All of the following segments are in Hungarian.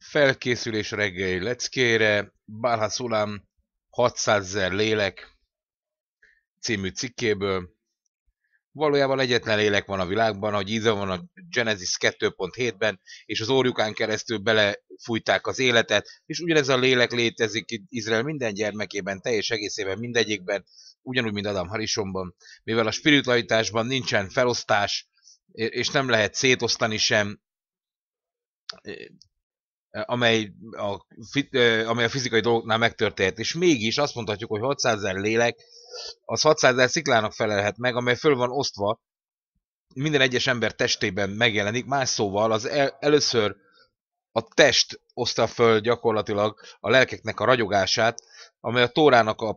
felkészülés reggeli leckére, Bálha Szulám 600 ezer lélek című cikkéből. Valójában egyetlen lélek van a világban, hogy íze van a Genesis 2.7-ben, és az órjukán keresztül belefújták az életet, és ugyanez a lélek létezik Izrael minden gyermekében, teljes egészében, mindegyikben, ugyanúgy, mint Adam Harisonban. Mivel a spiritualitásban nincsen felosztás, és nem lehet szétosztani sem, amely a, amely a fizikai dolgoknál megtörtént. És mégis azt mondhatjuk, hogy 600 ezer lélek, az 600 ezer sziklának felelhet meg, amely föl van osztva, minden egyes ember testében megjelenik, más szóval az el, először a test osztja föl gyakorlatilag a lelkeknek a ragyogását, amely a tórának a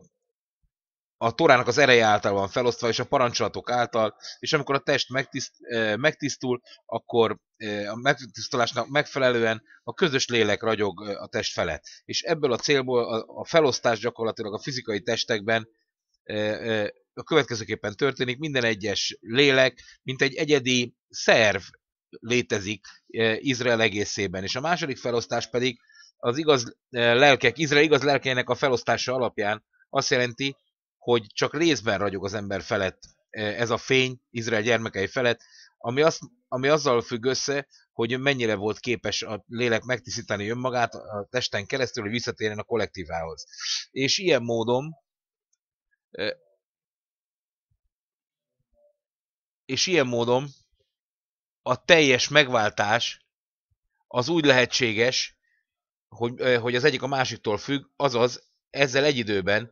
a torának az ereje által van felosztva, és a parancsolatok által, és amikor a test megtiszt, megtisztul, akkor a megtisztulásnak megfelelően a közös lélek ragyog a test felett. És ebből a célból a felosztás gyakorlatilag a fizikai testekben a következőképpen történik, minden egyes lélek, mint egy egyedi szerv létezik Izrael egészében. És a második felosztás pedig az igaz lelkek, Izrael igaz lelkének a felosztása alapján azt jelenti, hogy csak részben ragyog az ember felett e, ez a fény Izrael gyermekei felett, ami, azt, ami azzal függ össze, hogy mennyire volt képes a lélek megtisztítani önmagát a testen keresztül, hogy visszatérjen a kollektívához. És ilyen módon e, és ilyen módon a teljes megváltás az úgy lehetséges, hogy, e, hogy az egyik a másiktól függ, azaz ezzel egy időben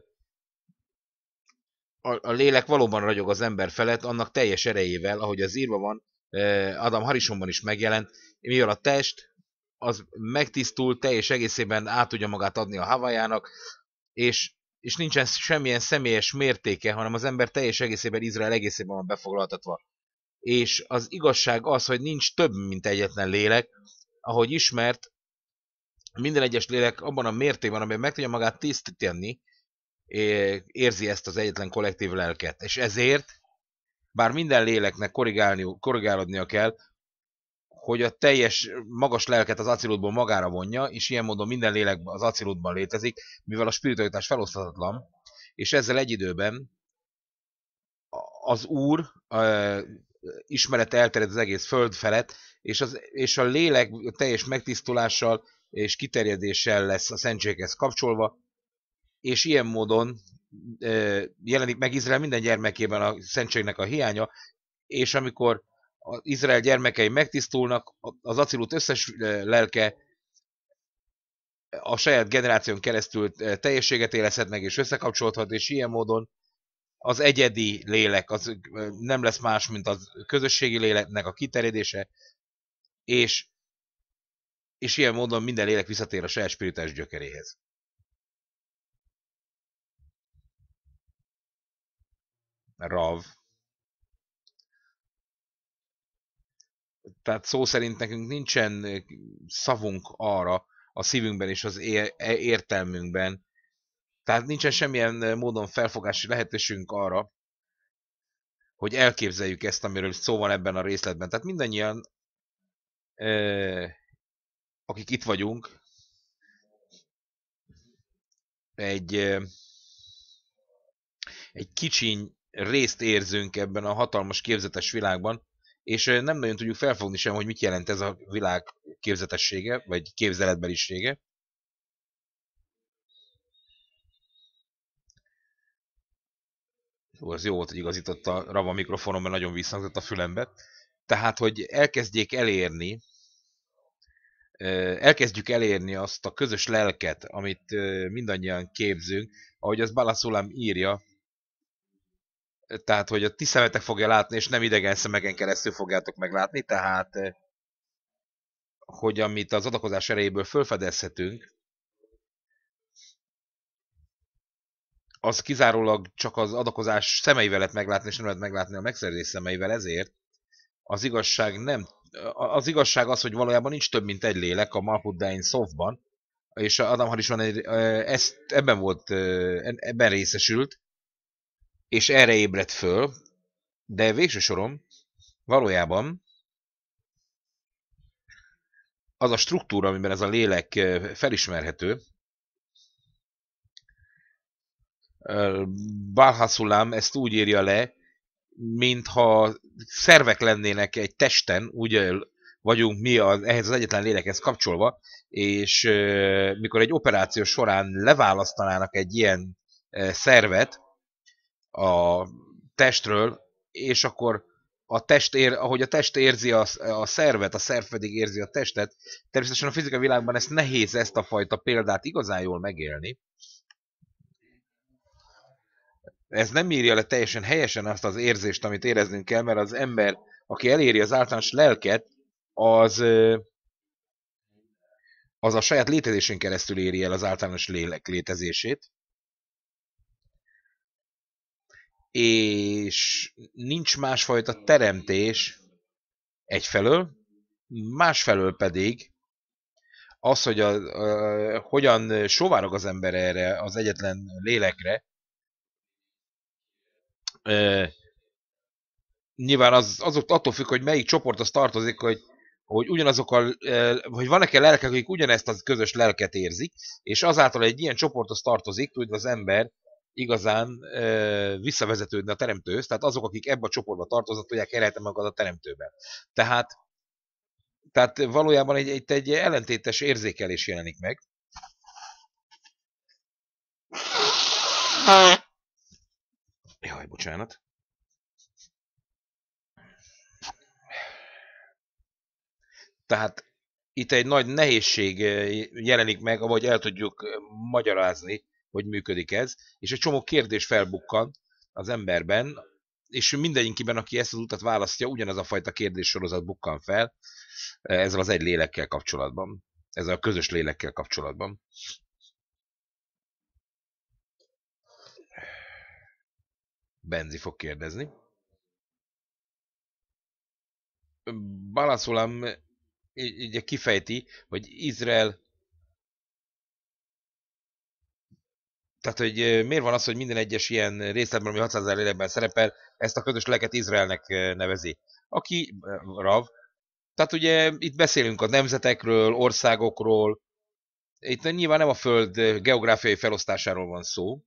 a, a lélek valóban ragyog az ember felett, annak teljes erejével, ahogy az írva van, e, Adam Harisonban is megjelent, mivel a test az megtisztul, teljes egészében át tudja magát adni a havajának, és, és nincsen semmilyen személyes mértéke, hanem az ember teljes egészében Izrael egészében van befoglaltatva. És az igazság az, hogy nincs több, mint egyetlen lélek, ahogy ismert, minden egyes lélek abban a mértékben, amiben meg tudja magát tisztítani, érzi ezt az egyetlen kollektív lelket. És ezért, bár minden léleknek korrigálni, korrigálódnia kell, hogy a teljes magas lelket az acilútból magára vonja, és ilyen módon minden lélek az acilútban létezik, mivel a spiritualitás feloszthatatlan, és ezzel egy időben az Úr uh, ismerete elterjed az egész föld felett, és, az, és a lélek teljes megtisztulással és kiterjedéssel lesz a szentséghez kapcsolva, és ilyen módon jelenik meg Izrael minden gyermekében a szentségnek a hiánya, és amikor az Izrael gyermekei megtisztulnak, az acilut összes lelke a saját generáción keresztül teljességet meg, és összekapcsolódhat, és ilyen módon az egyedi lélek az nem lesz más, mint az közösségi léleknek a kiterjedése, és, és ilyen módon minden lélek visszatér a saját spiritás gyökeréhez. rav. Tehát szó szerint nekünk nincsen szavunk arra a szívünkben és az értelmünkben. Tehát nincsen semmilyen módon felfogási lehetőségünk arra, hogy elképzeljük ezt, amiről szó van ebben a részletben. Tehát mindannyian, akik itt vagyunk, egy, egy kicsiny részt érzünk ebben a hatalmas képzetes világban, és nem nagyon tudjuk felfogni sem, hogy mit jelent ez a világ képzetessége, vagy képzeletbelisége. Ó, az jó volt, hogy igazított a Rava mikrofonom, mert nagyon visszhangzott a fülembe. Tehát, hogy elkezdjék elérni, elkezdjük elérni azt a közös lelket, amit mindannyian képzünk, ahogy az Balaszulám írja, tehát hogy a ti szemetek fogja látni, és nem idegen szemeken keresztül fogjátok meglátni, tehát eh, hogy amit az adakozás erejéből felfedezhetünk, az kizárólag csak az adakozás szemeivel lehet meglátni, és nem lehet meglátni a megszerzés szemeivel, ezért az igazság nem, az igazság az, hogy valójában nincs több, mint egy lélek a Dain softban, és Adam Harisman eh, ezt ebben volt, eh, ebben részesült, és erre ébredt föl, de végső soron valójában az a struktúra, amiben ez a lélek felismerhető, Balhassulám ezt úgy írja le, mintha szervek lennének egy testen, úgy vagyunk mi az, ehhez az egyetlen lélekhez kapcsolva, és mikor egy operáció során leválasztanának egy ilyen szervet, a testről, és akkor a test ér, ahogy a test érzi a, a szervet, a szerv pedig érzi a testet. Természetesen a fizika világban ezt nehéz ezt a fajta példát igazán jól megélni. Ez nem írja le teljesen helyesen azt az érzést, amit éreznünk kell, mert az ember, aki eléri az általános lelket, az az a saját létezésén keresztül éri el az általános lélek létezését, és nincs másfajta teremtés egyfelől, másfelől pedig az, hogy a, a, hogyan sovárog az ember erre az egyetlen lélekre, e, nyilván az, azok attól függ, hogy melyik csoport az tartozik, hogy hogy ugyanazok a, hogy van e lelkek, akik ugyanezt a közös lelket érzik, és azáltal egy ilyen csoporthoz tartozik, tudja az ember, igazán e, visszavezetődni a teremtőhöz, tehát azok, akik ebbe a csoportba tartoznak, tudják helyeltem magad a teremtőben. Tehát, tehát valójában egy, egy, egy ellentétes érzékelés jelenik meg. Jaj, bocsánat. Tehát itt egy nagy nehézség jelenik meg, ahogy el tudjuk magyarázni hogy működik ez, és egy csomó kérdés felbukkan az emberben, és mindenkiben, aki ezt az utat választja, ugyanaz a fajta kérdéssorozat bukkan fel eh, ezzel az egy lélekkel kapcsolatban, ezzel a közös lélekkel kapcsolatban. Benzi fog kérdezni. Balaszolám ugye kifejti, hogy Izrael tehát, hogy miért van az, hogy minden egyes ilyen részletben, ami 600 ezer lélekben szerepel, ezt a közös lelket Izraelnek nevezi. Aki, Rav, tehát ugye itt beszélünk a nemzetekről, országokról, itt nyilván nem a Föld geográfiai felosztásáról van szó,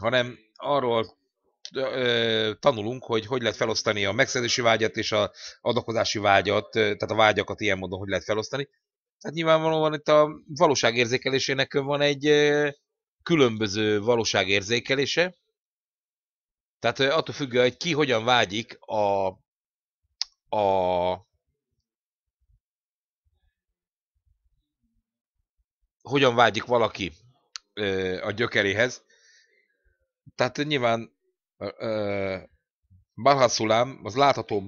hanem arról tanulunk, hogy hogy lehet felosztani a megszerzési vágyat és a adakozási vágyat, tehát a vágyakat ilyen módon hogy lehet felosztani. Tehát nyilvánvalóan itt a valóságérzékelésének van egy különböző valóságérzékelése, tehát attól függ, hogy ki hogyan vágyik a, a hogyan vágyik valaki a gyökeréhez. Tehát nyilván Barhaszulám az látható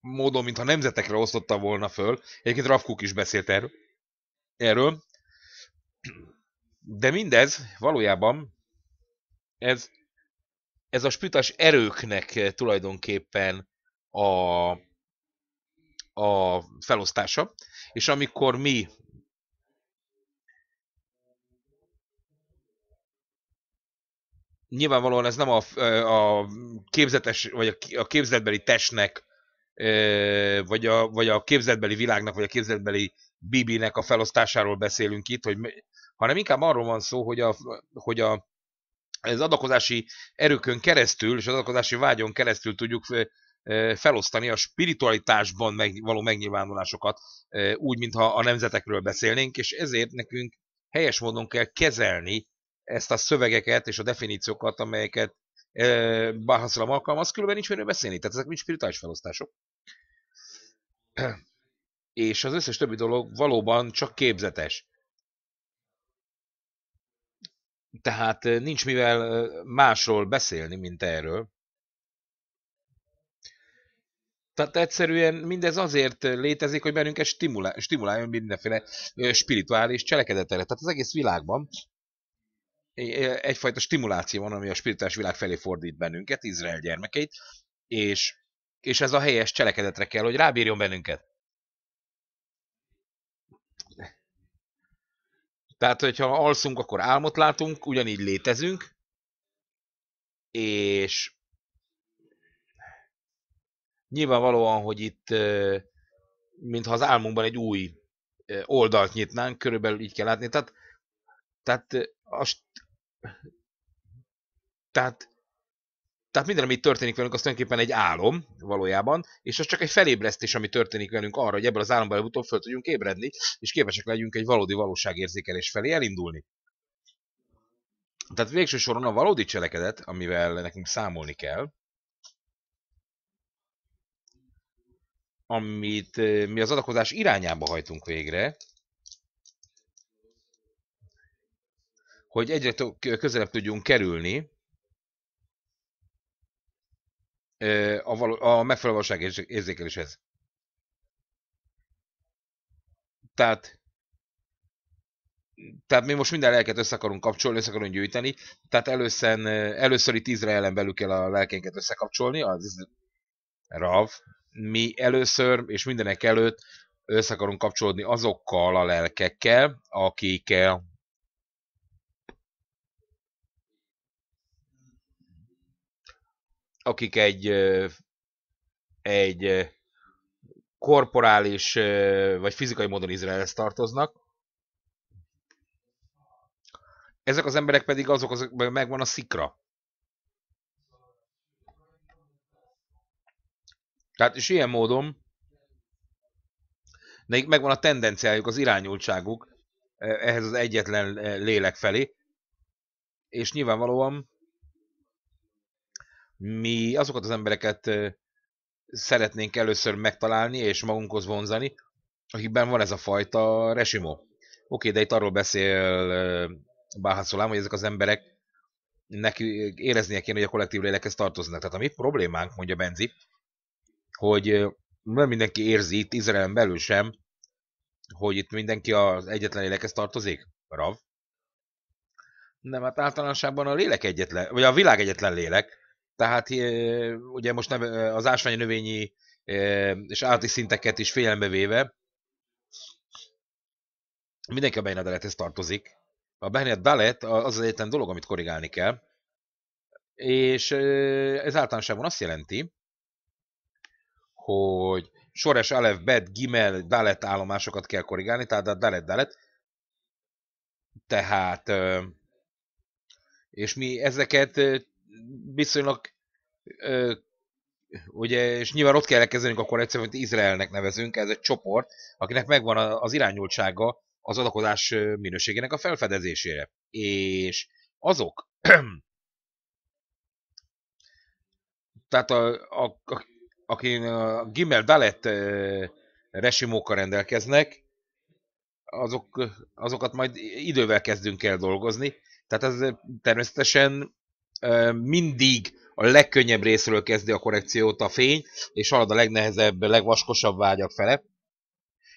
módon, mintha nemzetekre osztotta volna föl. Egyébként Rafkuk is beszélt erről. erről. De mindez valójában ez, ez a spütas erőknek tulajdonképpen a, a felosztása, és amikor mi nyilvánvalóan ez nem a, a képzetes, vagy a képzetbeli testnek, vagy a, vagy a képzetbeli világnak, vagy a képzetbeli Bibinek a felosztásáról beszélünk itt, hogy hanem inkább arról van szó, hogy a, hogy a az adakozási erőkön keresztül, és az adakozási vágyon keresztül tudjuk felosztani a spiritualitásban meg, való megnyilvánulásokat, úgy, mintha a nemzetekről beszélnénk, és ezért nekünk helyes módon kell kezelni ezt a szövegeket és a definíciókat, amelyeket Bahaszlam alkalmaz, különben nincs miről beszélni. Tehát ezek mind spirituális felosztások. És az összes többi dolog valóban csak képzetes. Tehát nincs mivel másról beszélni, mint erről. Tehát egyszerűen mindez azért létezik, hogy bennünket stimulál, stimuláljon mindenféle spirituális cselekedetre. Tehát az egész világban egyfajta stimuláció van, ami a spirituális világ felé fordít bennünket, Izrael gyermekeit, és, és ez a helyes cselekedetre kell, hogy rábírjon bennünket. Tehát, hogyha alszunk, akkor álmot látunk, ugyanígy létezünk, és nyilvánvalóan, hogy itt mintha az álmunkban egy új oldalt nyitnánk, körülbelül így kell látni. Tehát, tehát, azt, tehát tehát minden, ami történik velünk, az tulajdonképpen egy álom valójában, és az csak egy felébresztés, ami történik velünk arra, hogy ebből az álomból utóbb fel tudjunk ébredni, és képesek legyünk egy valódi valóságérzékelés felé elindulni. Tehát végső soron a valódi cselekedet, amivel nekünk számolni kell, amit mi az adakozás irányába hajtunk végre, hogy egyre közelebb tudjunk kerülni a, való, a megfelelő valóság érzékeléshez. Tehát tehát mi most minden lelket össze akarunk kapcsolni, össze akarunk gyűjteni, tehát először, először itt Izraelen belül kell a lelkénket összekapcsolni, az Rav, mi először és mindenek előtt össze akarunk kapcsolódni azokkal a lelkekkel, akik akik egy, egy korporális vagy fizikai módon Izraelhez tartoznak. Ezek az emberek pedig azok, azok megvan a szikra. Tehát is ilyen módon nekik megvan a tendenciájuk, az irányultságuk e, ehhez az egyetlen e, lélek felé, és nyilvánvalóan mi azokat az embereket szeretnénk először megtalálni és magunkhoz vonzani, akikben van ez a fajta resimó. Oké, de itt arról beszél Báhaszolám, hogy ezek az emberek neki éreznie kéne, hogy a kollektív lélekhez tartoznak. Tehát a mi problémánk, mondja Benzi, hogy nem mindenki érzi itt Izraelen belül sem, hogy itt mindenki az egyetlen lélekhez tartozik? Rav? Nem, hát általánosságban a lélek egyetlen, vagy a világ egyetlen lélek, tehát ugye most nem, az ásványi növényi és állati szinteket is félelme véve, mindenki a Beinad tartozik. A Beinad az az egyetlen dolog, amit korrigálni kell. És ez általánosában azt jelenti, hogy sores alef, bet, gimel, dalet állomásokat kell korrigálni, tehát a dalet, dalet. Tehát, és mi ezeket viszonylag ö, ugye, és nyilván ott kell elkezdenünk akkor egyszerűen, hogy Izraelnek nevezünk, ez egy csoport, akinek megvan az irányultsága az adakozás minőségének a felfedezésére. És azok, tehát a, a, a, akin a Gimel Dalet resimókkal rendelkeznek, azok, azokat majd idővel kezdünk el dolgozni. Tehát ez természetesen mindig a legkönnyebb részről kezdi a korrekciót a fény, és halad a legnehezebb, legvaskosabb vágyak fele.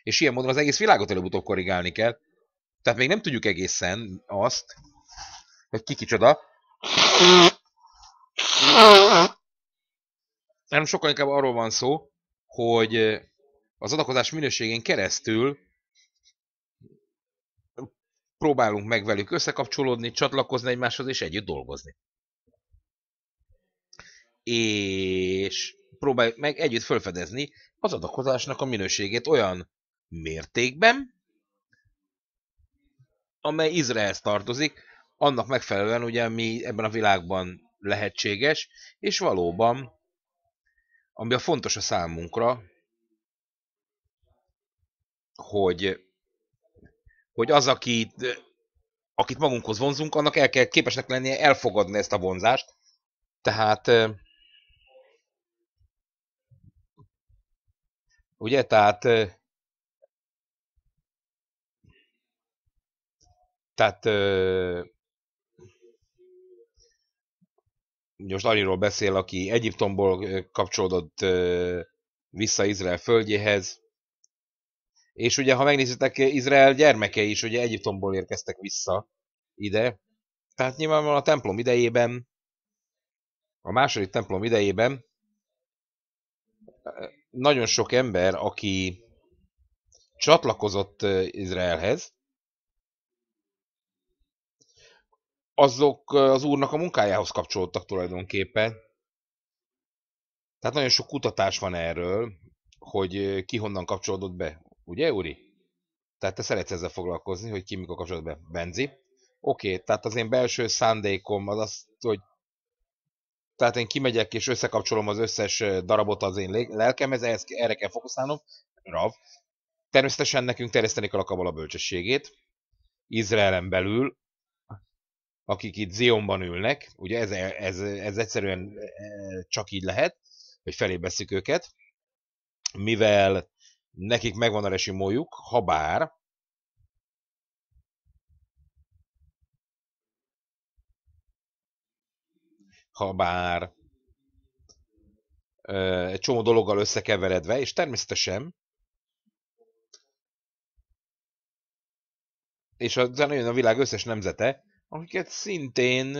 És ilyen módon az egész világot előbb-utóbb korrigálni kell. Tehát még nem tudjuk egészen azt, hogy ki kicsoda. Nem sokkal inkább arról van szó, hogy az adakozás minőségén keresztül próbálunk meg velük összekapcsolódni, csatlakozni egymáshoz és együtt dolgozni és próbálj meg együtt felfedezni az adakozásnak a minőségét olyan mértékben, amely Izraelhez tartozik, annak megfelelően ugye mi ebben a világban lehetséges, és valóban, ami a fontos a számunkra, hogy, hogy az, akit, akit magunkhoz vonzunk, annak el kell képesnek lennie elfogadni ezt a vonzást, tehát Ugye, tehát, tehát most Ariról beszél, aki Egyiptomból kapcsolódott vissza Izrael földjéhez, és ugye, ha megnézitek, Izrael gyermekei is ugye Egyiptomból érkeztek vissza ide, tehát nyilvánvalóan a templom idejében, a második templom idejében nagyon sok ember, aki csatlakozott Izraelhez, azok az úrnak a munkájához kapcsolódtak tulajdonképpen. Tehát nagyon sok kutatás van erről, hogy ki honnan kapcsolódott be. Ugye, Uri? Tehát te szeretsz ezzel foglalkozni, hogy ki mikor kapcsolódott be. Benzi? Oké, okay, tehát az én belső szándékom az az, hogy tehát én kimegyek és összekapcsolom az összes darabot az én lelkemhez, ehhez, erre kell fókuszálnom, rav. Természetesen nekünk terjeszteni kell a kabala bölcsességét, Izraelen belül, akik itt Zionban ülnek, ugye ez, e, ez, ez egyszerűen e, csak így lehet, hogy felébesszük őket, mivel nekik megvan a resimójuk, ha bár ha bár egy csomó dologgal összekeveredve, és természetesen és az jön a világ összes nemzete, akiket szintén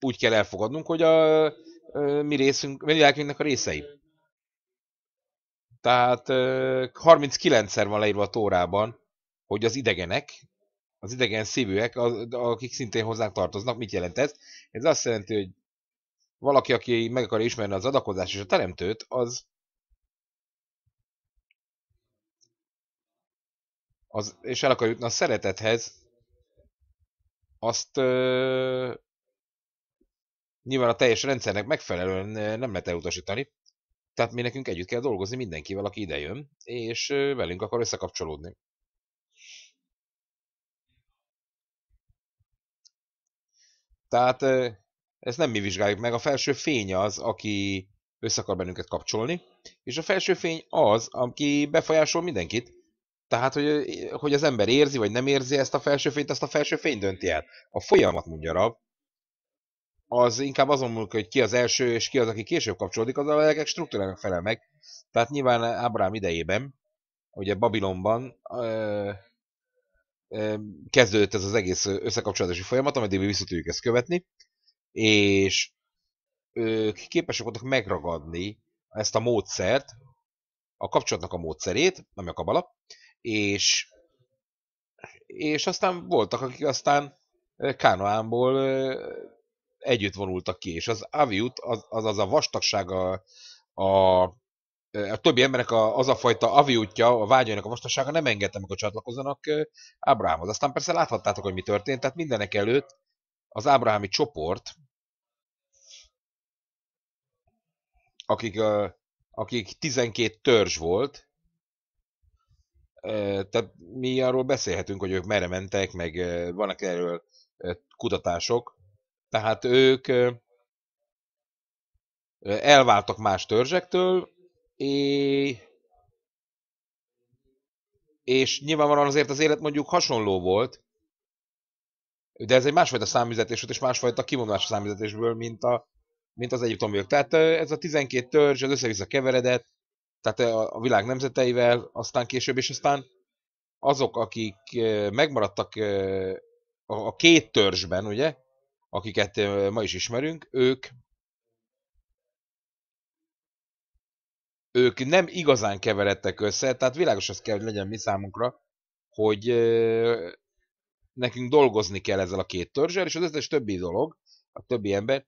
úgy kell elfogadnunk, hogy a, a mi részünk, a világunknak a részei. Tehát 39-szer van leírva a Tórában, hogy az idegenek, az idegen szívűek, akik szintén hozzánk tartoznak, mit jelent ez? Ez azt jelenti, hogy valaki, aki meg akar ismerni az adakozást és a teremtőt, az az, és el akar jutni a szeretethez, azt ö, nyilván a teljes rendszernek megfelelően nem lehet elutasítani. Tehát mi nekünk együtt kell dolgozni mindenkivel, aki idejön, és velünk akar összekapcsolódni. Tehát ezt nem mi vizsgáljuk meg, a felső fény az, aki össze akar bennünket kapcsolni, és a felső fény az, aki befolyásol mindenkit. Tehát, hogy, hogy az ember érzi, vagy nem érzi ezt a felső fényt, ezt a felső fény dönti el. A folyamat mondja rab, az inkább azon múlik, hogy ki az első, és ki az, aki később kapcsolódik, az a lelkek struktúrának felel meg. Tehát nyilván Ábrám idejében, ugye Babilonban ö, ö, kezdődött ez az egész összekapcsolódási folyamat, ameddig mi visszatudjuk ezt követni, és ők képesek voltak megragadni ezt a módszert, a kapcsolatnak a módszerét, ami a kabala, és, és aztán voltak, akik aztán Kánoánból együtt vonultak ki, és az Aviut, az, az, az a vastagság a, a, többi embernek a, az a fajta aviutja, a vágyainak a vastagsága nem engedte meg, hogy csatlakozzanak Ábrahámhoz. Aztán persze láthattátok, hogy mi történt, tehát mindenek előtt az ábrahámi csoport, akik, akik 12 törzs volt, tehát mi arról beszélhetünk, hogy ők merre mentek, meg vannak erről kutatások. Tehát ők elváltak más törzsektől, és nyilvánvalóan azért az élet mondjuk hasonló volt, de ez egy másfajta számüzetés és másfajta kivonás számüzetésből, mint, a, mint az egyiptomiak. Tehát ez a 12 törzs, az össze-vissza keveredett, tehát a világ nemzeteivel, aztán később, és aztán azok, akik megmaradtak a két törzsben, ugye, akiket ma is ismerünk, ők ők nem igazán keveredtek össze, tehát világos az kell, hogy legyen mi számunkra, hogy nekünk dolgozni kell ezzel a két törzsel, és az összes többi dolog, a többi ember,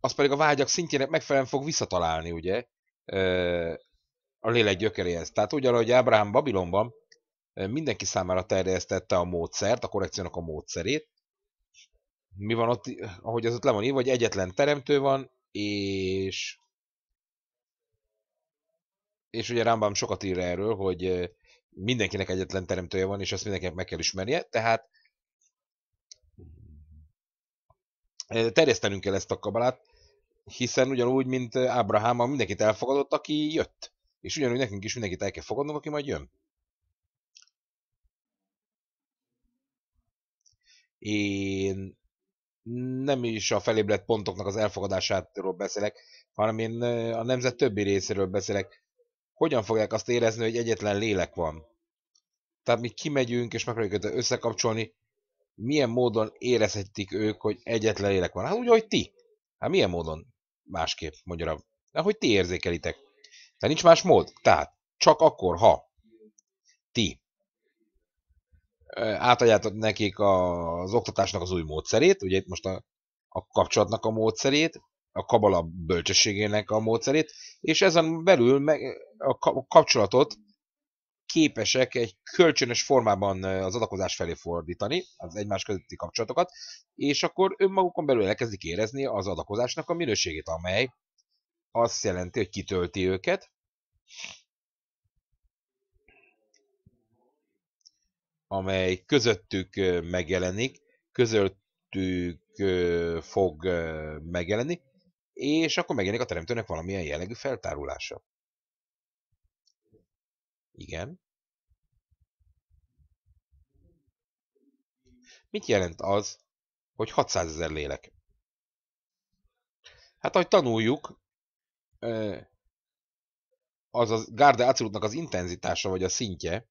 az pedig a vágyak szintjének megfelelően fog visszatalálni, ugye, a lélek gyökeréhez. Tehát ugyanahogy Ábrahám Babilonban mindenki számára terjesztette a módszert, a korrekciónak a módszerét. Mi van ott, ahogy az ott le van írva, hogy egyetlen teremtő van, és és ugye Rambam sokat ír erről, hogy mindenkinek egyetlen teremtője van, és ezt mindenkinek meg kell ismernie, tehát terjesztenünk kell ezt a kabalát, hiszen ugyanúgy, mint Ábrahám, mindenkit elfogadott, aki jött. És ugyanúgy nekünk is mindenkit el kell fogadnunk, aki majd jön. Én nem is a felébredt pontoknak az elfogadásáról beszélek, hanem én a nemzet többi részéről beszélek. Hogyan fogják azt érezni, hogy egyetlen lélek van? Tehát mi kimegyünk és megpróbáljuk összekapcsolni, milyen módon érezhetik ők, hogy egyetlen lélek van. Hát úgy, hogy ti. Hát milyen módon? Másképp, magyarul. Na hogy ti érzékelitek. Tehát nincs más mód. Tehát, csak akkor, ha ti átadjátok nekik az oktatásnak az új módszerét, ugye itt most a, a kapcsolatnak a módszerét, a kabala bölcsességének a módszerét, és ezen belül meg a kapcsolatot képesek egy kölcsönös formában az adakozás felé fordítani, az egymás közötti kapcsolatokat, és akkor önmagukon belül elkezdik érezni az adakozásnak a minőségét, amely azt jelenti, hogy kitölti őket. amely közöttük megjelenik, közöttük fog megjelenni, és akkor megjelenik a teremtőnek valamilyen jellegű feltárulása. Igen. Mit jelent az, hogy 600 ezer lélek? Hát, ahogy tanuljuk, az a Garde Absolutnak az intenzitása, vagy a szintje,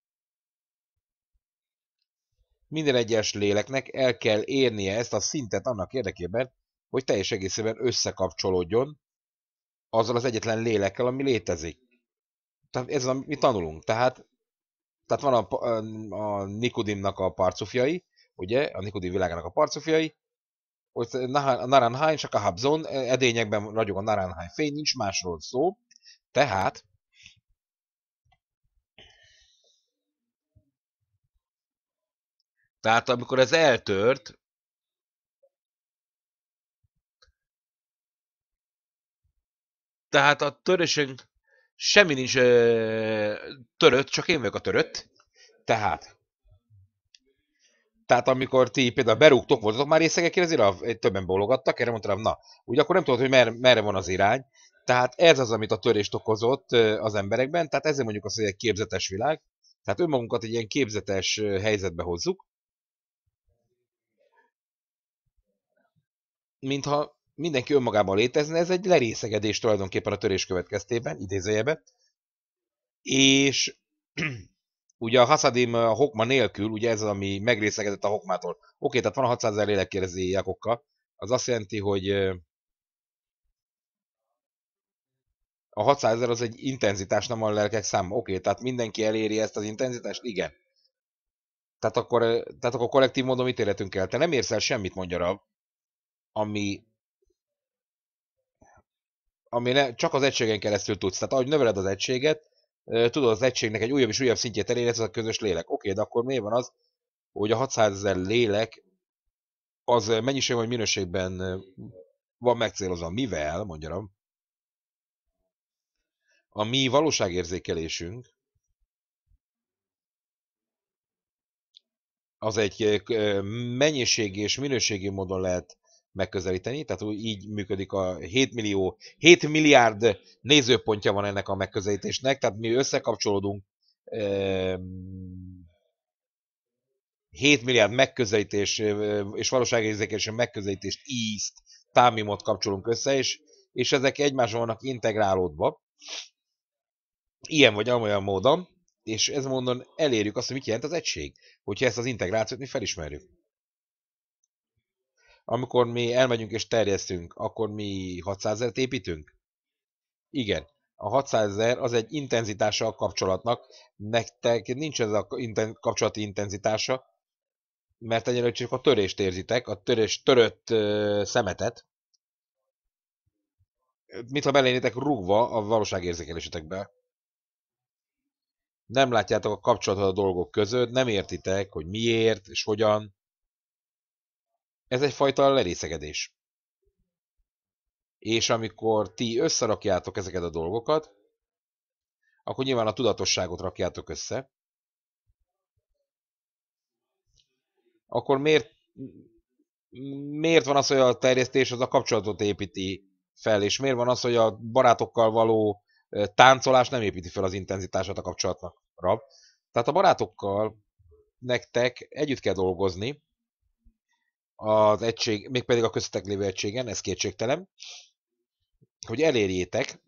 minden egyes léleknek el kell érnie ezt a szintet annak érdekében, hogy teljes egészében összekapcsolódjon azzal az egyetlen lélekkel, ami létezik. Tehát ez az, amit tanulunk. Tehát, tehát van a, a Nikodimnak a parcufjai, ugye, a Nikodim világának a parcufjai, hogy a Naranhány csak a Habzon, e, edényekben ragyog a Naranhány fény, nincs másról szó. Tehát, tehát amikor ez eltört, tehát a törésünk semmi nincs ö, törött, csak én vagyok a törött. Tehát, tehát amikor ti például berúgtok, voltatok már részegekért, ezért többen bólogattak, erre mondtam, na, úgy akkor nem tudod, hogy mer, merre van az irány. Tehát ez az, amit a törést okozott az emberekben, tehát ezért mondjuk azt, hogy egy képzetes világ. Tehát önmagunkat egy ilyen képzetes helyzetbe hozzuk. Mintha mindenki önmagában létezne, ez egy lerészegedés tulajdonképpen a törés következtében, idézőjebe. És ugye a Hasadim a Hokma nélkül, ugye ez az, ami megrészegedett a Hokmától. Oké, tehát van 600 ezer lélekkérdezői Jakokka, az azt jelenti, hogy a 600 ezer az egy intenzitás, nem a lelkek száma. Oké, tehát mindenki eléri ezt az intenzitást? Igen. Tehát akkor, tehát akkor kollektív módon mit életünk el? Te nem érsz el semmit, mondja ami ami ne, csak az egységen keresztül tudsz. Tehát ahogy növeled az egységet, tudod az egységnek egy újabb és újabb szintjét elérni, ez a közös lélek. Oké, de akkor miért van az, hogy a 600 ezer lélek az mennyiség vagy minőségben van megcélozva. Mivel, mondjam, a mi valóságérzékelésünk az egy mennyiségi és minőségi módon lehet megközelíteni, tehát úgy így működik a 7 millió, 7 milliárd nézőpontja van ennek a megközelítésnek, tehát mi összekapcsolódunk 7 milliárd megközelítés és valóságérzékelésen megközelítést, ízt, támimot kapcsolunk össze, és, és ezek egymásra vannak integrálódva, ilyen vagy amolyan módon, és ez mondom, elérjük azt, hogy mit jelent az egység, hogyha ezt az integrációt mi felismerjük amikor mi elmegyünk és terjesztünk, akkor mi 600 ezeret építünk? Igen. A 600 ezer az egy intenzitása a kapcsolatnak. Nektek nincs ez a inten kapcsolati intenzitása, mert egyelőre csak a törést érzitek, a törés törött ö, szemetet. Mintha belénétek rúgva a valóságérzékelésetekbe. Nem látjátok a kapcsolatot a dolgok között, nem értitek, hogy miért és hogyan ez egyfajta lerészegedés. És amikor ti összerakjátok ezeket a dolgokat, akkor nyilván a tudatosságot rakjátok össze, akkor miért, miért van az, hogy a terjesztés az a kapcsolatot építi fel, és miért van az, hogy a barátokkal való táncolás nem építi fel az intenzitását a kapcsolatnak? Tehát a barátokkal nektek együtt kell dolgozni, az egység, mégpedig a köztetek lévő egységen, ez kétségtelen, hogy elérjétek,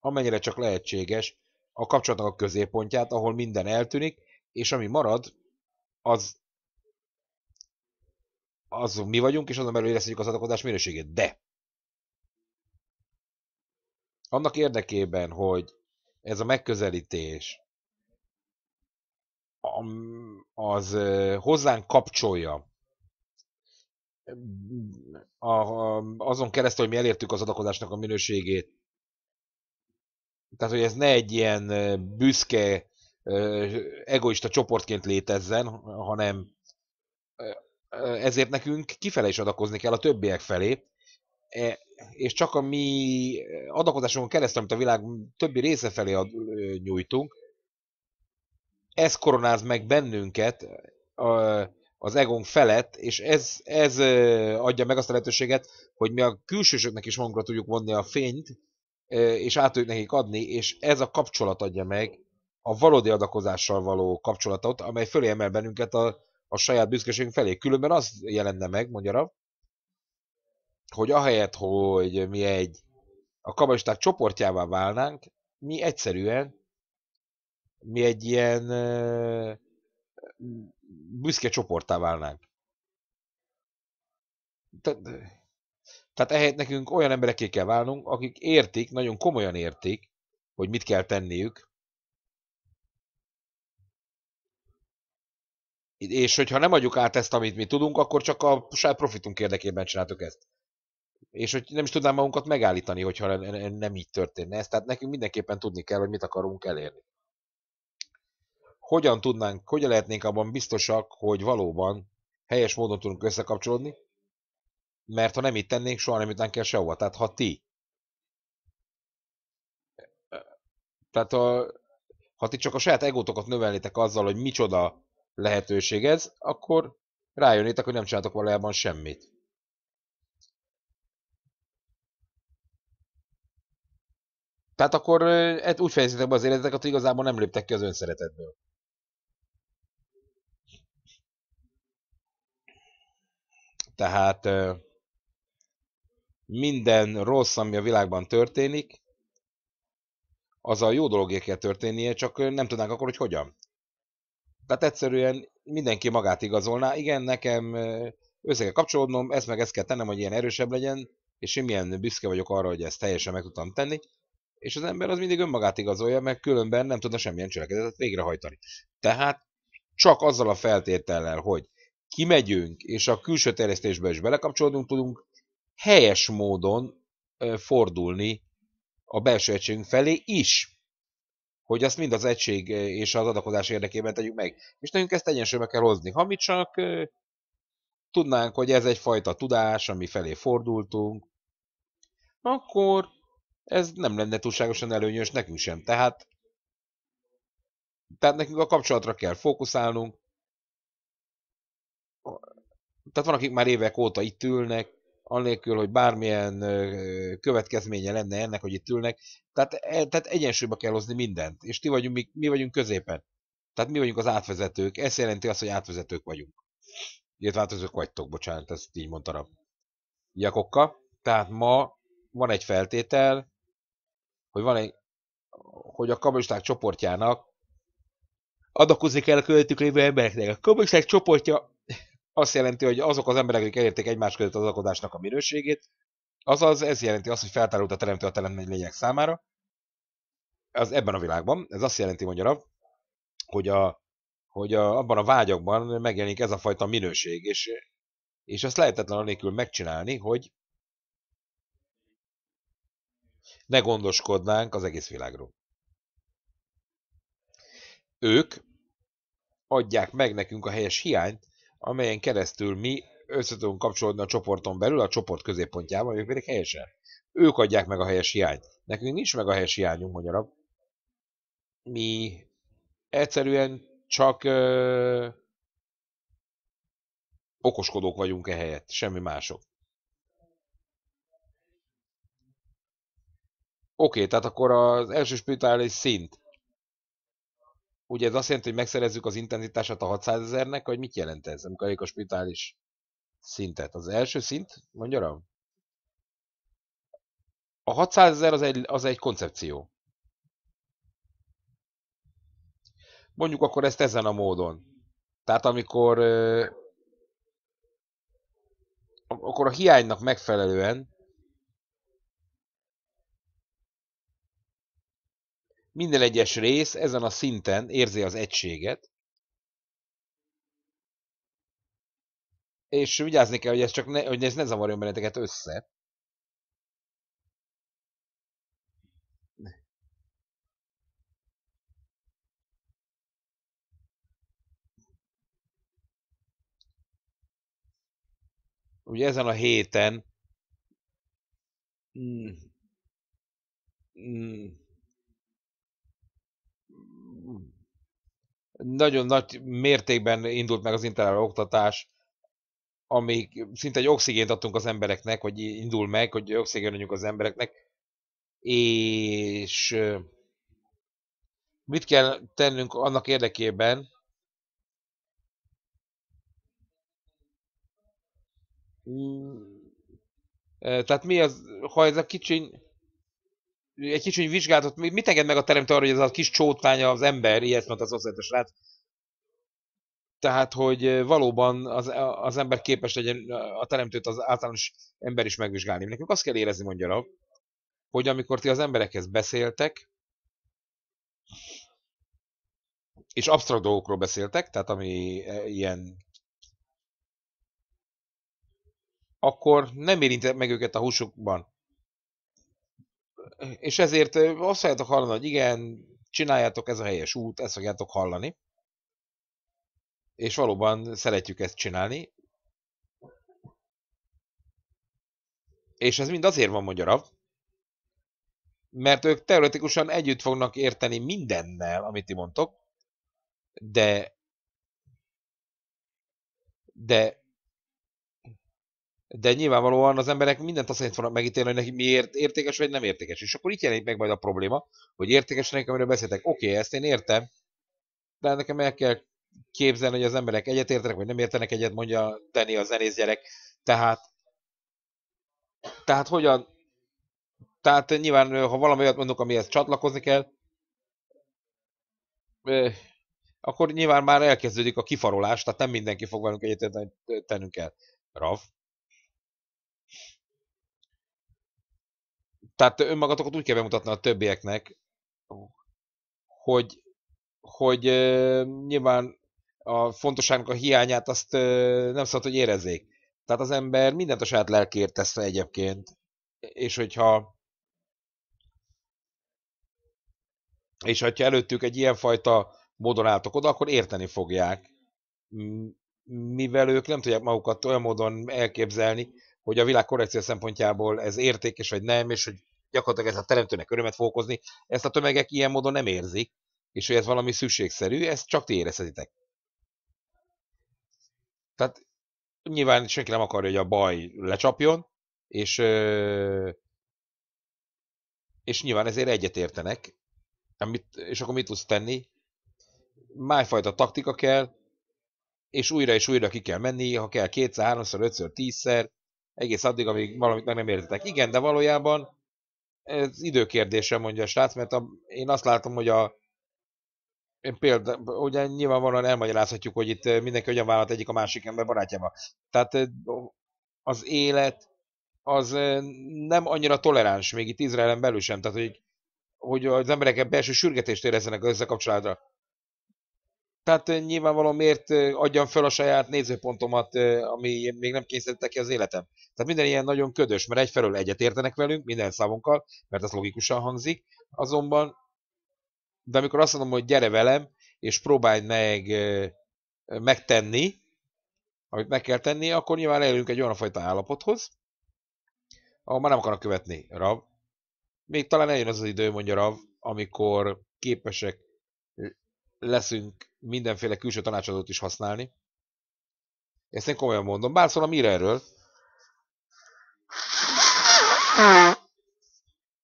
amennyire csak lehetséges, a kapcsolatnak a középpontját, ahol minden eltűnik, és ami marad, az az mi vagyunk, és azon belül érezhetjük az adakozás minőségét. De annak érdekében, hogy ez a megközelítés az hozzánk kapcsolja a, a, azon keresztül, hogy mi elértük az adakozásnak a minőségét. Tehát, hogy ez ne egy ilyen büszke, egoista csoportként létezzen, hanem ezért nekünk kifele is adakozni kell a többiek felé, e, és csak a mi adakozásunkon keresztül, amit a világ többi része felé ad, nyújtunk, ez koronáz meg bennünket, az egónk felett, és ez, ez adja meg azt a lehetőséget, hogy mi a külsősöknek is magunkra tudjuk vonni a fényt, és át tudjuk nekik adni, és ez a kapcsolat adja meg a valódi adakozással való kapcsolatot, amely fölé emel bennünket a, a saját büszkeségünk felé. Különben az jelenne meg, mondja Rav, hogy ahelyett, hogy mi egy a kabalisták csoportjává válnánk, mi egyszerűen mi egy ilyen büszke csoportá válnánk. Te, tehát ehhez nekünk olyan emberekké kell válnunk, akik értik, nagyon komolyan értik, hogy mit kell tenniük. És hogyha nem adjuk át ezt, amit mi tudunk, akkor csak a saját profitunk érdekében csináltuk ezt. És hogy nem is tudnám magunkat megállítani, hogyha nem így történne ez. Tehát nekünk mindenképpen tudni kell, hogy mit akarunk elérni hogyan tudnánk, hogyan lehetnénk abban biztosak, hogy valóban helyes módon tudunk összekapcsolódni, mert ha nem itt tennénk, soha nem jutnánk el sehova. Tehát ha ti, tehát a, ha ti csak a saját egótokat növelnétek azzal, hogy micsoda lehetőség ez, akkor rájönnétek, hogy nem csináltok valójában semmit. Tehát akkor eh, úgy fejezitek be az életeteket, hogy igazából nem léptek ki az önszeretetből. Tehát minden rossz, ami a világban történik, az a jó dologért kell történnie, csak nem tudnánk akkor, hogy hogyan. Tehát egyszerűen mindenki magát igazolná, igen, nekem össze kell kapcsolódnom, ezt meg ezt kell tennem, hogy ilyen erősebb legyen, és én milyen büszke vagyok arra, hogy ezt teljesen meg tudtam tenni, és az ember az mindig önmagát igazolja, mert különben nem tudna semmilyen cselekedetet végrehajtani. Tehát csak azzal a feltétellel, hogy kimegyünk, és a külső terjesztésbe is belekapcsolódunk, tudunk helyes módon fordulni a belső egységünk felé is hogy azt mind az egység és az adakozás érdekében tegyük meg. És nekünk ezt egyensúlyba kell hozni. Ha mi csak tudnánk, hogy ez egyfajta tudás, ami felé fordultunk, akkor ez nem lenne túlságosan előnyös nekünk sem. Tehát, tehát nekünk a kapcsolatra kell fókuszálnunk, tehát van, akik már évek óta itt ülnek, annélkül, hogy bármilyen következménye lenne ennek, hogy itt ülnek. Tehát, e, tehát egyensúlyba kell hozni mindent, és ti vagyunk, mi, mi vagyunk középen. Tehát mi vagyunk az átvezetők, ez jelenti azt, hogy átvezetők vagyunk. Ilyet változók vagytok, bocsánat, ezt így mondtam. Jakokka. Tehát ma van egy feltétel, hogy, van egy, hogy a kabalisták csoportjának adakozni kell a költük lévő embereknek. A kabalisták csoportja azt jelenti, hogy azok az emberek, akik elérték egymás között az alkotásnak a minőségét, azaz ez jelenti azt, hogy feltárult a teremtő a teremtmény lények számára, az ebben a világban, ez azt jelenti magyarra, hogy, a, hogy a, abban a vágyakban megjelenik ez a fajta minőség, és, és ezt lehetetlen anélkül megcsinálni, hogy ne gondoskodnánk az egész világról. Ők adják meg nekünk a helyes hiányt, amelyen keresztül mi összetudunk kapcsolódni a csoporton belül, a csoport középpontjában, ők pedig helyesen. Ők adják meg a helyes hiányt. Nekünk nincs meg a helyes hiányunk magyarab. Mi egyszerűen csak ö, okoskodók vagyunk ehelyett, semmi mások. Oké, okay, tehát akkor az első spirituális szint Ugye ez azt jelenti, hogy megszerezzük az intenzitását a 600 ezernek, vagy mit jelent ez, amikor a spitális szintet? Az első szint, mondja rám? A 600 ezer az egy, az egy koncepció. Mondjuk akkor ezt ezen a módon. Tehát amikor akkor a hiánynak megfelelően Minden egyes rész ezen a szinten érzi az egységet, és vigyázni kell, hogy ez, csak ne, hogy ez ne zavarjon benneteket össze. Ugye ezen a héten mm, mm, nagyon nagy mértékben indult meg az internet oktatás, ami szinte egy oxigént adtunk az embereknek, hogy indul meg, hogy oxigén adjunk az embereknek, és mit kell tennünk annak érdekében, mm, tehát mi az, ha ez a kicsi egy kicsi vizsgálatot, mit enged meg a teremtő arra, hogy ez a kis csótvány az ember, ilyet mondta az osztályos srác. Hát? Tehát, hogy valóban az, az ember képes legyen a teremtőt az általános ember is megvizsgálni. Nekünk azt kell érezni, mondja Rab, hogy amikor ti az emberekhez beszéltek, és absztrakt dolgokról beszéltek, tehát ami e, ilyen akkor nem érintett meg őket a húsukban és ezért azt fogjátok hallani, hogy igen, csináljátok, ez a helyes út, ezt fogjátok hallani. És valóban szeretjük ezt csinálni. És ez mind azért van magyarabb, mert ők teoretikusan együtt fognak érteni mindennel, amit ti mondtok, de de de nyilvánvalóan az emberek mindent azt fognak megítélni, hogy neki miért értékes vagy nem értékes. És akkor itt jelenik meg majd a probléma, hogy értékes nekem, amiről beszéltek. Oké, okay, ezt én értem, de nekem el kell képzelni, hogy az emberek egyet értenek, vagy nem értenek egyet, mondja Dani a zenész gyerek. Tehát, tehát hogyan, tehát nyilván, ha valami olyat mondok, amihez csatlakozni kell, akkor nyilván már elkezdődik a kifarolás, tehát nem mindenki fog velünk egyet tennünk kell Rav? tehát önmagatokat úgy kell bemutatni a többieknek, hogy, hogy nyilván a fontosságnak a hiányát azt nem szabad, hogy érezzék. Tehát az ember mindent a saját lelkért tesz egyébként, és hogyha és ha előttük egy ilyenfajta módon álltok oda, akkor érteni fogják, mivel ők nem tudják magukat olyan módon elképzelni, hogy a világ korrekció szempontjából ez értékes vagy nem, és hogy gyakorlatilag ez a teremtőnek örömet fog okozni, ezt a tömegek ilyen módon nem érzik, és hogy ez valami szükségszerű, ezt csak ti érezhetitek. Tehát nyilván senki nem akarja, hogy a baj lecsapjon, és, és nyilván ezért egyetértenek, amit, hát és akkor mit tudsz tenni? Májfajta taktika kell, és újra és újra ki kell menni, ha kell kétszer, háromszor, ötször, tízszer, egész addig, amíg valamit meg nem értetek. Igen, de valójában ez időkérdése, mondja a srác, mert a, én azt látom, hogy a én példa, ugye nyilvánvalóan elmagyarázhatjuk, hogy itt eh, mindenki hogyan vállalt egyik a másik ember barátjába. Tehát eh, az élet az eh, nem annyira toleráns, még itt Izraelen belül sem. Tehát, hogy, hogy az emberek belső sürgetést érezzenek az összekapcsolatra. Tehát nyilvánvalóan miért adjam fel a saját nézőpontomat, ami még nem kényszerítette ki az életem. Tehát minden ilyen nagyon ködös, mert egyfelől egyetértenek velünk minden szavunkkal, mert ez logikusan hangzik, azonban, de amikor azt mondom, hogy gyere velem, és próbálj meg megtenni, amit meg kell tenni, akkor nyilván elérünk egy olyan fajta állapothoz, ahol már nem akarnak követni, Rav. Még talán eljön az az idő, mondja Rav, amikor képesek leszünk mindenféle külső tanácsadót is használni. Ezt én komolyan mondom. Bár szólam ír erről.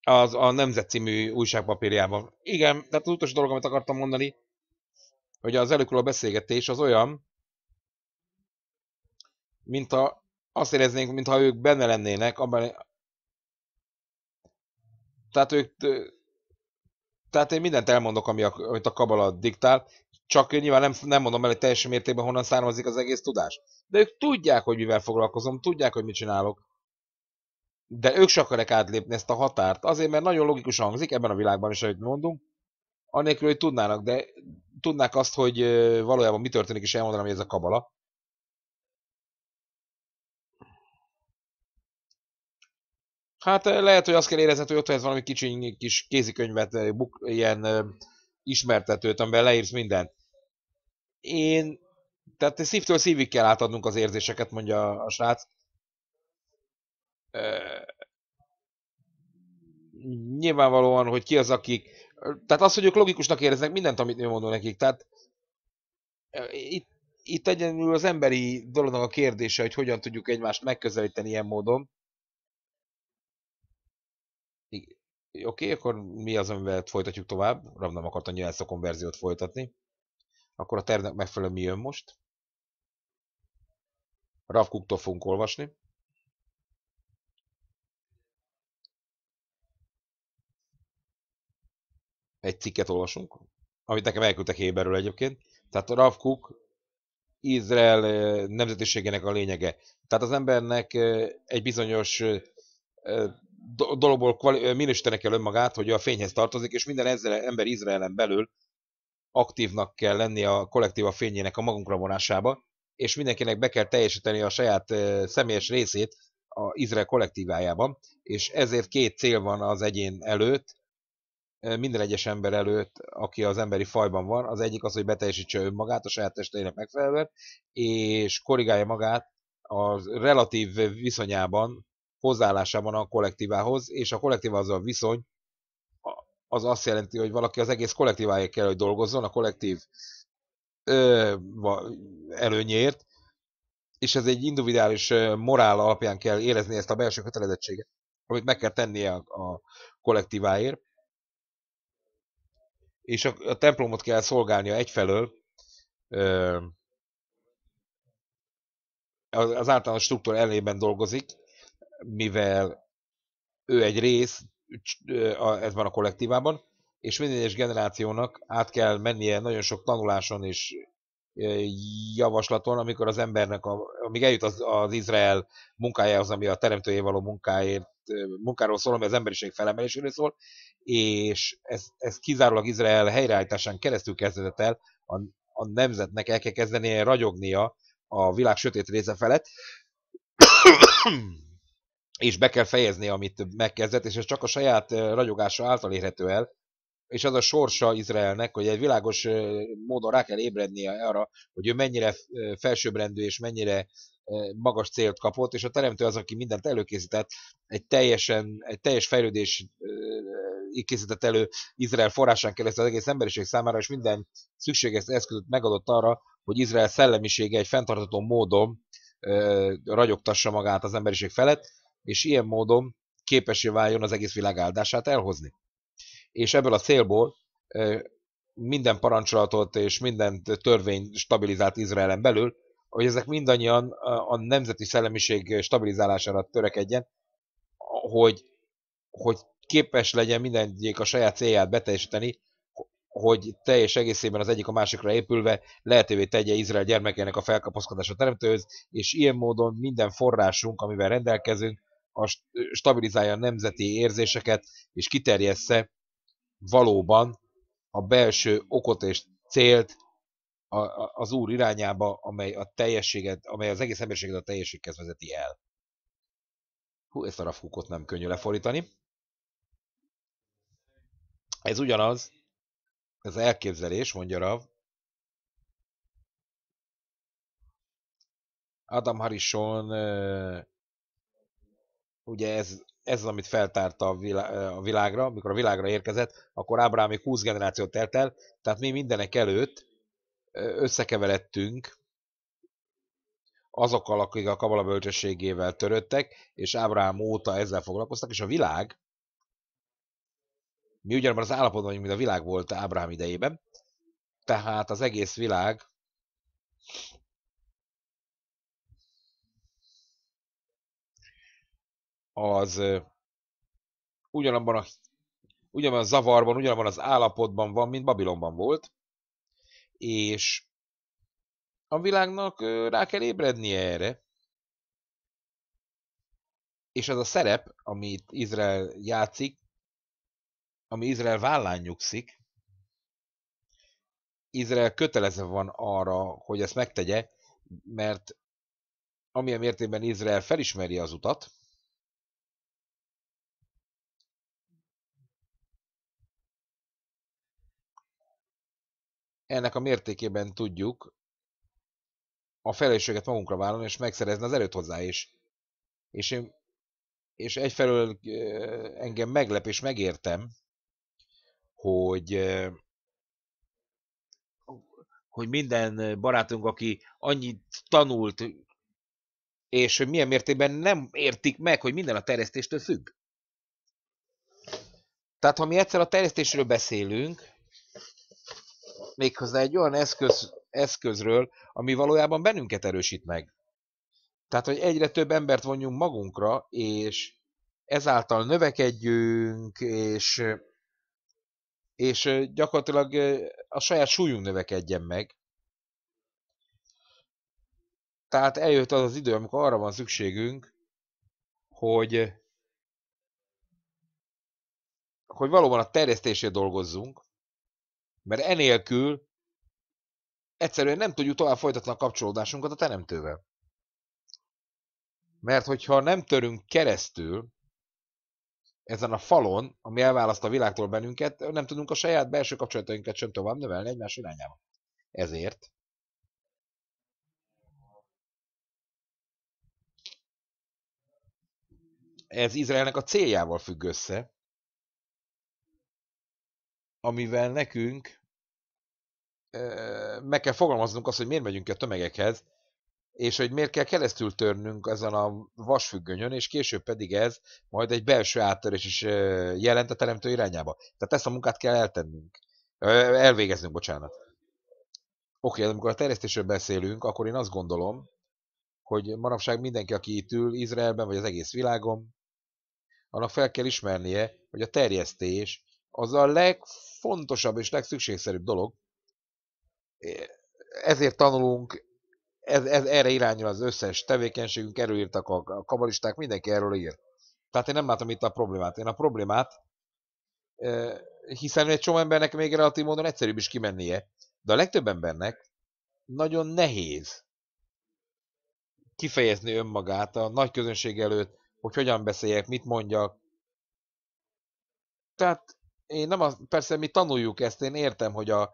Az a Nemzet című újságpapírjában. Igen, tehát az utolsó dolog, amit akartam mondani, hogy az előkuló beszélgetés az olyan, mint a, azt éreznénk, mintha ők benne lennének, abban, tehát ők tehát én mindent elmondok, ami a, amit a kabala diktál, csak nyilván nem, nem mondom el, hogy teljes mértékben honnan származik az egész tudás. De ők tudják, hogy mivel foglalkozom, tudják, hogy mit csinálok. De ők se akarják átlépni ezt a határt, azért mert nagyon logikus hangzik ebben a világban is, amit mondunk, anélkül, hogy tudnának, de tudnák azt, hogy valójában mi történik, és elmondanám, hogy ez a kabala. Hát eh, lehet, hogy azt kell érezni, hogy ott ez valami kicsi kis kézikönyvet, eh, buk, ilyen ö, eh, ismertetőt, amiben leírsz mindent. Én, tehát szívtől szívig kell átadnunk az érzéseket, mondja a, a srác. Ö, nyilvánvalóan, hogy ki az, akik... Tehát az, hogy ők logikusnak éreznek mindent, amit ő mondom nekik. Tehát itt, itt egyenlő az emberi dolognak a kérdése, hogy hogyan tudjuk egymást megközelíteni ilyen módon oké, okay, akkor mi az, amivel folytatjuk tovább? Rav nem akart annyira ezt a konverziót folytatni. Akkor a tervnek megfelelő mi jön most? Rav Kuktól fogunk olvasni. Egy cikket olvasunk, amit nekem elküldtek Héberről egyébként. Tehát a Rav Kuk, Izrael nemzetiségének a lényege. Tehát az embernek egy bizonyos dologból minősítenek kell önmagát, hogy a fényhez tartozik, és minden ezzel ember Izraelen belül aktívnak kell lenni a kollektíva fényének a magunkra vonásába, és mindenkinek be kell teljesíteni a saját személyes részét a Izrael kollektívájában, és ezért két cél van az egyén előtt, minden egyes ember előtt, aki az emberi fajban van. Az egyik az, hogy beteljesítse önmagát a saját testének megfelelően, és korrigálja magát a relatív viszonyában hozzáállásában a kollektívához, és a az a viszony az azt jelenti, hogy valaki az egész kollektíváért kell, hogy dolgozzon, a kollektív ö, előnyért, és ez egy individuális morál alapján kell érezni ezt a belső kötelezettséget, amit meg kell tennie a, a kollektíváért. És a, a templomot kell szolgálnia egyfelől, ö, az általános struktúra elében dolgozik, mivel ő egy rész, ez van a kollektívában, és minden egyes generációnak át kell mennie nagyon sok tanuláson és javaslaton, amikor az embernek, a, amíg eljut az, az Izrael munkájához, ami a teremtőjé való munkáért, munkáról szól, ami az emberiség felemeléséről szól, és ez, ez kizárólag Izrael helyreállításán keresztül kezdett el, a, a nemzetnek el kell kezdenie ragyognia a világ sötét része felett, és be kell fejezni, amit megkezdett, és ez csak a saját ragyogása által érhető el, és az a sorsa Izraelnek, hogy egy világos módon rá kell ébrednie arra, hogy ő mennyire felsőbbrendű és mennyire magas célt kapott, és a teremtő az, aki mindent előkészített, egy, teljesen, egy teljes fejlődés készített elő Izrael forrásán keresztül az egész emberiség számára, és minden szükséges eszközöt megadott arra, hogy Izrael szellemisége egy fenntartató módon ragyogtassa magát az emberiség felett, és ilyen módon képesé váljon az egész világ áldását elhozni. És ebből a célból minden parancsolatot és minden törvény stabilizált Izraelen belül, hogy ezek mindannyian a nemzeti szellemiség stabilizálására törekedjen, hogy, hogy képes legyen mindegyik a saját célját beteljesíteni, hogy teljes egészében az egyik a másikra épülve lehetővé tegye Izrael gyermekének a felkapaszkodása teremtőhöz, és ilyen módon minden forrásunk, amivel rendelkezünk, a, stabilizálja a nemzeti érzéseket, és kiterjessze valóban a belső okot és célt a, a, az Úr irányába, amely, a teljességet, amely az egész emberiséget a teljességhez vezeti el. Hú, ezt a rafkukot nem könnyű lefordítani. Ez ugyanaz, ez elképzelés, mondja Rav, Adam Harrison ugye ez, ez az, amit feltárta a, vilá, a világra, amikor a világra érkezett, akkor Ábrám még 20 generációt telt el, tehát mi mindenek előtt összekeveredtünk azokkal, akik a kabala bölcsességével töröttek, és Ábrám óta ezzel foglalkoztak, és a világ, mi ugyanabban az állapotban vagyunk, mint a világ volt Ábrám idejében, tehát az egész világ az ugyanabban a, ugyanabban a zavarban, ugyanabban az állapotban van, mint Babilonban volt, és a világnak rá kell ébrednie erre. És az a szerep, amit Izrael játszik, ami Izrael vállán nyugszik, Izrael kötelezve van arra, hogy ezt megtegye, mert amilyen mértékben Izrael felismeri az utat, ennek a mértékében tudjuk a felelősséget magunkra vállalni, és megszerezni az erőt hozzá is. És én és egyfelől engem meglep és megértem, hogy hogy minden barátunk, aki annyit tanult, és hogy milyen mértékben nem értik meg, hogy minden a terjesztéstől függ. Tehát, ha mi egyszer a terjesztésről beszélünk, méghozzá egy olyan eszköz, eszközről, ami valójában bennünket erősít meg. Tehát, hogy egyre több embert vonjunk magunkra, és ezáltal növekedjünk, és, és gyakorlatilag a saját súlyunk növekedjen meg. Tehát eljött az az idő, amikor arra van szükségünk, hogy, hogy valóban a terjesztésért dolgozzunk, mert enélkül egyszerűen nem tudjuk tovább folytatni a kapcsolódásunkat a teremtővel. Mert hogyha nem törünk keresztül ezen a falon, ami elválaszt a világtól bennünket, nem tudunk a saját belső kapcsolatainkat sem tovább növelni egymás irányába. Ezért ez Izraelnek a céljával függ össze, amivel nekünk meg kell fogalmaznunk azt, hogy miért megyünk a tömegekhez, és hogy miért kell keresztül törnünk ezen a vasfüggönyön, és később pedig ez majd egy belső áttörés is jelent a teremtő irányába. Tehát ezt a munkát kell eltennünk. Elvégeznünk, bocsánat. Oké, okay, amikor a terjesztésről beszélünk, akkor én azt gondolom, hogy manapság mindenki, aki itt ül, Izraelben vagy az egész világon, annak fel kell ismernie, hogy a terjesztés az a legfontosabb és legszükségszerűbb dolog. Ezért tanulunk, ez, ez erre irányul az összes tevékenységünk, erről írtak a, kabalisták, mindenki erről ír. Tehát én nem látom itt a problémát. Én a problémát, hiszen egy csomó embernek még relatív módon egyszerűbb is kimennie, de a legtöbb embernek nagyon nehéz kifejezni önmagát a nagy közönség előtt, hogy hogyan beszéljek, mit mondjak. Tehát én nem az, persze mi tanuljuk ezt, én értem, hogy a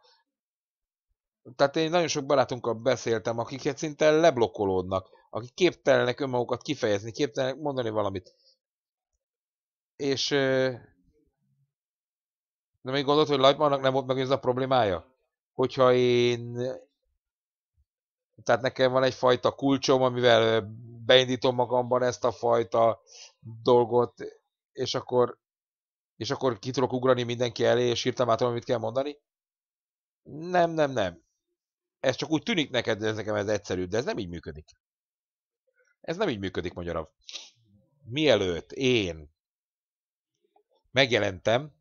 tehát én nagyon sok barátunkkal beszéltem, akiket szinte leblokkolódnak, akik képtelenek önmagukat kifejezni, képtelenek mondani valamit. És de még gondolod, hogy Lajtmannak nem volt meg ez a problémája? Hogyha én tehát nekem van egyfajta kulcsom, amivel beindítom magamban ezt a fajta dolgot, és akkor és akkor ki tudok ugrani mindenki elé, és írtam át, amit kell mondani? Nem, nem, nem. Ez csak úgy tűnik neked, ez nekem ez egyszerű, de ez nem így működik. Ez nem így működik, magyarabb. Mielőtt én megjelentem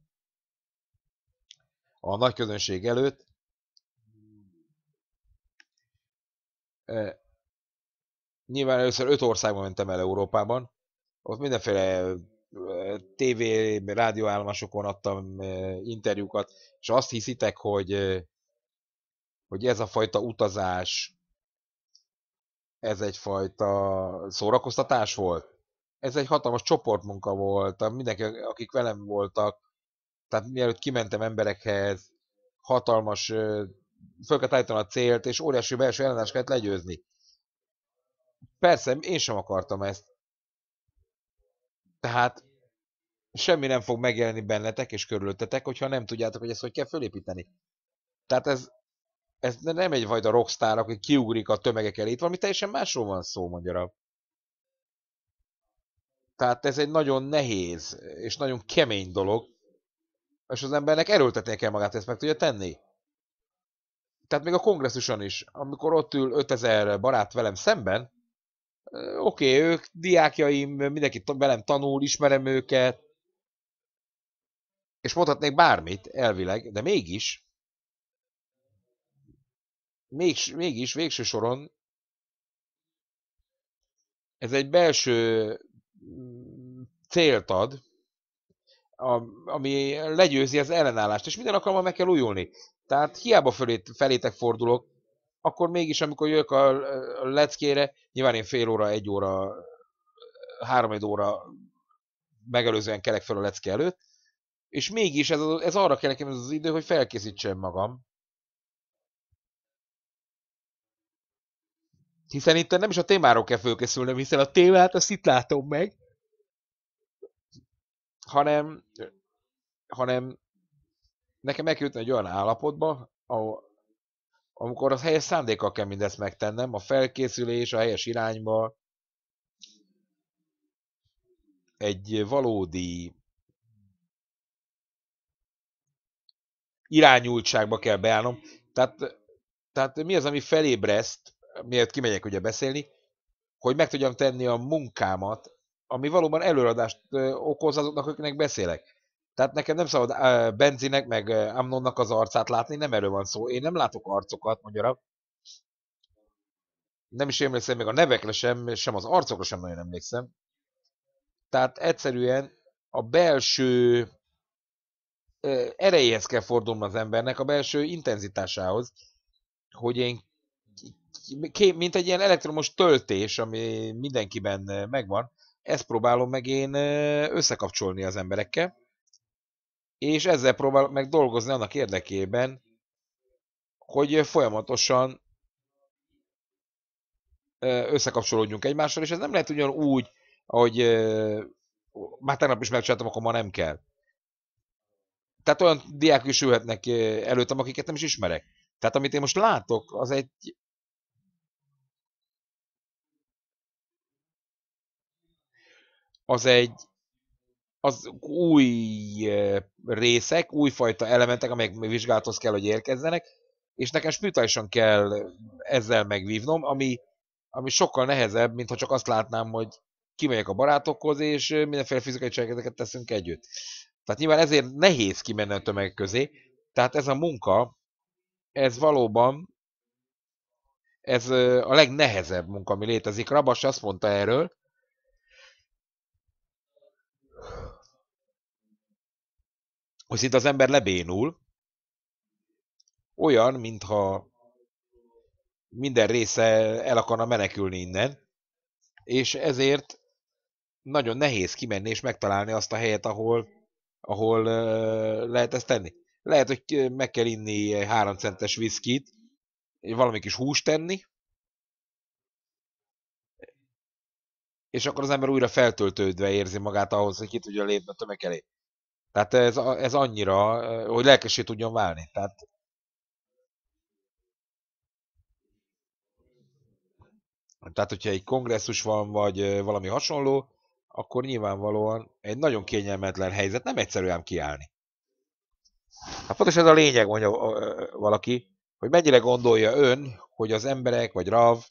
a nagy közönség előtt, nyilván először öt országban mentem el Európában, ott mindenféle TV, rádióállomásokon adtam eh, interjúkat, és azt hiszitek, hogy, eh, hogy ez a fajta utazás, ez egyfajta szórakoztatás volt? Ez egy hatalmas csoportmunka volt, mindenki, akik velem voltak, tehát mielőtt kimentem emberekhez, hatalmas, eh, föl kell állítani a célt, és óriási belső ellenást kellett legyőzni. Persze, én sem akartam ezt. Tehát semmi nem fog megjelenni bennetek és körülöttetek, hogyha nem tudjátok, hogy ezt hogy kell fölépíteni. Tehát ez, ez nem egy vagy a rockstar, aki kiugrik a tömegek elé, itt valami teljesen másról van szó, magyarab. Tehát ez egy nagyon nehéz és nagyon kemény dolog, és az embernek erőltetnie kell magát, ezt meg tudja tenni. Tehát még a kongresszuson is, amikor ott ül 5000 barát velem szemben, oké, okay, ők diákjaim, mindenki velem tanul, ismerem őket, és mondhatnék bármit elvileg, de mégis, mégis mégis végső soron ez egy belső mm, célt ad, ami legyőzi az ellenállást, és minden alkalommal meg kell újulni. Tehát hiába fölét, felétek fordulok, akkor mégis, amikor jövök a leckére, nyilván én fél óra, egy óra, három óra megelőzően kelek fel a lecke előtt, és mégis ez, ez arra kell nekem ez az idő, hogy felkészítsem magam. Hiszen itt nem is a témáról kell fölkészülnöm, hiszen a témát azt itt látom meg, hanem, hanem nekem meg kell egy olyan állapotba, ahol, amikor az helyes szándékkal kell mindezt megtennem, a felkészülés a helyes irányba, egy valódi irányultságba kell beállnom. Tehát, tehát mi az, ami felébreszt, miért kimegyek ugye beszélni, hogy meg tudjam tenni a munkámat, ami valóban előadást okoz azoknak, akiknek beszélek. Tehát nekem nem szabad Benzinek, meg Amnonnak az arcát látni, nem erről van szó. Én nem látok arcokat, magyarán. Nem is emlékszem még a nevekre sem, sem az arcokra sem nagyon emlékszem. Tehát egyszerűen a belső erejéhez kell fordulnom az embernek, a belső intenzitásához, hogy én mint egy ilyen elektromos töltés, ami mindenkiben megvan, ezt próbálom meg én összekapcsolni az emberekkel, és ezzel próbálok meg dolgozni annak érdekében, hogy folyamatosan összekapcsolódjunk egymással, és ez nem lehet ugyanúgy, ahogy már tegnap is megcsináltam, akkor ma nem kell tehát olyan diák is ülhetnek előttem, akiket nem is ismerek. Tehát amit én most látok, az egy... Az egy... Az új részek, újfajta elementek, amelyek vizsgálathoz kell, hogy érkezzenek, és nekem spirituálisan kell ezzel megvívnom, ami, ami sokkal nehezebb, mint ha csak azt látnám, hogy kimegyek a barátokhoz, és mindenféle fizikai cselekedeteket teszünk együtt. Tehát nyilván ezért nehéz kimenni a tömeg közé. Tehát ez a munka, ez valóban ez a legnehezebb munka, ami létezik. Rabas azt mondta erről, hogy itt az ember lebénul, olyan, mintha minden része el akarna menekülni innen, és ezért nagyon nehéz kimenni és megtalálni azt a helyet, ahol ahol lehet ezt tenni. Lehet, hogy meg kell inni három centes viszkit, valami kis húst tenni, és akkor az ember újra feltöltődve érzi magát ahhoz, hogy ki tudja lépni a tömeg elé. Tehát ez, ez annyira, hogy lelkesé tudjon válni. Tehát Tehát, hogyha egy kongresszus van, vagy valami hasonló, akkor nyilvánvalóan egy nagyon kényelmetlen helyzet, nem egyszerűen kiállni. Hát pontosan ez a lényeg, mondja valaki, hogy mennyire gondolja ön, hogy az emberek vagy RAV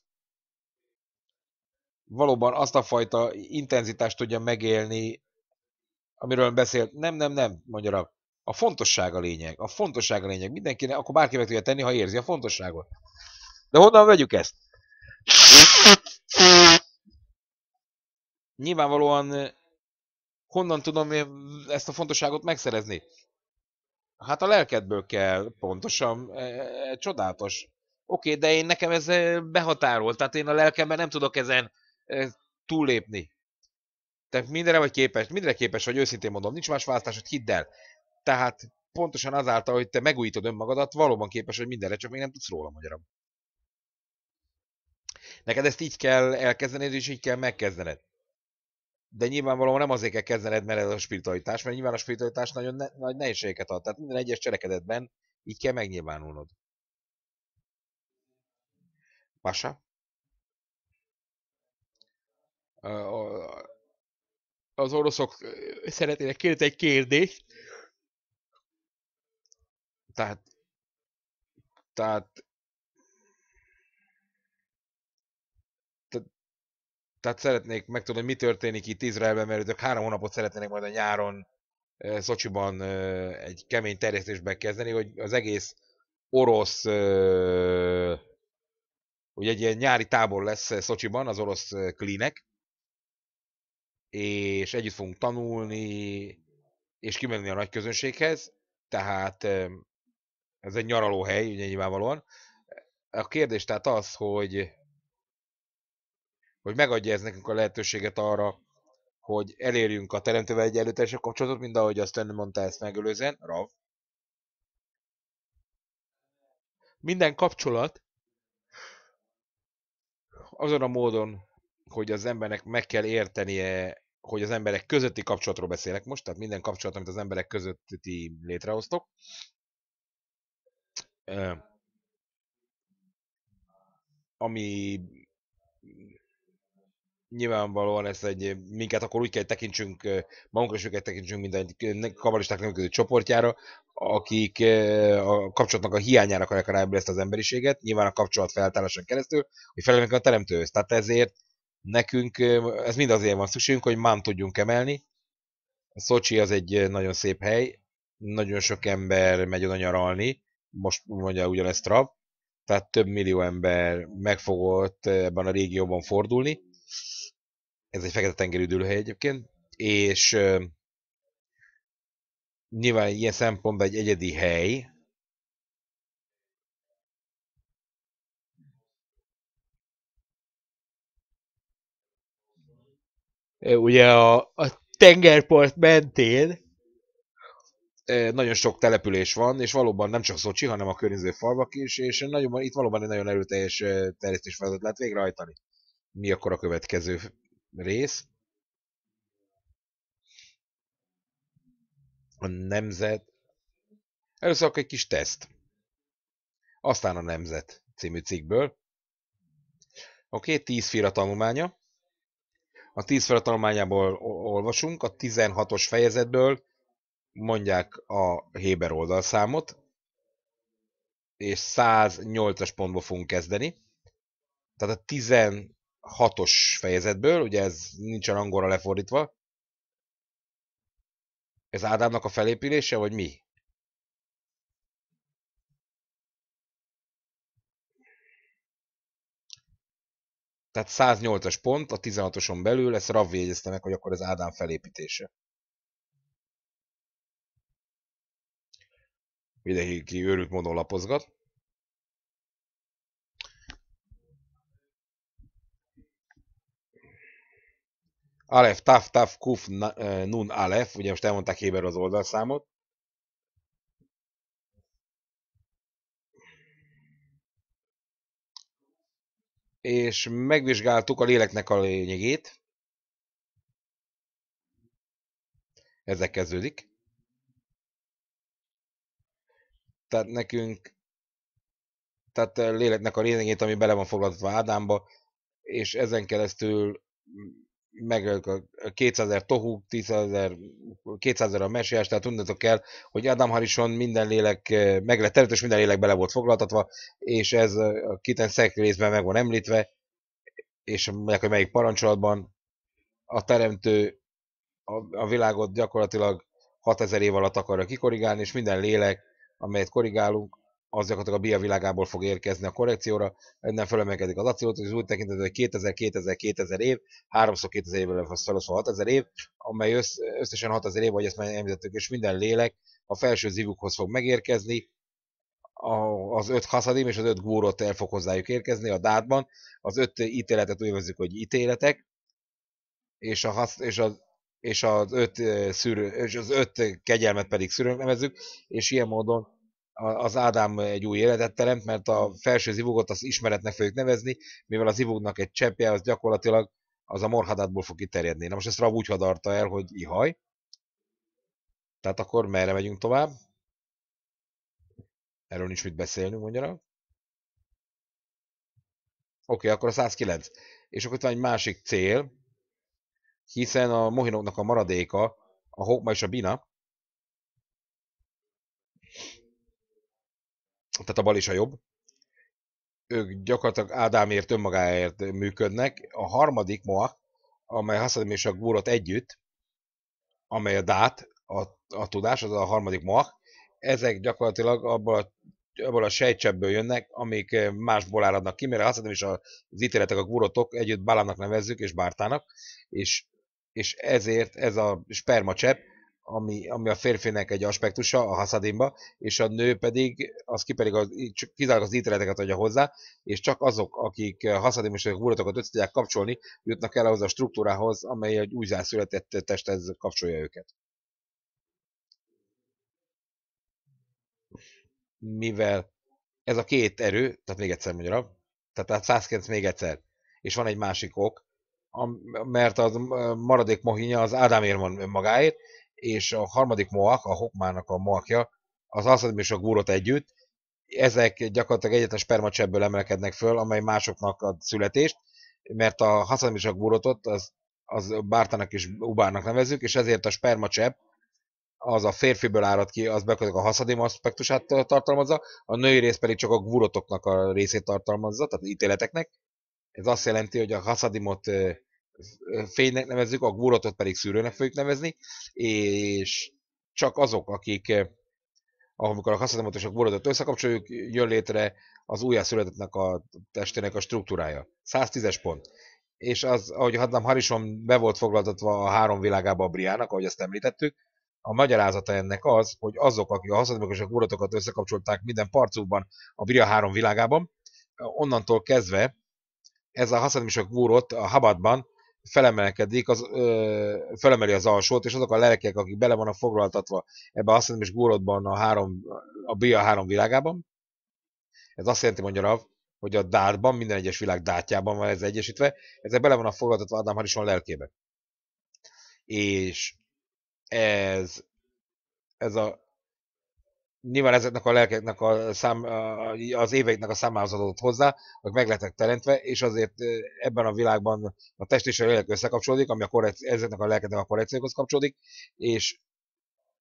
valóban azt a fajta intenzitást tudja megélni, amiről beszélt. Nem, nem, nem, mondja RAV. A fontosság a lényeg. A fontosság a lényeg. Mindenkinek, akkor bárki meg tudja tenni, ha érzi a fontosságot. De honnan vegyük ezt? nyilvánvalóan eh, honnan tudom ezt a fontosságot megszerezni? Hát a lelkedből kell, pontosan, eh, eh, csodálatos. Oké, de én nekem ez behatárol, tehát én a lelkemben nem tudok ezen túllépni. Tehát mindenre vagy képes, mindenre képes vagy, őszintén mondom, nincs más hogy hidd el. Tehát pontosan azáltal, hogy te megújítod önmagadat, valóban képes vagy mindenre, csak még nem tudsz róla magyarom. Neked ezt így kell elkezdened, és így kell megkezdened de nyilvánvalóan nem azért kell kezdened, mert ez a spiritualitás, mert nyilván a spiritualitás nagyon ne, nagy nehézségeket ad. Tehát minden egyes cselekedetben így kell megnyilvánulnod. Pasa? Az oroszok szeretnének kérni egy kérdést. Tehát, tehát Tehát szeretnék megtudni, hogy mi történik itt Izraelben, mert ők három hónapot szeretnének majd a nyáron Szocsiban egy kemény terjesztésbe kezdeni, hogy az egész orosz, hogy egy ilyen nyári tábor lesz Szocsiban, az orosz klinek, és együtt fogunk tanulni, és kimenni a nagy közönséghez, tehát ez egy nyaralóhely, ugye nyilvánvalóan. A kérdés tehát az, hogy hogy megadja ez nekünk a lehetőséget arra, hogy elérjünk a teremtővel egy előteljesebb kapcsolatot, mint ahogy azt ön mondta ezt megölőzen, Rav. Minden kapcsolat azon a módon, hogy az embernek meg kell értenie, hogy az emberek közötti kapcsolatról beszélek most, tehát minden kapcsolat, amit az emberek közötti létrehoztok, ami nyilvánvalóan ez egy, minket akkor úgy kell tekintsünk, magunkra is őket tekintsünk, mint egy kabalisták nemközi csoportjára, akik a kapcsolatnak a hiányára akarják rá ezt az emberiséget, nyilván a kapcsolat feltárásán keresztül, hogy felelnek a teremtőhöz. Tehát ezért nekünk, ez mind azért van szükségünk, hogy mám tudjunk emelni. Szocsi az egy nagyon szép hely, nagyon sok ember megy oda nyaralni, most mondja ugyanezt Trump, tehát több millió ember meg fogott ebben a régióban fordulni, ez egy fekete-tengerű dőlőhely egyébként, és uh, nyilván ilyen szempontból egy egyedi hely, ugye a, a tengerport mentén nagyon sok település van, és valóban nem csak Szocsi, hanem a környező falvak is, és nagyon, itt valóban egy nagyon erőteljes feladat lehet végrehajtani mi akkor a következő rész. A nemzet. Először egy kis teszt. Aztán a Nemzet című cikkből. Oké, okay, 10 fira tanulmánya. A 10 fira tanulmányából olvasunk, a 16-os fejezetből mondják a Héber oldalszámot, és 108-as pontból fogunk kezdeni. Tehát a hatos fejezetből, ugye ez nincsen angolra lefordítva. Ez Ádámnak a felépülése, vagy mi? Tehát 108-as pont a 16-oson belül, ezt Rav jegyezte meg, hogy akkor ez Ádám felépítése. Mindenki őrült módon lapozgat. Alef, Taf, Taf, Kuf, Nun, Alef, ugye most elmondták Héber az oldalszámot. És megvizsgáltuk a léleknek a lényegét. ezek kezdődik. Tehát nekünk, tehát a léleknek a lényegét, ami bele van foglalva Ádámba, és ezen keresztül meg a 200 ezer tohú, 200 ezer a mesiás, tehát tudnátok kell, hogy Adam Harrison minden lélek eh, meg lett terült, és minden lélek bele volt foglaltatva, és ez eh, a Kiten részben meg van említve, és meg, hogy melyik parancsolatban a teremtő a, a világot gyakorlatilag 6000 év alatt akarja kikorrigálni, és minden lélek, amelyet korrigálunk, az gyakorlatilag a BIA világából fog érkezni a korrekcióra, nem fölemelkedik az aciót, és úgy tekintető, hogy 2000, 2000, 2000 év, háromszor 2000 évvel felosztva szóval 6000 év, amely össz, összesen 6000 év, vagy ezt már említettük, és minden lélek a felső zivukhoz fog megérkezni, a, az öt haszadim és az öt gúrot el fog hozzájuk érkezni a dátban, az öt ítéletet úgy vezzük, hogy ítéletek, és, a hasz, és az és az öt, szűrő, és az öt kegyelmet pedig szűrőnek nevezzük, és ilyen módon az Ádám egy új életet teremt, mert a felső zivugot az ismeretnek fogjuk nevezni, mivel az zivugnak egy cseppje, az gyakorlatilag az a morhadátból fog kiterjedni. Na most ezt Rav úgy hadarta el, hogy ihaj. Tehát akkor merre megyünk tovább? Erről nincs mit beszélni mondjam. Oké, okay, akkor a 109. És akkor itt van egy másik cél, hiszen a mohinoknak a maradéka, a hokma és a bina, tehát a bal és a jobb, ők gyakorlatilag Ádámért önmagáért működnek. A harmadik Moa, amely Hassadim és a Gúrot együtt, amely a Dát, a, a tudás, az a harmadik Moa, ezek gyakorlatilag abból a, abból a sejtsebből jönnek, amik eh, másból áradnak ki, mert hiszem, és az ítéletek, a gurotok együtt Bálának nevezzük, és Bártának, és, és ezért ez a csepp, ami, ami a férfinek egy aspektusa, a haszadimba, és a nő pedig, az ki pedig az, kizárólag az ítéleteket adja hozzá, és csak azok, akik haszadim és huratokat össze tudják kapcsolni, jutnak el ahhoz a struktúrához, amely egy született testhez kapcsolja őket. Mivel ez a két erő, tehát még egyszer mondjam, tehát 109 még egyszer, és van egy másik ok, a, mert az maradék mohinja az Ádám ér magáért, és a harmadik moak, a Hokmának a moakja, az Alszadim és a gúrot együtt, ezek gyakorlatilag egyetlen spermacsebből emelkednek föl, amely másoknak ad születést, mert a haszadom és a gúrotot az, az Bártának és ubárnak nevezük, és ezért a spermacsebb az a férfiből árad ki, az bekötök a haszadim aspektusát tartalmazza, a női rész pedig csak a gurotoknak a részét tartalmazza, tehát ítéleteknek. Ez azt jelenti, hogy a haszadimot fénynek nevezzük, a gúrotot pedig szűrőnek fogjuk nevezni, és csak azok, akik eh, amikor a használatosok gúrotot összekapcsoljuk, jön létre az újjászületetnek a testének a struktúrája. 110-es pont. És az, ahogy hadnám, Harison be volt foglaltatva a három világába a Briának, ahogy ezt említettük, a magyarázata ennek az, hogy azok, akik a használatosok gúrotokat összekapcsolták minden parcukban a Bria három világában, onnantól kezdve ez a használatosok borot a Habadban felemelkedik, az, ö, felemeli az alsót, és azok a lelkek, akik bele vannak foglaltatva ebbe azt hiszem, és górodban a, három, a Bia három világában, ez azt jelenti, mondja Rav, hogy a dárban, minden egyes világ dátjában van ez egyesítve, ezek bele vannak foglaltatva Ádám Harrison lelkébe. És ez, ez a nyilván ezeknek a lelkeknek a szám, az éveknek a számához adott hozzá, hogy meg lehetek teremtve, és azért ebben a világban a test és a lélek összekapcsolódik, ami a korrekció, ezeknek a lelkeknek a korrekciókhoz kapcsolódik, és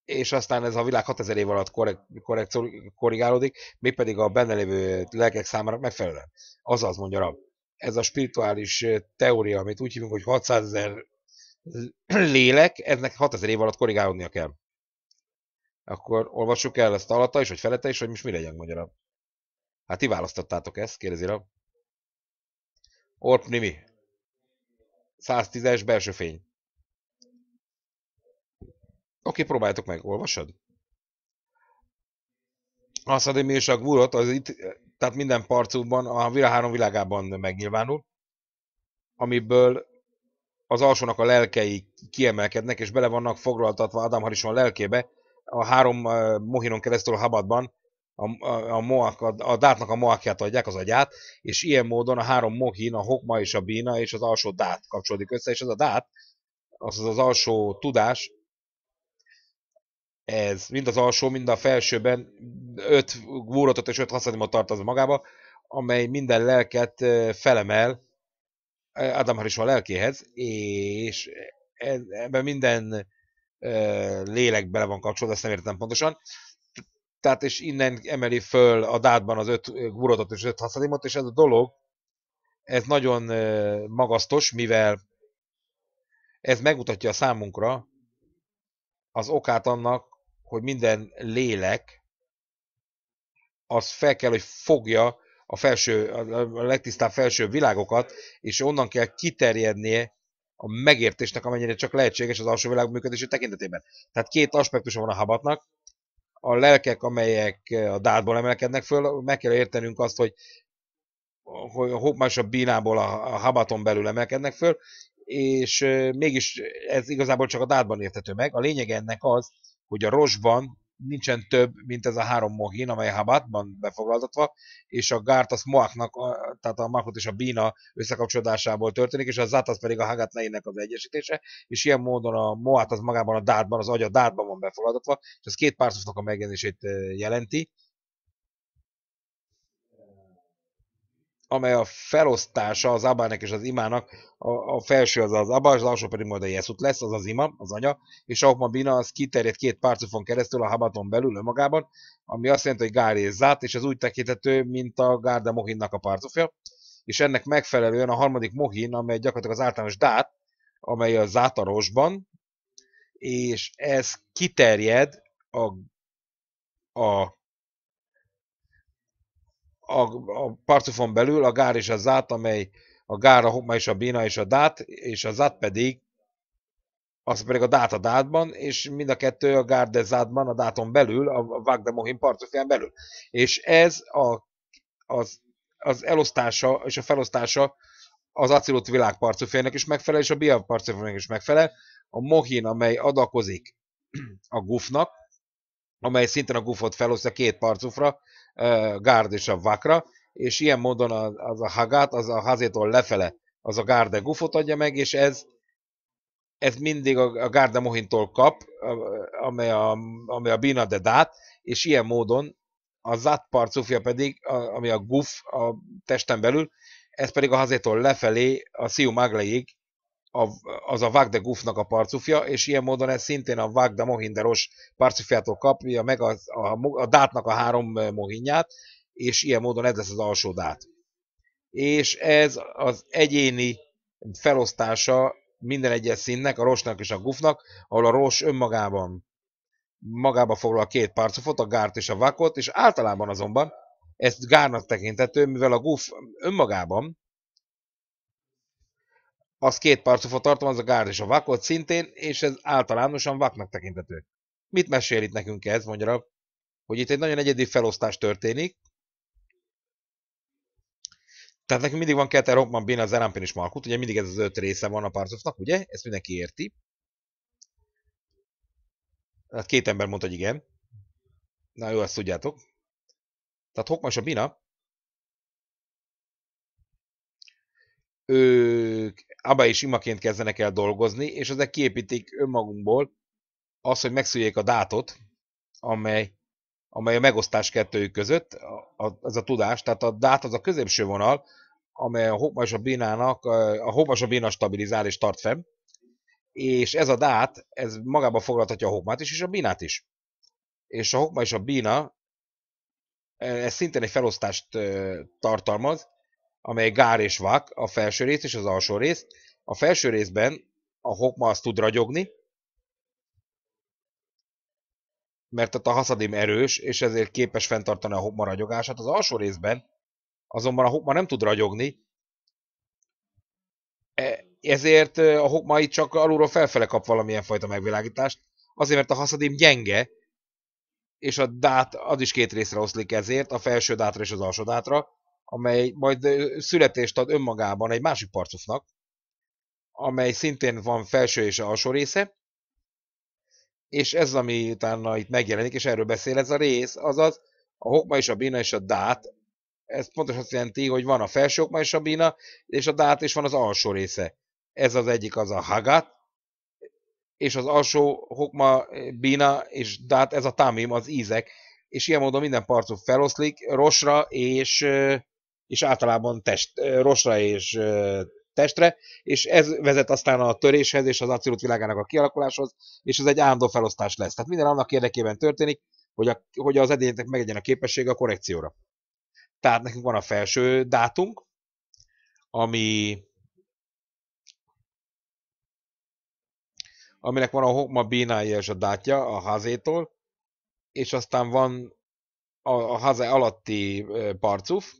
és aztán ez a világ 6000 év alatt korrekt, korrekt, korrigálódik, mégpedig a benne lévő lelkek számára megfelelően. Azaz mondja rab. Ez a spirituális teória, amit úgy hívunk, hogy 600 ezer lélek, eznek 6000 év alatt korrigálódnia kell. Akkor olvassuk el ezt alatta is, hogy felette is, hogy most mi legyen magyarabb. Hát ti választottátok ezt, kérdezi rá. Orp Nimi. 110-es belső fény. Oké, próbáljátok meg, olvasod? Azt mondom, hogy a gurot, az itt, tehát minden parcúban, a világ három világában megnyilvánul, amiből az alsónak a lelkei kiemelkednek, és bele vannak foglaltatva Adam Harison lelkébe, a három mohinon keresztül a habadban a, a, a, moak, a, a dátnak a moakját adják, az agyát, és ilyen módon a három mohin, a hokma és a bína és az alsó dát kapcsolódik össze, és ez a dát, az az alsó tudás, ez mind az alsó, mind a felsőben öt gúrotot és öt haszadimot tartoz magába, amely minden lelket felemel Adam Harishma lelkéhez, és e, ebben minden lélek bele van kapcsolva, ezt nem értem pontosan. Tehát és innen emeli föl a dátban az öt gurotot és öt haszadimot, és ez a dolog, ez nagyon magasztos, mivel ez megmutatja a számunkra az okát annak, hogy minden lélek az fel kell, hogy fogja a, felső, a legtisztább felső világokat, és onnan kell kiterjednie a megértésnek, amennyire csak lehetséges az alsó világ működési tekintetében. Tehát két aspektusa van a habatnak. A lelkek, amelyek a dátból emelkednek föl, meg kell értenünk azt, hogy hogy a hopmás a bínából a habaton belül emelkednek föl, és mégis ez igazából csak a dátban érthető meg. A lényeg ennek az, hogy a rosban nincsen több, mint ez a három mohin, amely Habatban befoglaltatva, és a Gárt az Moaknak, tehát a Makot és a Bína összekapcsolódásából történik, és a Zát az pedig a Hagat nejének az egyesítése, és ilyen módon a Moat az magában a Dártban, az agya Dártban van befoglaltatva, és ez két pártusnak a megjelenését eh, jelenti, amely a felosztása az abának és az imának, a, a felső az az abba, az alsó pedig majd a jeszut lesz, az az ima, az anya, és Ahma Bina az kiterjedt két párcufon keresztül a habaton belül önmagában, ami azt jelenti, hogy Gár és Zát, és az úgy tekintető, mint a Gárda Mohinnak a párcufja, és ennek megfelelően a harmadik Mohin, amely gyakorlatilag az általános Dát, amely a Zátarosban, és ez kiterjed a, a a, a parcufon belül a gár és a zát, amely a gár, a hokma és a bína és a dát, és a zát pedig, az pedig a dát a dátban, és mind a kettő a gár de zátban, a dáton belül, a mohin parcufján belül. És ez a, az, az elosztása és a felosztása az acilut világ parcufjának is megfelel, és a bia parcufjának is megfelel. A mohin, amely adakozik a gufnak, amely szintén a gufot felosztja két parcufra, Gárd és a Vakra, és ilyen módon az a Hagát, az a Hazétól lefele, az a Gárde gufot adja meg, és ez ez mindig a gárde Mohintól kap, amely a, amely a Bina de Dát, és ilyen módon a Zat parcufja pedig, ami a Guf a testen belül, ez pedig a hazétól lefelé a Siu Magleig a, az a Vagde Gufnak a parcufja, és ilyen módon ez szintén a Vagde Mohinderos parcufjától kapja meg a, a, a dátnak a három mohinját, és ilyen módon ez lesz az alsó dát. És ez az egyéni felosztása minden egyes színnek, a rosnak és a gufnak, ahol a rossz önmagában magába foglal a két parcufot, a gárt és a vakot, és általában azonban ezt gárnak tekintető, mivel a guf önmagában az két tartom az a gárd és a vakot szintén, és ez általánosan vaknak tekintető. Mit mesél itt nekünk ez, mondja, hogy itt egy nagyon egyedi felosztás történik, tehát nekünk mindig van Keter, Hopman, Bina, Zerampin és Malkut, ugye mindig ez az öt része van a Parzovnak, ugye? Ezt mindenki érti. Hát két ember mondta, hogy igen. Na jó, ezt tudjátok. Tehát Hopman és a Bina, ők abba is imaként kezdenek el dolgozni, és ezek kiépítik önmagunkból azt hogy megszüljék a dátot, amely, amely a megosztás kettőjük között, az a tudás, tehát a dát az a középső vonal, amely a hopmas a bínának, a hopmas a bína stabilizál és tart fenn, és ez a dát, ez magába foglalhatja a hokmát is, és a bínát is. És a hokma és a bína, e, ez szintén egy felosztást tartalmaz, amely gár és vak, a felső rész és az alsó rész. A felső részben a hokma az tud ragyogni, mert a haszadim erős, és ezért képes fenntartani a hokma ragyogását. Az alsó részben azonban a hokma nem tud ragyogni, e, ezért a hokma itt csak alulról felfele kap valamilyen fajta megvilágítást, azért mert a haszadim gyenge, és a dát az is két részre oszlik ezért, a felső dátra és az alsó dátra, amely majd születést ad önmagában egy másik parcufnak, amely szintén van felső és alsó része, és ez, ami utána itt megjelenik, és erről beszél ez a rész, azaz a hokma és a bína és a dát, ez pontosan azt jelenti, hogy van a felső hokma és a bína, és a dát, és van az alsó része. Ez az egyik, az a hagat, és az alsó hokma, bína és dát, ez a tamim, az ízek, és ilyen módon minden parcuk feloszlik rosra és és általában test, rosra és testre, és ez vezet aztán a töréshez és az acilut világának a kialakuláshoz, és ez egy állandó felosztás lesz. Tehát minden annak érdekében történik, hogy, a, hogy az edényeknek megegyen a képessége a korrekcióra. Tehát nekünk van a felső dátunk, ami aminek van a Hokma binai és a dátja a házétól, és aztán van a, a háze alatti parcuf,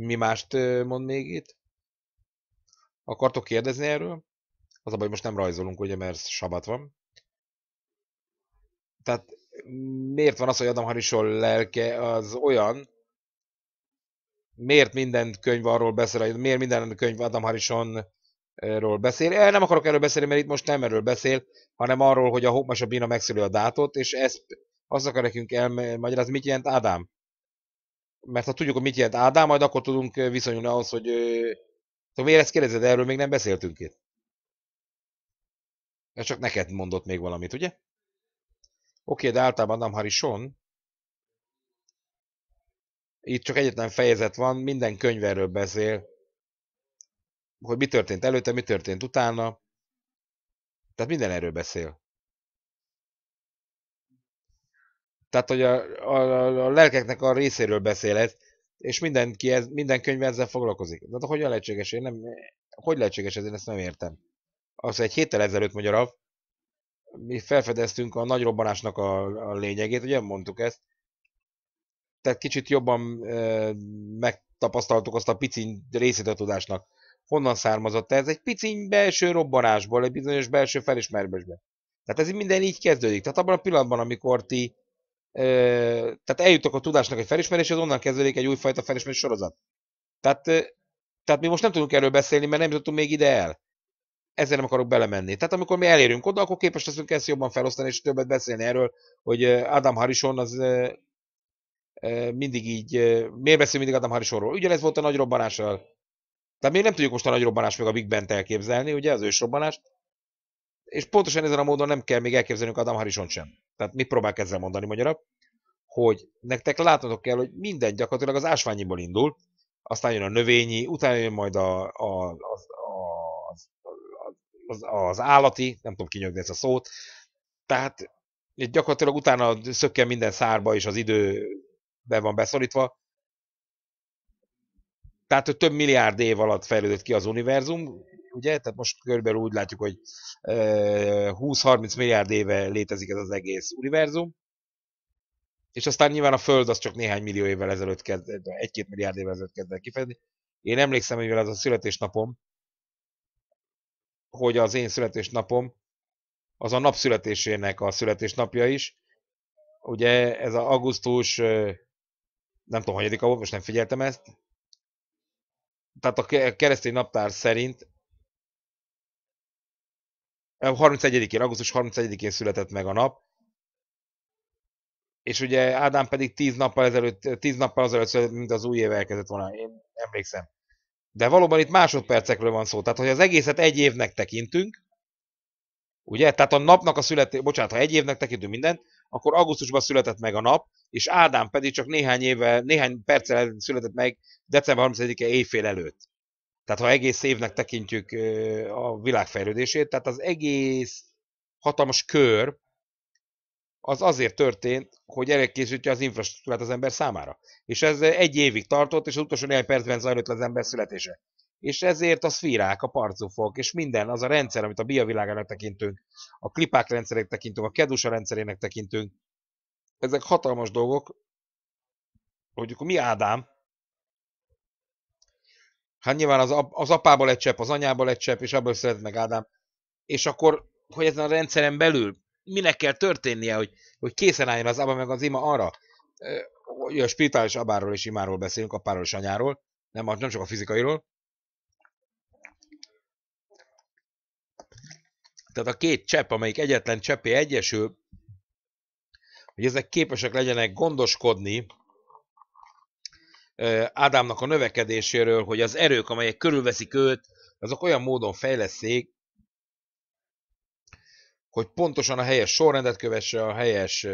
mi mást mond még itt? Akartok kérdezni erről? Az a baj, most nem rajzolunk, ugye, mert sabat van. Tehát miért van az, hogy Adam Harisol lelke az olyan, miért minden könyv arról beszél, miért minden könyv Adam Harrisonról beszél. El nem akarok erről beszélni, mert itt most nem erről beszél, hanem arról, hogy a Hope Bina megszülő a dátot, és ezt azt akar nekünk elmagyarázni, mit jelent Ádám mert ha tudjuk, hogy mit jelent Ádám, majd akkor tudunk eh, viszonyulni ahhoz, hogy eh, te miért ezt kérdezed, erről még nem beszéltünk itt. De csak neked mondott még valamit, ugye? Oké, okay, de általában nem Harishon. Itt csak egyetlen fejezet van, minden könyv erről beszél, hogy mi történt előtte, mi történt utána. Tehát minden erről beszél. Tehát, hogy a, a, a lelkeknek a részéről beszélhet, és mindenki, ez, minden könyv ezzel foglalkozik. De hogy lehetséges? Én nem, hogy lehetséges ez? Én ezt nem értem. Az egy héttel ezelőtt magyarabb, mi felfedeztünk a nagy robbanásnak a, a lényegét, ugye mondtuk ezt, tehát kicsit jobban e, megtapasztaltuk azt a picin részét a tudásnak. Honnan származott ez? Egy picin belső robbanásból, egy bizonyos belső felismerésből. Tehát ez minden így kezdődik. Tehát abban a pillanatban, amikor ti tehát eljutok a tudásnak egy felismeréséhez, onnan kezdődik egy újfajta felismerés sorozat. Tehát, tehát mi most nem tudunk erről beszélni, mert nem jutottunk még ide el. Ezzel nem akarok belemenni. Tehát amikor mi elérünk oda, akkor képes leszünk ezt jobban felosztani, és többet beszélni erről, hogy Adam Harrison az mindig így, miért beszél mindig Adam Harrisonról? Ugyanez volt a nagy robbanással. Tehát még nem tudjuk most a nagy robbanást meg a Big Bent elképzelni, ugye, az ős robbanást, és pontosan ezen a módon nem kell még elképzelnünk Adam Harrison sem. Tehát mit próbál ezzel mondani magyarul? Hogy nektek látnotok kell, hogy minden gyakorlatilag az ásványiból indul, aztán jön a növényi, utána jön majd a, a, az, az, az, az állati, nem tudom kinyögni ezt a szót, tehát gyakorlatilag utána szökken minden szárba, és az idő be van beszorítva. Tehát több milliárd év alatt fejlődött ki az univerzum, ugye? Tehát most körülbelül úgy látjuk, hogy 20-30 milliárd éve létezik ez az egész univerzum, és aztán nyilván a Föld az csak néhány millió évvel ezelőtt kezdett, egy-két milliárd évvel ezelőtt kezdett kifejezni. Én emlékszem, hogy az a születésnapom, hogy az én születésnapom, az a napszületésének a születésnapja is. Ugye ez a augusztus, nem tudom, hanyadika volt, most nem figyeltem ezt. Tehát a keresztény naptár szerint 31-én, augusztus 31-én született meg a nap, és ugye Ádám pedig 10 nappal ezelőtt, 10 nappal azelőtt született, mint az új év elkezdett volna, én emlékszem. De valóban itt másodpercekről van szó, tehát hogy az egészet egy évnek tekintünk, ugye, tehát a napnak a születés, bocsánat, ha egy évnek tekintünk mindent, akkor augusztusban született meg a nap, és Ádám pedig csak néhány éve, néhány perccel született meg december 31-e éjfél előtt. Tehát ha egész évnek tekintjük a világfejlődését, tehát az egész hatalmas kör az azért történt, hogy elkészítje az infrastruktúrát az ember számára. És ez egy évig tartott, és az utolsó néhány percben zajlott le az ember születése. És ezért a szfírák, a parcufok, és minden, az a rendszer, amit a biavilágának tekintünk, a klipák rendszerek tekintünk, a kedusa rendszerének tekintünk, ezek hatalmas dolgok, hogy mi Ádám, Hát nyilván az, az apából egy csepp, az anyából egy csepp, és abból szeret meg Ádám. És akkor, hogy ezen a rendszeren belül minek kell történnie, hogy, hogy készen álljon az abba meg az ima arra? Hogy a spirituális abáról és imáról beszélünk, apáról és anyáról, nem, nem csak a fizikairól. Tehát a két csepp, amelyik egyetlen cseppé egyesül, hogy ezek képesek legyenek gondoskodni Ádámnak a növekedéséről, hogy az erők, amelyek körülveszik őt, azok olyan módon fejleszék, hogy pontosan a helyes sorrendet kövesse, a helyes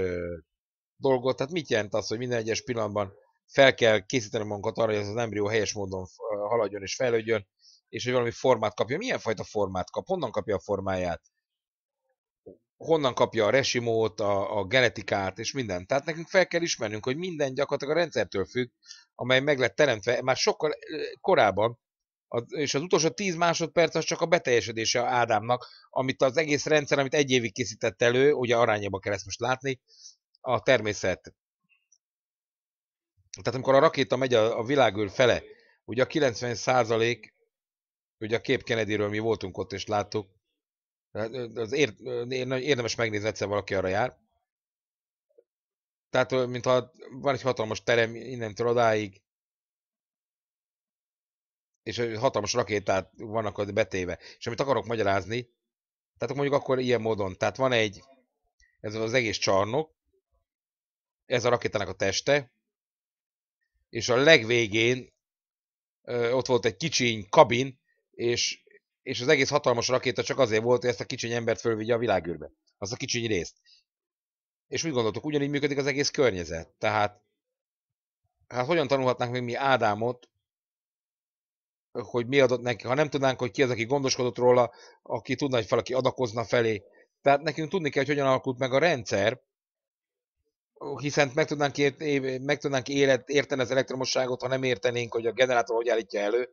dolgot. Tehát mit jelent az, hogy minden egyes pillanatban fel kell készíteni magunkat arra, hogy ez az embrió helyes módon haladjon és fejlődjön, és hogy valami formát kapja. Milyen fajta formát kap? Honnan kapja a formáját? honnan kapja a resimót, a, a genetikát és mindent. Tehát nekünk fel kell ismernünk, hogy minden gyakorlatilag a rendszertől függ, amely meg lett teremtve már sokkal korábban, és az utolsó 10 másodperc az csak a beteljesedése a Ádámnak, amit az egész rendszer, amit egy évig készített elő, ugye arányában kell ezt most látni, a természet. Tehát amikor a rakéta megy a, a világűr fele, ugye a 90 százalék, ugye a kép Kennedyről mi voltunk ott és láttuk, az ér, érdemes megnézni, egyszer valaki arra jár. Tehát, mintha van egy hatalmas terem innentől odáig, és hatalmas rakétát vannak ott betéve. És amit akarok magyarázni, tehát mondjuk akkor ilyen módon, tehát van egy, ez az egész csarnok, ez a rakétának a teste, és a legvégén ö, ott volt egy kicsiny kabin, és és az egész hatalmas rakéta csak azért volt, hogy ezt a kicsiny embert fölvigye a világűrbe, Az a kicsiny részt. És úgy gondoltuk, ugyanígy működik az egész környezet. Tehát hát hogyan tanulhatnánk még mi Ádámot, hogy mi adott neki, ha nem tudnánk, hogy ki az, aki gondoskodott róla, aki tudna, hogy valaki adakozna felé. Tehát nekünk tudni kell, hogy hogyan alakult meg a rendszer, hiszen meg tudnánk, ért, meg tudnánk élet, érteni az elektromosságot, ha nem értenénk, hogy a generátor hogy állítja elő,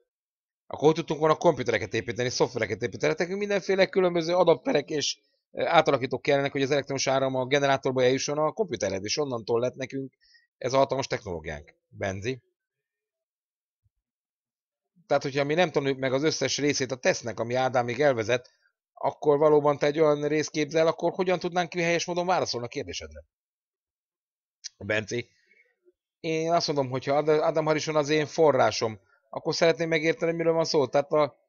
akkor ott tudtunk volna komputereket építeni, szoftvereket építeni, tehát mindenféle különböző adapterek és e, átalakítók kellenek, hogy az elektromos áram a generátorba eljusson a komputerhez, és onnantól lett nekünk ez a hatalmas technológiánk. Benzi. Tehát, hogyha mi nem tanuljuk meg az összes részét a tesznek, ami Ádámig elvezet, akkor valóban te egy olyan részt képzel, akkor hogyan tudnánk mi helyes módon válaszolni a kérdésedre? Benci. Én azt mondom, hogyha Adam Harrison az én forrásom, akkor szeretném megérteni, miről van szó. Tehát a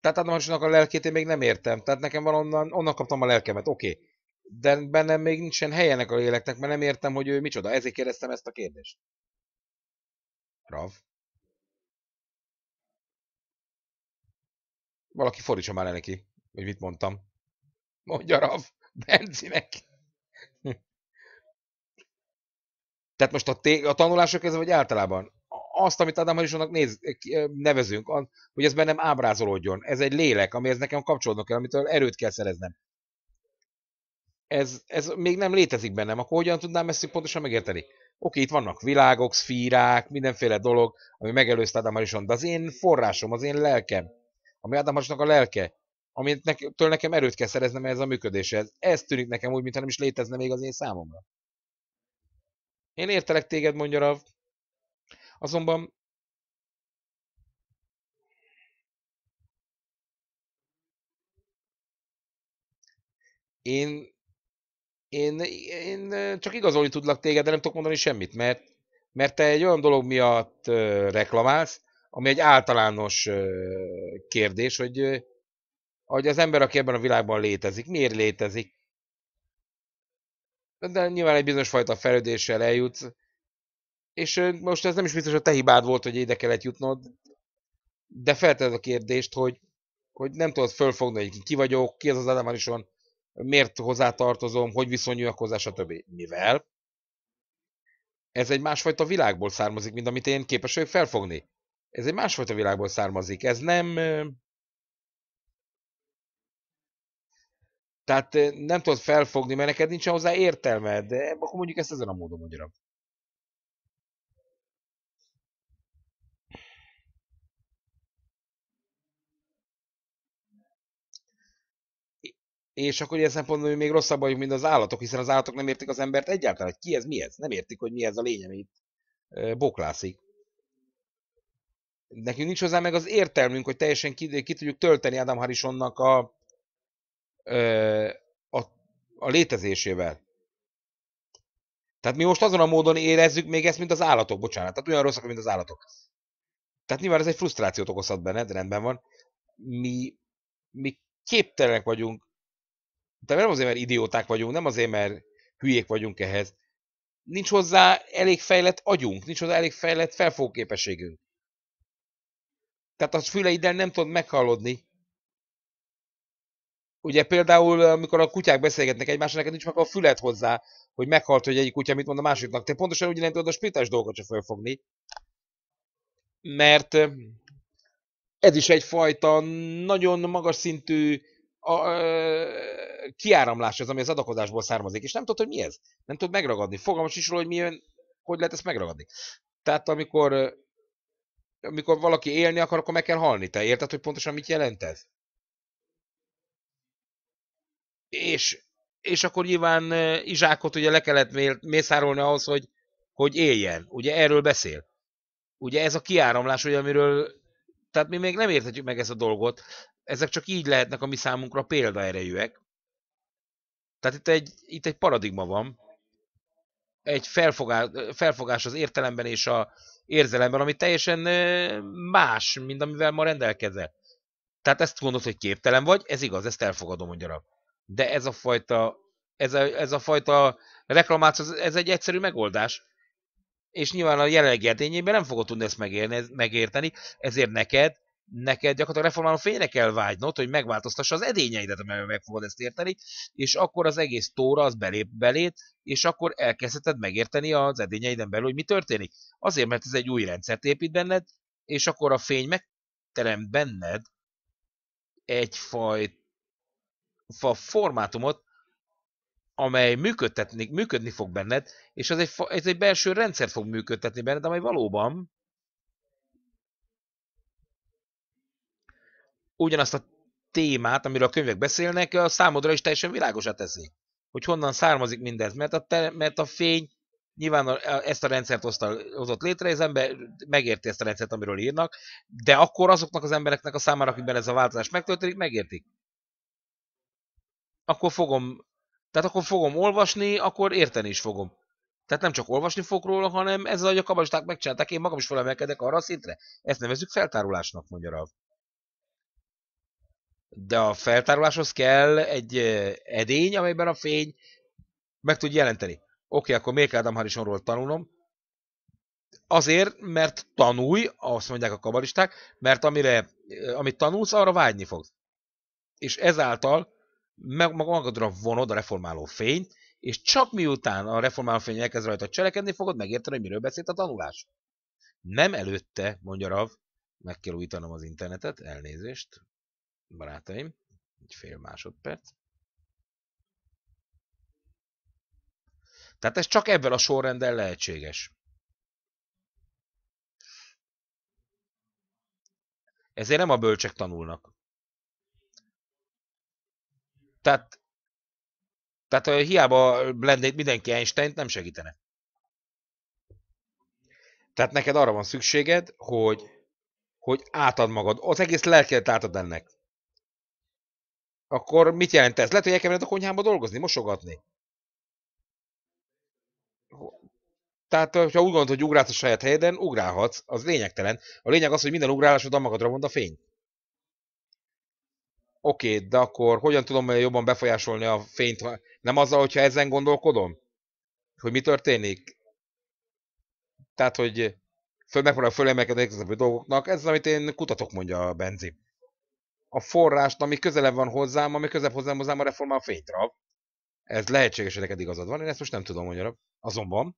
tehát Adamsnak a lelkét én még nem értem. Tehát nekem van onnan onnan kaptam a lelkemet, oké. Okay. De bennem még nincsen helyenek a léleknek, mert nem értem, hogy ő micsoda. Ezért kérdeztem ezt a kérdést. Rav. Valaki fordítsa már le neki, hogy mit mondtam. Mondja Rav, Bencinek. Tehát most a, a tanulások ez, vagy általában? azt, amit Adam Harrisonnak néz, nevezünk, hogy ez bennem ábrázolódjon. Ez egy lélek, amihez nekem kapcsolódnak kell, amitől erőt kell szereznem. Ez, ez még nem létezik bennem, akkor hogyan tudnám ezt pontosan megérteni? Oké, itt vannak világok, szfírák, mindenféle dolog, ami megelőzte Adam Harrison, de az én forrásom, az én lelkem, ami Adam Harrisonnak a lelke, amitől től nekem erőt kell szereznem ez a működéshez. Ez tűnik nekem úgy, mintha nem is létezne még az én számomra. Én értelek téged, mondja Rav, Azonban én, én, én csak igazolni tudlak téged, de nem tudok mondani semmit, mert, mert te egy olyan dolog miatt reklamálsz, ami egy általános kérdés, hogy, hogy az ember, aki ebben a világban létezik, miért létezik? De nyilván egy bizonyos fajta fejlődéssel eljutsz és most ez nem is biztos, hogy te hibád volt, hogy ide kellett jutnod, de felted a kérdést, hogy, hogy nem tudod fölfogni, hogy ki vagyok, ki az az elemánison, miért hozzátartozom, hogy viszonyuljak hozzá, stb. Mivel ez egy másfajta világból származik, mint amit én képes vagyok felfogni. Ez egy másfajta világból származik. Ez nem... Tehát nem tudod felfogni, mert neked nincs hozzá értelmed. De akkor mondjuk ezt ezen a módon mondjam. és akkor ilyen szempontból még rosszabb vagyunk, mint az állatok, hiszen az állatok nem értik az embert egyáltalán, hogy ki ez, mi ez. Nem értik, hogy mi ez a lény, itt boklászik. Nekünk nincs hozzá meg az értelmünk, hogy teljesen ki, ki tudjuk tölteni Adam Harrisonnak a, a, a létezésével. Tehát mi most azon a módon érezzük még ezt, mint az állatok, bocsánat. Tehát olyan rosszak, mint az állatok. Tehát nyilván ez egy frusztrációt okozhat benne, de rendben van. Mi, mi képtelenek vagyunk de nem azért, mert idióták vagyunk, nem azért, mert hülyék vagyunk ehhez. Nincs hozzá elég fejlett agyunk, nincs hozzá elég fejlett felfogóképességünk. Tehát a füleiddel nem tudod meghallodni. Ugye például, amikor a kutyák beszélgetnek egymással, neked nincs meg a füled hozzá, hogy meghalt, hogy egyik kutya mit mond a másiknak. Te pontosan úgy nem tudod a splitás dolgot se felfogni. Mert ez is egyfajta nagyon magas szintű a, a, kiáramlás az, ami az adakozásból származik, és nem tudod, hogy mi ez. Nem tudod megragadni. Fogalmas is róla, hogy mi jön, hogy lehet ezt megragadni. Tehát amikor, amikor valaki élni akar, akkor meg kell halni. Te érted, hogy pontosan mit jelent ez? És, és akkor nyilván e, Izsákot ugye le kellett mészárolni ahhoz, hogy, hogy éljen. Ugye erről beszél. Ugye ez a kiáramlás, ugye, amiről tehát mi még nem érthetjük meg ezt a dolgot, ezek csak így lehetnek a mi számunkra példaerejűek. Tehát itt egy, itt egy paradigma van, egy felfogás, felfogás az értelemben és a érzelemben, ami teljesen más, mint amivel ma rendelkezel. Tehát ezt gondolod, hogy képtelen vagy, ez igaz, ezt elfogadom mondjam. De ez a fajta, ez a, ez a fajta reklamáció, ez egy egyszerű megoldás, és nyilván a jelenlegi nem fogod tudni ezt megérni, megérteni, ezért neked neked gyakorlatilag reformáló fényre kell vágynod, hogy megváltoztassa az edényeidet, amelyben meg fogod ezt érteni, és akkor az egész tóra az belép belét, és akkor elkezdheted megérteni az edényeiden belül, hogy mi történik. Azért, mert ez egy új rendszert épít benned, és akkor a fény megterem benned egyfajta formátumot, amely működtetni, működni fog benned, és az egy, ez egy belső rendszert fog működtetni benned, amely valóban ugyanazt a témát, amiről a könyvek beszélnek, a számodra is teljesen világosá teszi. Hogy honnan származik mindez, mert a, te, mert a fény nyilván ezt a rendszert hozta, hozott létre, az ember megérti ezt a rendszert, amiről írnak, de akkor azoknak az embereknek a számára, akikben ez a változás megtörténik, megértik. Akkor fogom, tehát akkor fogom olvasni, akkor érteni is fogom. Tehát nem csak olvasni fogok róla, hanem ez az, hogy a kabalisták megcsinálták, én magam is felemelkedek arra a szintre. Ezt nevezzük feltárulásnak, mondja Rav de a feltáruláshoz kell egy edény, amelyben a fény meg tud jelenteni. Oké, okay, akkor miért kell Adam Harrisonról tanulnom? Azért, mert tanulj, azt mondják a kabalisták, mert amire, amit tanulsz, arra vágyni fogsz. És ezáltal meg magadra vonod a reformáló fényt, és csak miután a reformáló fény elkezd rajta cselekedni, fogod megérteni, hogy miről beszélt a tanulás. Nem előtte, mondja Rav, meg kell újítanom az internetet, elnézést, barátaim. Egy fél másodperc. Tehát ez csak ebben a sorrenddel lehetséges. Ezért nem a bölcsek tanulnak. Tehát, tehát hiába lennék mindenki einstein nem segítene. Tehát neked arra van szükséged, hogy, hogy átad magad. Az egész lelkedet átad ennek akkor mit jelent ez? Lehet, hogy elkevered a konyhába dolgozni, mosogatni. Tehát, ha úgy gondolod, hogy ugrálsz a saját helyeden, ugrálhatsz, az lényegtelen. A lényeg az, hogy minden ugrálásod magadra mond a fény. Oké, okay, de akkor hogyan tudom jobban befolyásolni a fényt? Nem azzal, hogyha ezen gondolkodom? Hogy mi történik? Tehát, hogy föl megpróbálok fölemelkedni a dolgoknak, ez az, amit én kutatok, mondja a benzin a forrást, ami közelebb van hozzám, ami közelebb hozzám, hozzám a reformál fényt Ez lehetséges, hogy neked igazad van, én ezt most nem tudom, hogy Azonban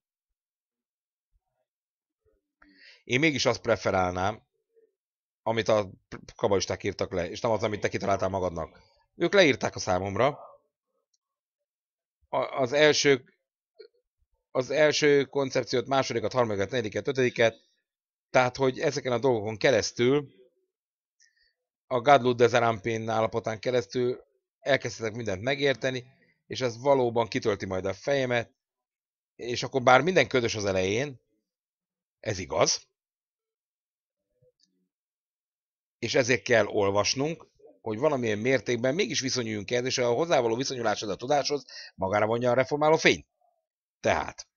én mégis azt preferálnám, amit a kabalisták írtak le, és nem az, amit te kitaláltál magadnak. Ők leírták a számomra. A, az első az első koncepciót, másodikat, harmadikat, negyediket, ötödiket, tehát, hogy ezeken a dolgokon keresztül a Godlood Dezerampin állapotán keresztül elkezdhetek mindent megérteni, és ez valóban kitölti majd a fejemet, és akkor bár minden ködös az elején, ez igaz, és ezért kell olvasnunk, hogy valamilyen mértékben mégis viszonyuljunk ehhez, és a hozzávaló viszonyulásod a tudáshoz magára vonja a reformáló fény. Tehát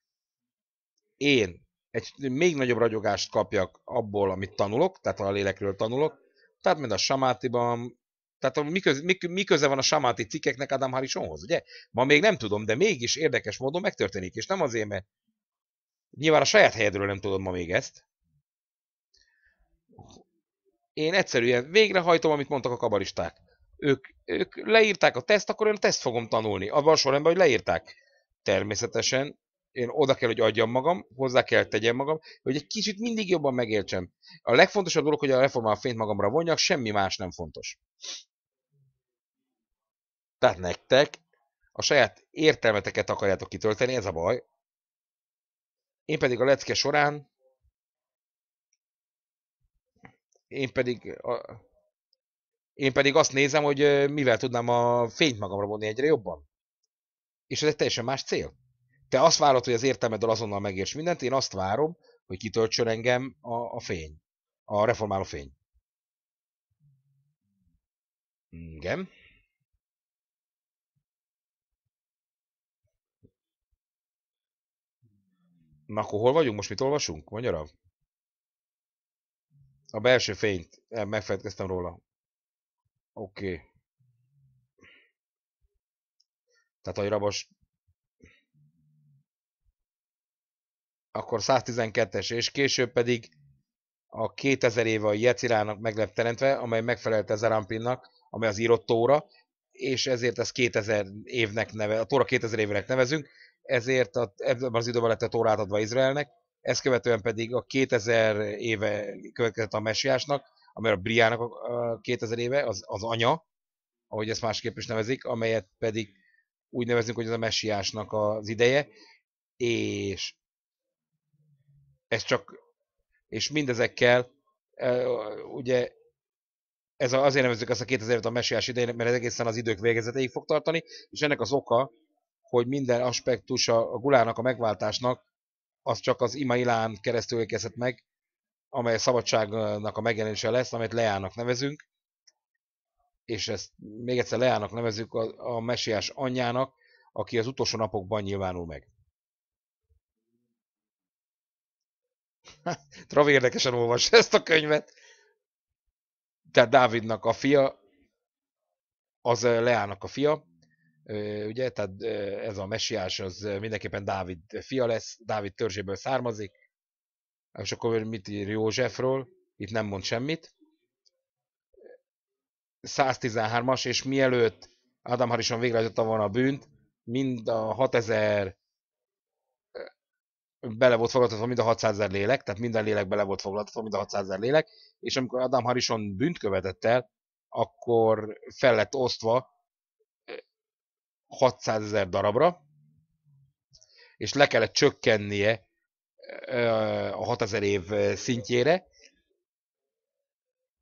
én egy még nagyobb ragyogást kapjak abból, amit tanulok, tehát a lélekről tanulok, tehát mint a Samátiban, tehát a, miköz, mik, miköze van a samáti cikkeknek Adam Harrisonhoz, ugye? Ma még nem tudom, de mégis érdekes módon megtörténik, és nem azért, mert nyilván a saját helyedről nem tudod ma még ezt. Én egyszerűen végrehajtom, amit mondtak a kabaristák. Ők, ők leírták a teszt, akkor én a teszt fogom tanulni. Abban a sorrendben, hogy leírták. Természetesen én oda kell, hogy adjam magam, hozzá kell tegyem magam, hogy egy kicsit mindig jobban megértsem. A legfontosabb dolog, hogy a reformál fényt magamra vonjak, semmi más nem fontos. Tehát nektek a saját értelmeteket akarjátok kitölteni, ez a baj. Én pedig a lecke során, én pedig, a, én pedig azt nézem, hogy mivel tudnám a fényt magamra vonni egyre jobban. És ez egy teljesen más cél te azt várod, hogy az értelmeddel azonnal megérts mindent, én azt várom, hogy kitöltsön engem a, a fény, a reformáló fény. Igen. Na akkor hol vagyunk? Most mit olvasunk? Magyarabb. A belső fényt. Eh, Megfelelkeztem róla. Oké. Okay. Tehát a rabos akkor 112-es, és később pedig a 2000 éve a Jecirának megleptelentve, amely megfelelte ezer amely az írott tóra, és ezért ezt 2000 évnek neve, a tóra 2000 évnek nevezünk, ezért a, ebben az időben lett a tórát adva Izraelnek, ezt követően pedig a 2000 éve következett a Messiásnak, amely a Briának a 2000 éve, az, az anya, ahogy ezt másképp is nevezik, amelyet pedig úgy nevezünk, hogy ez a messiásnak az ideje, és ez csak, és mindezekkel, ugye ez a, azért nevezzük ezt a 2000 évet a mesiás idején, mert ez egészen az idők végezetéig fog tartani, és ennek az oka, hogy minden aspektus a, a gulának, a megváltásnak, az csak az ima ilán keresztül érkezett meg, amely a szabadságnak a megjelenése lesz, amit Leának nevezünk, és ezt még egyszer Leának nevezünk a, a mesiás anyjának, aki az utolsó napokban nyilvánul meg. Trav érdekesen olvas ezt a könyvet. Tehát Dávidnak a fia, az Leának a fia, ugye, tehát ez a messiás, az mindenképpen Dávid fia lesz, Dávid törzséből származik, és akkor mit ír Józsefről? Itt nem mond semmit. 113-as, és mielőtt Adam Harrison végrehajtotta volna a bűnt, mind a 6000 bele volt foglaltatva mind a 600 ezer lélek, tehát minden lélek bele volt foglaltatva mind a 600 ezer lélek, és amikor Adam Harrison bűnt követett el, akkor fel lett osztva 600 eh, ezer darabra, és le kellett csökkennie eh, a 6000 év eh, szintjére,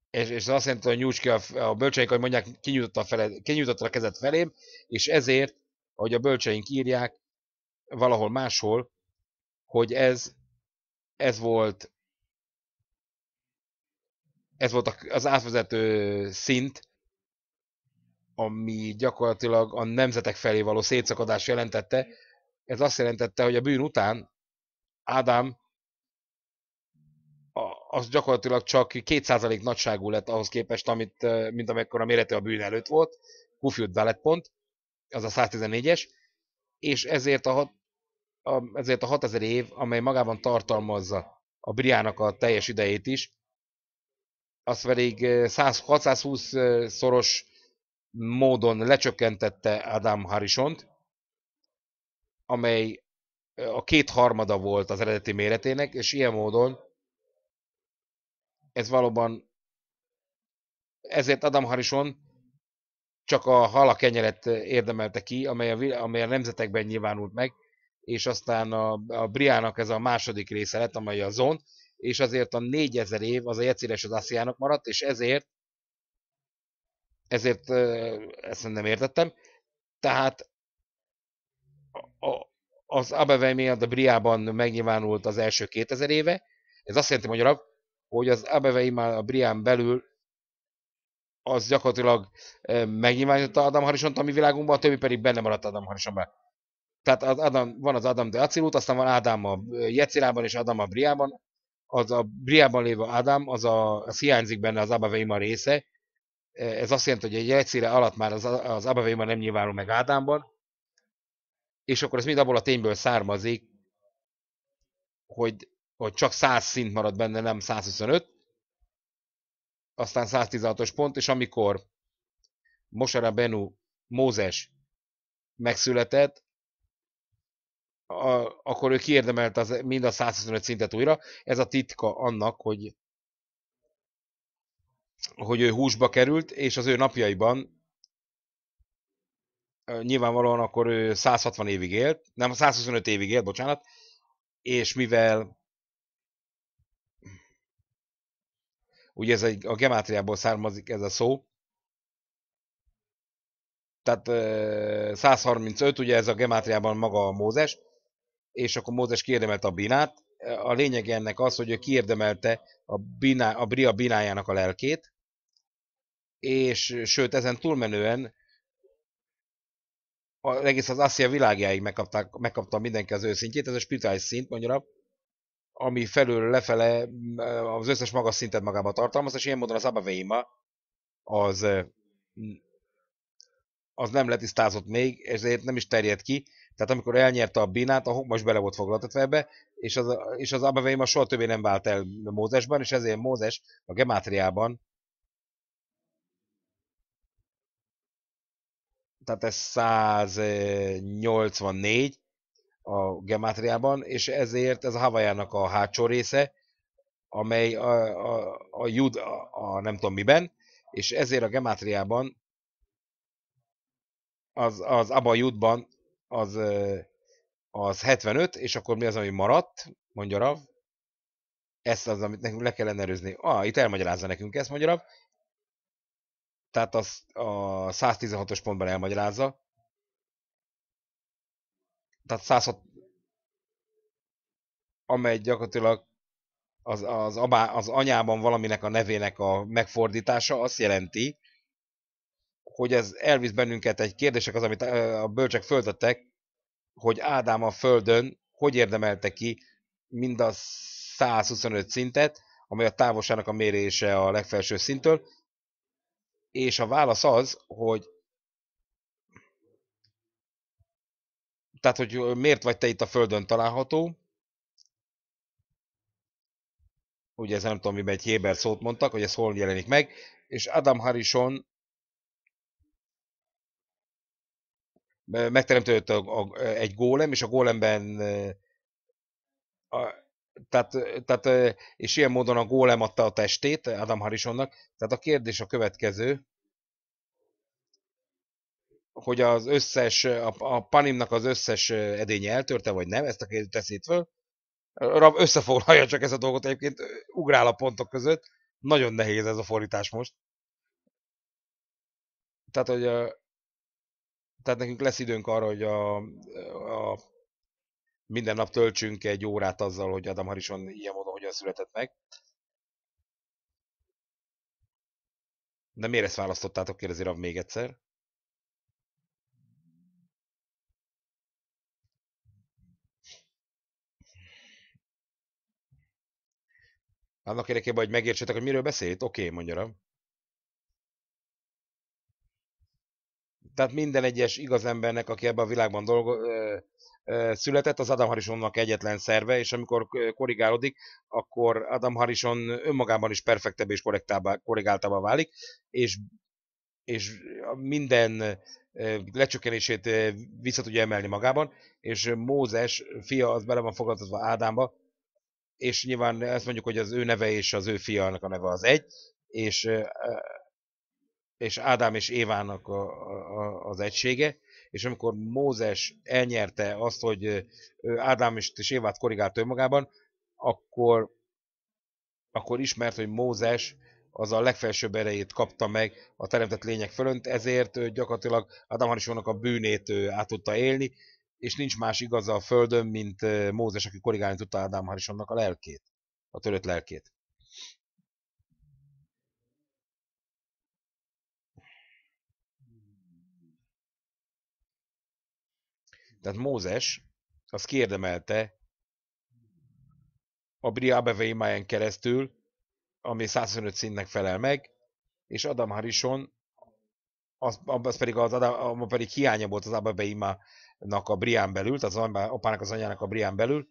és, és azt jelenti, hogy nyújts ki a, a bölcseink, hogy mondják, kinyújtotta a, fele, kinyújtotta a kezet felém, és ezért, ahogy a bölcseink írják, valahol máshol hogy ez, ez volt ez volt az átvezető szint, ami gyakorlatilag a nemzetek felé való szétszakadás jelentette. Ez azt jelentette, hogy a bűn után Ádám az gyakorlatilag csak 2% nagyságú lett ahhoz képest, amit, mint amikor a mérete a bűn előtt volt, Kufjut lett pont, az a 114-es, és ezért a a, ezért a 6000 év, amely magában tartalmazza a Briának a teljes idejét is, az pedig 100, eh, 620 eh, szoros módon lecsökkentette Adam Harrisont, amely eh, a két harmada volt az eredeti méretének, és ilyen módon ez valóban ezért Adam Harrison csak a halakenyeret érdemelte ki, amely a, amely a nemzetekben nyilvánult meg, és aztán a, a Briának ez a második része lett, amely a Zon, és azért a 4000 év az a Jecires az Asziának maradt, és ezért ezért ezt nem értettem, tehát a, az Abeve miatt a Briában megnyilvánult az első 2000 éve, ez azt jelenti magyarabb, hogy az Abevei már a Brián belül az gyakorlatilag megnyilvánította Adam Harrisont a mi világunkban, a többi pedig benne maradt Adam Harrisonban tehát az Adam, van az Adam de Acilut, aztán van Ádám a Jecirában és Adam a Briában, az a Briában lévő Ádám, az, a, az hiányzik benne az Abaveima része, e, ez azt jelenti, hogy egy Jecire alatt már az, az Abaveima nem nyilvánul meg Ádámban, és akkor ez mind abból a tényből származik, hogy, hogy csak 100 szint marad benne, nem 125, aztán 116-os pont, és amikor Mosara Benu Mózes megszületett, a, akkor ő kiérdemelt az, mind a 125 szintet újra. Ez a titka annak, hogy, hogy ő húsba került, és az ő napjaiban nyilvánvalóan akkor ő 160 évig élt, nem 125 évig élt, bocsánat, és mivel ugye ez egy, a gemátriából származik ez a szó, tehát 135, ugye ez a gemátriában maga a Mózes, és akkor Mózes kiérdemelte a binát. A lényeg ennek az, hogy ő kiérdemelte a, biná, a bria binájának a lelkét, és sőt, ezen túlmenően a egész az Asszia világjáig megkapták, megkapta mindenki az ő szintjét, ez a spirituális szint, mondjuk, ami felül lefele mm, az összes magas szintet magába tartalmaz, és ilyen módon az Abaveima az, mm, az nem letisztázott még, ezért nem is terjed ki, tehát amikor elnyerte a Binát, a Hogmas bele volt foglaltatva ebbe, és az, és az Abaveima soha többé nem vált el Mózesban, és ezért Mózes a Gemátriában, tehát ez 184 a Gemátriában, és ezért ez a Havajának a hátsó része, amely a, a, a Jud a, a nem tudom miben, és ezért a Gemátriában az, az Abba Judban az, az 75, és akkor mi az, ami maradt, mondja Rav. Ezt az, amit nekünk le kell ellenőrizni. Ah, itt elmagyarázza nekünk ezt, mondja Rav. Tehát az a 116-os pontban elmagyarázza. Tehát 106, amely gyakorlatilag az, az, abá, az anyában valaminek a nevének a megfordítása azt jelenti, hogy ez elvisz bennünket egy kérdések az, amit a bölcsek föltettek, hogy Ádám a földön hogy érdemelte ki mind a 125 szintet, amely a távolságnak a mérése a legfelső szintől, és a válasz az, hogy tehát, hogy miért vagy te itt a Földön található, ugye ez nem tudom, miben egy Héber szót mondtak, hogy ez hol jelenik meg, és Adam Harrison megteremtődött a, a, egy gólem, és a gólemben a, tehát, tehát, és ilyen módon a gólem adta a testét Adam Harrisonnak. Tehát a kérdés a következő, hogy az összes, a, a Panimnak az összes edénye eltörte, vagy nem, ezt a kérdést teszít föl. Rab összefoglalja csak ezt a dolgot, egyébként ugrál a pontok között. Nagyon nehéz ez a fordítás most. Tehát, hogy tehát nekünk lesz időnk arra, hogy a, a minden nap töltsünk egy órát azzal, hogy Adam Harrison ilyen módon hogyan született meg. De miért ezt választottátok, kérdezi Rav még egyszer. Annak érdekében, hogy megértsétek, hogy miről beszélt? Oké, okay, mondja Rav. Tehát minden egyes igaz embernek, aki ebben a világban dolgo, ö, ö, született, az Adam Harrisonnak egyetlen szerve, és amikor korrigálódik, akkor Adam Harrison önmagában is perfektebb és korrigáltabbá válik, és, és minden lecsökkenését vissza tudja emelni magában, és Mózes fia az bele van foglalkozva Ádámba, és nyilván ezt mondjuk, hogy az ő neve és az ő fiának a neve az egy, és és Ádám és Évának a, a, az egysége, és amikor Mózes elnyerte azt, hogy Ádám és Évát korrigált önmagában, akkor, akkor ismert, hogy Mózes az a legfelsőbb erejét kapta meg a teremtett lények fölött, ezért gyakorlatilag Ádám Harisónak a bűnét át tudta élni, és nincs más igaza a földön, mint Mózes, aki korrigálni tudta Ádám Harisonnak a lelkét, a törött lelkét. Tehát Mózes az kérdemelte a Bria keresztül, ami 125 színnek felel meg, és Adam Harrison, az, az pedig, az Adam, az pedig hiánya volt az Ababeimának a Brián belül, tehát az apának az anyának a Brián belül,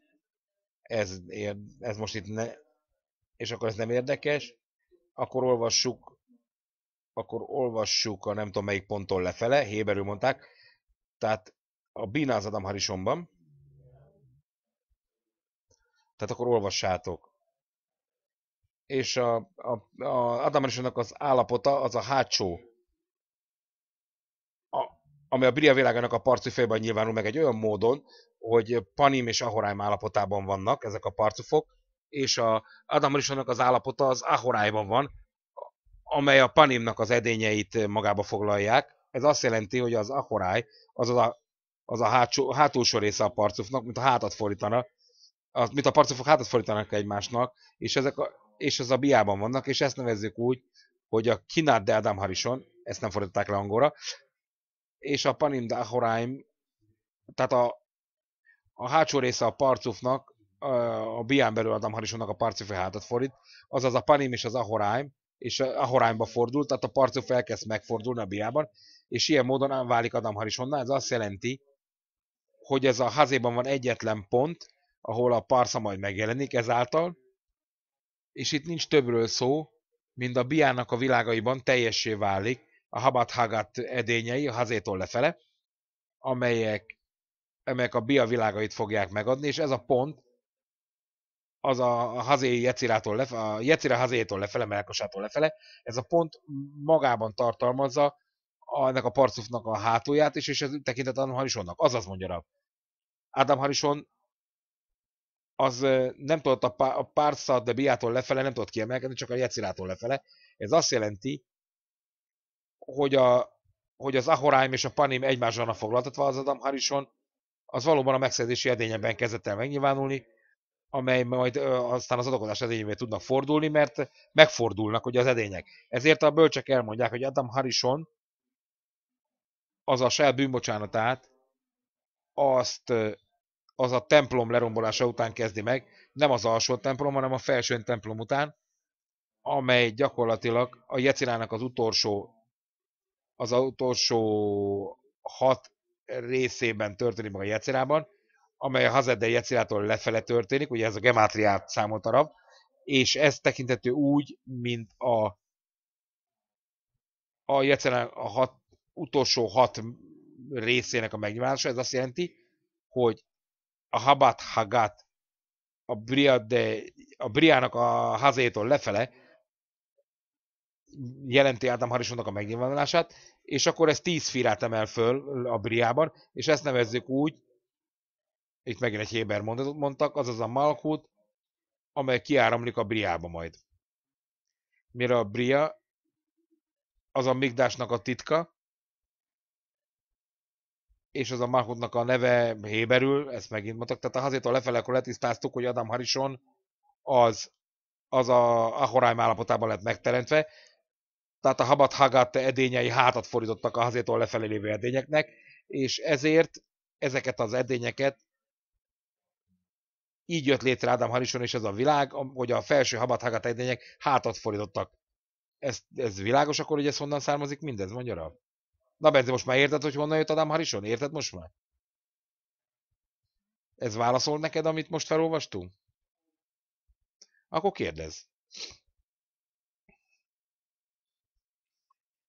ez, ez most itt ne, és akkor ez nem érdekes, akkor olvassuk, akkor olvassuk a nem tudom melyik ponton lefele, héberül mondták, tehát a Bínáz Adam Harisonban. Tehát akkor olvassátok. És a, a, a Adam Harisonnak az állapota az a hátsó, a, ami a Bria világának a parcifejben nyilvánul meg egy olyan módon, hogy Panim és Ahoráim állapotában vannak ezek a parcufok, és a Adam Harisonnak az állapota az Ahorájban van, amely a Panimnak az edényeit magába foglalják. Ez azt jelenti, hogy az Ahoráj az az a az a hátsó, hátulsó része a parcufnak, mint a hátat fordítanak, az, mint a parcufok hátat fordítanak egymásnak, és, ezek a, és ez a biában vannak, és ezt nevezzük úgy, hogy a Kinát de Adam Harrison, ezt nem fordították le angolra, és a Panim de Ahoraim, tehát a, a hátsó része a parcufnak, a bián belül Adam Harrisonnak a parcufi hátat fordít, azaz a Panim és az Ahoraim, és horányba fordul, tehát a parcuf elkezd megfordulni a biában, és ilyen módon válik Adam Harrisonnál, ez azt jelenti, hogy ez a hazéban van egyetlen pont, ahol a Parsa majd megjelenik ezáltal, és itt nincs többről szó, mint a biának a világaiban teljessé válik a Habat Hagat edényei a házétól lefele, amelyek, amelyek a bia világait fogják megadni, és ez a pont az a hazé jecirától lefele, a jecira lefele, melkosától lefele, ez a pont magában tartalmazza a ennek a parcufnak a hátulját is, és ez tekintet Adam Harrisonnak. Azaz mondja rá. Adam Harrison az nem tudott a, pá, a párszat, de biától lefele, nem tudott kiemelkedni, csak a jecirától lefele. Ez azt jelenti, hogy, a, hogy az Ahoraim és a Panim egymásra a foglaltatva az Adam Harrison, az valóban a megszerzési edényben kezdett el megnyilvánulni, amely majd ö, aztán az adakozás edényévé tudnak fordulni, mert megfordulnak ugye az edények. Ezért a bölcsek elmondják, hogy Adam Harrison az a saját bűnbocsánatát, azt az a templom lerombolása után kezdi meg, nem az alsó templom, hanem a felső templom után, amely gyakorlatilag a Jecirának az utolsó, az utolsó hat részében történik meg a Jecirában, amely a Hazedel Jecirától lefele történik, ugye ez a gemátriát számolt arab, és ez tekintető úgy, mint a a Jecirának a hat utolsó hat részének a megnyilvánása, ez azt jelenti, hogy a Habat Hagat a, Bria de, a Briának a hazétól lefele jelenti Ádám Harisonnak a megnyilvánulását, és akkor ez tíz firát emel föl a Briában, és ezt nevezzük úgy, itt megint egy Héber mondatot mondtak, azaz a Malkut, amely kiáramlik a Briába majd. Mire a Bria, az a Migdásnak a titka, és az a Mahudnak a neve héberül, ezt megint mondtak, tehát a hazétól lefelé akkor letisztáztuk, hogy Adam Harrison az, az a Ahoráim állapotában lett megteremtve, tehát a Habat Hagat edényei hátat fordítottak a hazétól lefelé lévő edényeknek, és ezért ezeket az edényeket így jött létre Adam Harrison és ez a világ, hogy a felső Habat Hagat edények hátat fordítottak. Ez, ez világos akkor, hogy ez honnan származik mindez magyarul? Na Benzi, most már érted, hogy honnan jött Adam Harrison? Érted most már? Ez válaszol neked, amit most felolvastunk? Akkor kérdez.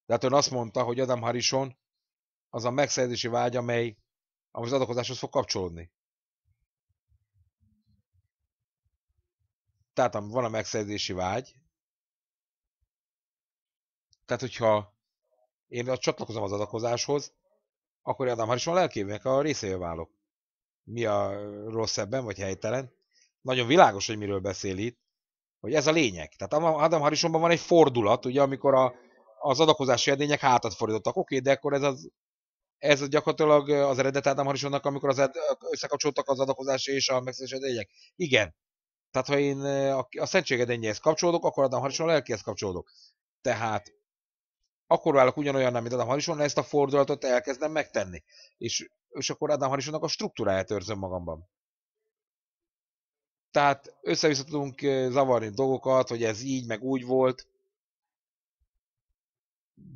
hát ön azt mondta, hogy Adam Harrison az a megszerzési vágy, amely az adakozáshoz fog kapcsolódni. Tehát van a megszerzési vágy. Tehát, hogyha én csatlakozom az adakozáshoz, akkor Adam Harrison lelkévének a részévé válok. Mi a rossz ebben, vagy helytelen? Nagyon világos, hogy miről beszél itt, hogy ez a lényeg. Tehát Adam Harrisonban van egy fordulat, ugye, amikor a, az adakozási edények hátat fordítottak. Oké, okay, de akkor ez az, ez gyakorlatilag az eredet Adam Harrisonnak, amikor az ed, összekapcsoltak az adakozási és a megszerzési edények. Igen. Tehát ha én a, a szentségedényéhez kapcsolódok, akkor Adam Harrison lelkihez kapcsolódok. Tehát akkor válok ugyanolyan, mint Adam Harrison, ezt a fordulatot elkezdem megtenni. És, és akkor Adam Harrisonnak a struktúráját őrzöm magamban. Tehát össze-vissza tudunk eh, zavarni dolgokat, hogy ez így, meg úgy volt,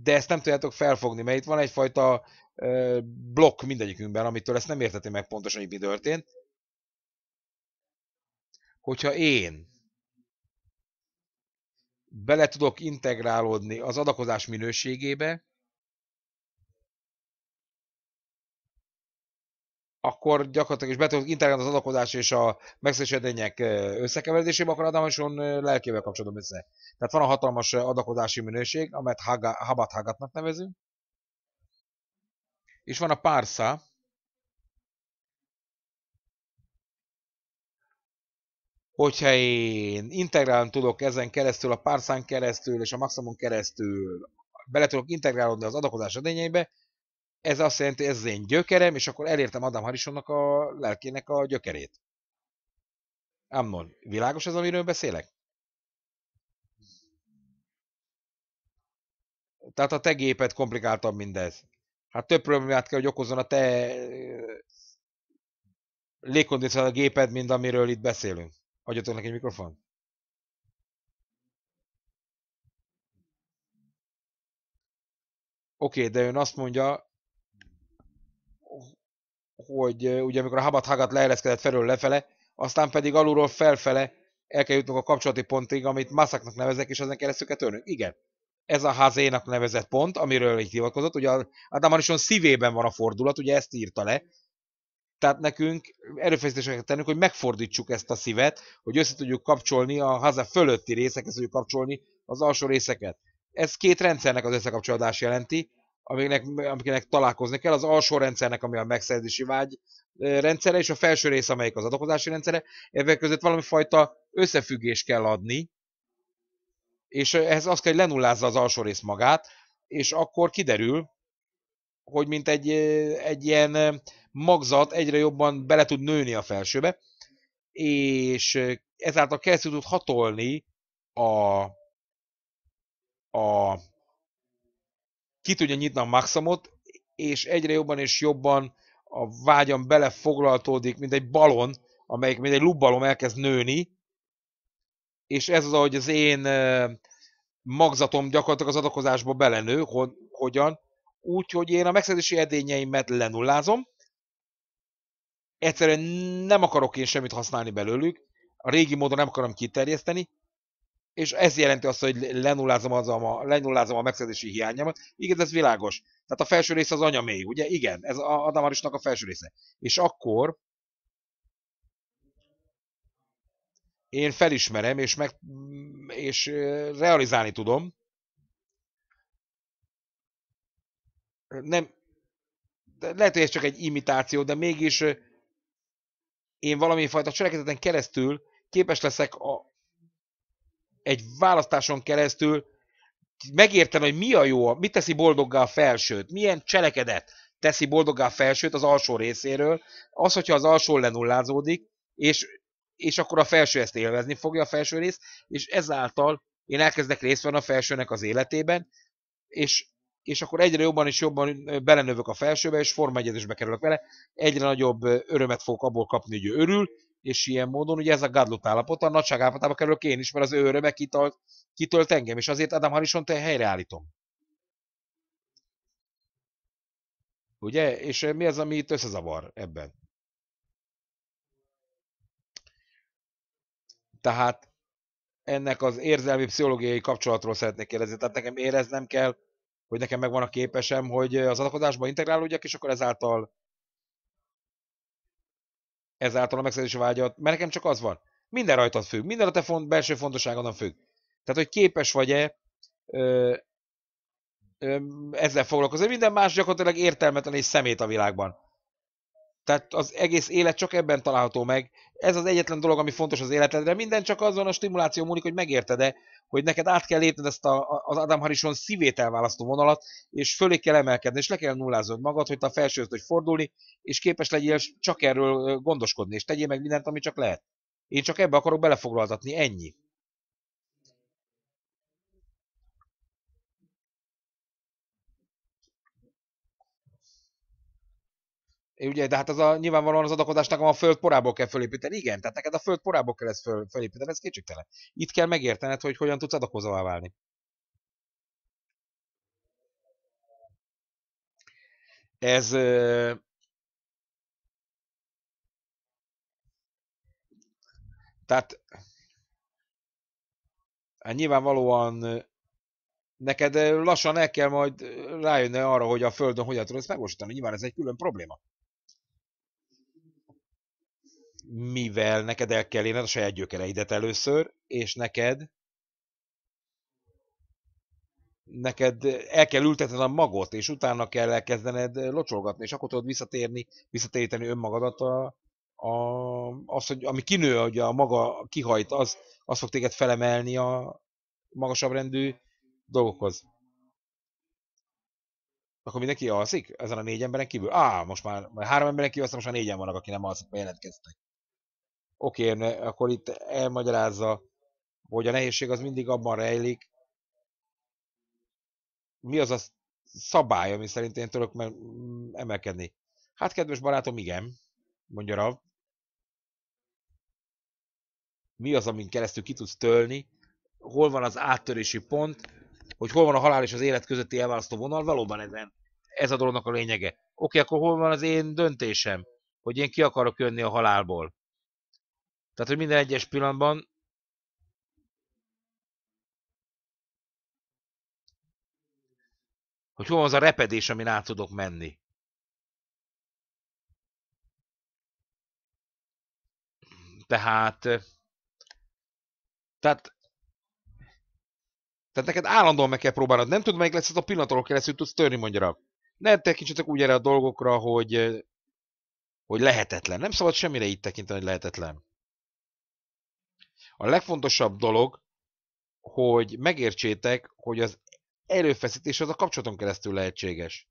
de ezt nem tudjátok felfogni, mert itt van egyfajta eh, blokk mindegyikünkben, amitől ezt nem érteti meg pontosan, hogy mi történt. Hogyha én bele tudok integrálódni az adakozás minőségébe, akkor gyakorlatilag is be tudok integrálni az adakozás és a megszerzés edények összekeveredésébe, akkor Adamoson lelkével kapcsolatom össze. Tehát van a hatalmas adakozási minőség, amelyet Habat Hagatnak nevezünk, és van a Pársa, hogyha én integrálni tudok ezen keresztül, a párszán keresztül és a maximum keresztül bele tudok integrálódni az adakozás edényeibe, ez azt jelenti, ez az én gyökerem, és akkor elértem Adam Harrisonnak a lelkének a gyökerét. Amnon, világos ez, amiről beszélek? Tehát a te gépet komplikáltabb mindez. Hát több problémát kell, hogy okozzon a te a géped, mint amiről itt beszélünk. Adjatok neki egy mikrofon. Oké, okay, de ön azt mondja, hogy ugye amikor a Habat Hagat leereszkedett felől lefele, aztán pedig alulról felfele el kell jutnunk a kapcsolati pontig, amit Maszaknak nevezek, és ezen keresztül kell törnünk. Igen. Ez a házénak nevezett pont, amiről itt hivatkozott, ugye a Adamarison szívében van a fordulat, ugye ezt írta le, tehát nekünk erőfeszítéseket tennünk, hogy megfordítsuk ezt a szívet, hogy össze tudjuk kapcsolni a haza fölötti részekhez, tudjuk kapcsolni az alsó részeket. Ez két rendszernek az összekapcsolódás jelenti, amiknek, amiknek találkozni kell, az alsó rendszernek, ami a megszerzési vágy rendszere, és a felső rész, amelyik az adakozási rendszere. Ezek között valami fajta összefüggés kell adni, és ehhez azt kell, hogy lenullázza az alsó rész magát, és akkor kiderül, hogy mint egy, egy ilyen magzat egyre jobban bele tud nőni a felsőbe, és ezáltal keresztül tud hatolni a, a ki tudja nyitni a maximumot, és egyre jobban és jobban a vágyam belefoglaltódik, mint egy balon, amelyik, mint egy lubbalom elkezd nőni, és ez az, ahogy az én magzatom gyakorlatilag az adakozásba belenő, hogyan, úgyhogy én a megszerzési edényeimet lenullázom, egyszerűen nem akarok én semmit használni belőlük, a régi módon nem akarom kiterjeszteni, és ez jelenti azt, hogy lenullázom, az a, lenullázom a megszerzési hiányomat. Igen, ez világos. Tehát a felső része az anyamély, ugye? Igen, ez a Adamarisnak a felső része. És akkor én felismerem, és, meg, és realizálni tudom. Nem, lehet, hogy ez csak egy imitáció, de mégis én valami fajta cselekedeten keresztül képes leszek a, egy választáson keresztül megérteni, hogy mi a jó, mit teszi boldoggá a felsőt, milyen cselekedet teszi boldoggá a felsőt az alsó részéről, az, hogyha az alsó lenullázódik, és, és akkor a felső ezt élvezni fogja a felső rész, és ezáltal én elkezdek részt venni a felsőnek az életében, és és akkor egyre jobban és jobban belenövök a felsőbe, és Forma 1 kerülök vele, egyre nagyobb örömet fogok abból kapni, hogy ő örül, és ilyen módon ugye ez a gadlott állapot, a nagyság állapotába kerülök én is, mert az ő öröme kitalt, kitölt engem, és azért Adam Harrison-t helyreállítom. Ugye? És mi az, ami itt összezavar ebben? Tehát ennek az érzelmi pszichológiai kapcsolatról szeretnék kérdezni. Tehát nekem éreznem kell, hogy nekem megvan a képesem, hogy az adakozásba integrálódjak, és akkor ezáltal ezáltal a megszerzési vágyat, mert nekem csak az van. Minden rajtad függ, minden a te font, belső fontosságodon függ. Tehát, hogy képes vagy-e ezzel foglalkozni. Minden más gyakorlatilag értelmetlen és szemét a világban. Tehát az egész élet csak ebben található meg, ez az egyetlen dolog, ami fontos az életedre. Minden csak azon a stimuláció múlik, hogy megérted-e, hogy neked át kell lépned ezt a, az Adam Harrison szívét elválasztó vonalat, és fölé kell emelkedni, és le kell nullázod magad, hogy te a felsőt, hogy fordulni, és képes legyél csak erről gondoskodni, és tegyél meg mindent, ami csak lehet. Én csak ebbe akarok belefoglaltatni, ennyi. Ugye, de hát az a, nyilvánvalóan az adakozásnak a föld porából kell fölépíteni. Igen, tehát neked a föld porából kell ezt föl, fölépíteni, ez kétségtelen. Itt kell megértened, hogy hogyan tudsz adakozóvá válni. Ez, Tehát hát nyilvánvalóan neked lassan el kell majd rájönni arra, hogy a Földön hogyan tudod ezt megvalósítani. Nyilván ez egy külön probléma mivel neked el kell élned a saját gyökereidet először, és neked neked el kell ültetned a magot, és utána kell elkezdened locsolgatni, és akkor tudod visszatérni, visszatéríteni önmagadat a, a, az, hogy ami kinő, hogy a maga kihajt, az, az fog téged felemelni a magasabb rendű dolgokhoz. Akkor mindenki alszik? Ezen a négy emberen kívül? Á, most már, már három emberen kívül, aztán most már négyen vannak, aki nem alszik, bejelentkeztek oké, okay, akkor itt elmagyarázza, hogy a nehézség az mindig abban rejlik, mi az a szabály, ami szerint én tudok emelkedni. Hát, kedves barátom, igen, mondja Rav. Mi az, amin keresztül ki tudsz tölni, hol van az áttörési pont, hogy hol van a halál és az élet közötti elválasztó vonal, valóban ezen. Ez a dolognak a lényege. Oké, okay, akkor hol van az én döntésem, hogy én ki akarok jönni a halálból? Tehát, hogy minden egyes pillanatban hogy hol van az a repedés, amin át tudok menni. Tehát, tehát, tehát neked állandóan meg kell próbálnod. Nem tudod, melyik lesz az a pillanat, ahol keresztül tudsz törni, mondjra. Ne tekintsetek úgy erre a dolgokra, hogy, hogy lehetetlen. Nem szabad semmire így tekinteni, hogy lehetetlen. A legfontosabb dolog, hogy megértsétek, hogy az erőfeszítés az a kapcsolaton keresztül lehetséges.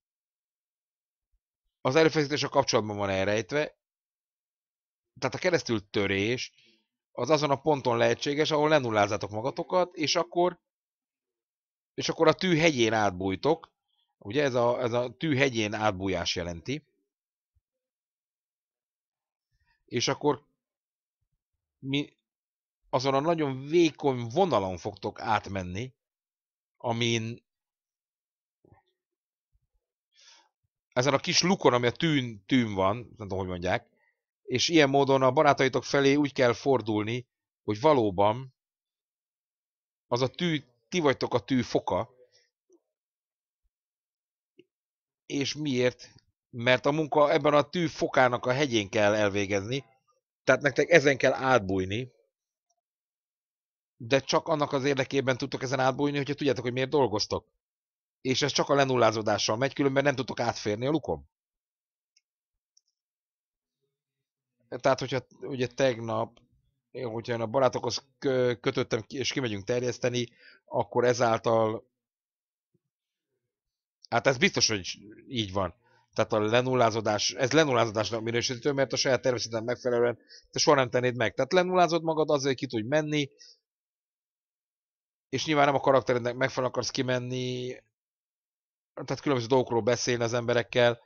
Az erőfeszítés a kapcsolatban van elrejtve, tehát a keresztül törés az azon a ponton lehetséges, ahol lenullázátok magatokat, és akkor, és akkor a tű hegyén átbújtok, ugye ez a, ez a tű hegyén átbújás jelenti, és akkor mi, azon a nagyon vékony vonalon fogtok átmenni, amin ezen a kis lukon, ami a tűn, tűn van, nem tudom, hogy mondják, és ilyen módon a barátaitok felé úgy kell fordulni, hogy valóban az a tű, ti vagytok a tű foka, és miért? Mert a munka ebben a tű fokának a hegyén kell elvégezni, tehát nektek ezen kell átbújni, de csak annak az érdekében tudtok ezen átbújni, hogyha tudjátok, hogy miért dolgoztok. És ez csak a lenullázódással megy, különben nem tudtok átférni a lukon. Tehát, hogyha ugye tegnap, hogyha én a barátokhoz kötöttem, és kimegyünk terjeszteni, akkor ezáltal... Hát ez biztos, hogy így van. Tehát a lenullázódás, ez lenullázódásnak minősítő, mert a saját tervezetem megfelelően te soha nem tennéd meg. Tehát lenullázod magad azért, hogy ki tudj menni, és nyilván nem a karakterednek fel akarsz kimenni, tehát különböző dolgokról beszélni az emberekkel,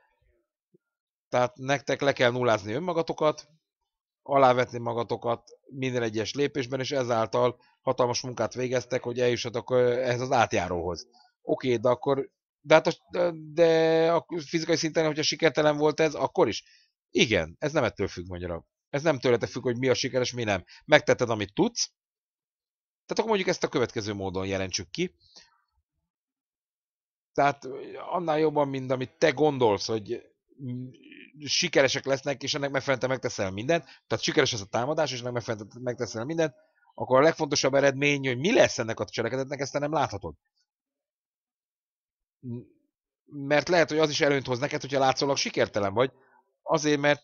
tehát nektek le kell nullázni önmagatokat, alávetni magatokat minden egyes lépésben, és ezáltal hatalmas munkát végeztek, hogy eljussatok ehhez az átjáróhoz. Oké, de akkor de, hát a, de a fizikai szinten, hogyha sikertelen volt ez, akkor is? Igen, ez nem ettől függ magyarul. Ez nem tőletek függ, hogy mi a sikeres, mi nem. Megtetted, amit tudsz, tehát akkor mondjuk ezt a következő módon jelentsük ki. Tehát annál jobban, mint amit te gondolsz, hogy sikeresek lesznek, és ennek megfelelően megteszel mindent, tehát sikeres ez a támadás, és ennek megfelelően megteszel mindent, akkor a legfontosabb eredmény, hogy mi lesz ennek a cselekedetnek, ezt te nem láthatod. Mert lehet, hogy az is előnyt hoz neked, hogyha látszólag sikertelen vagy, azért, mert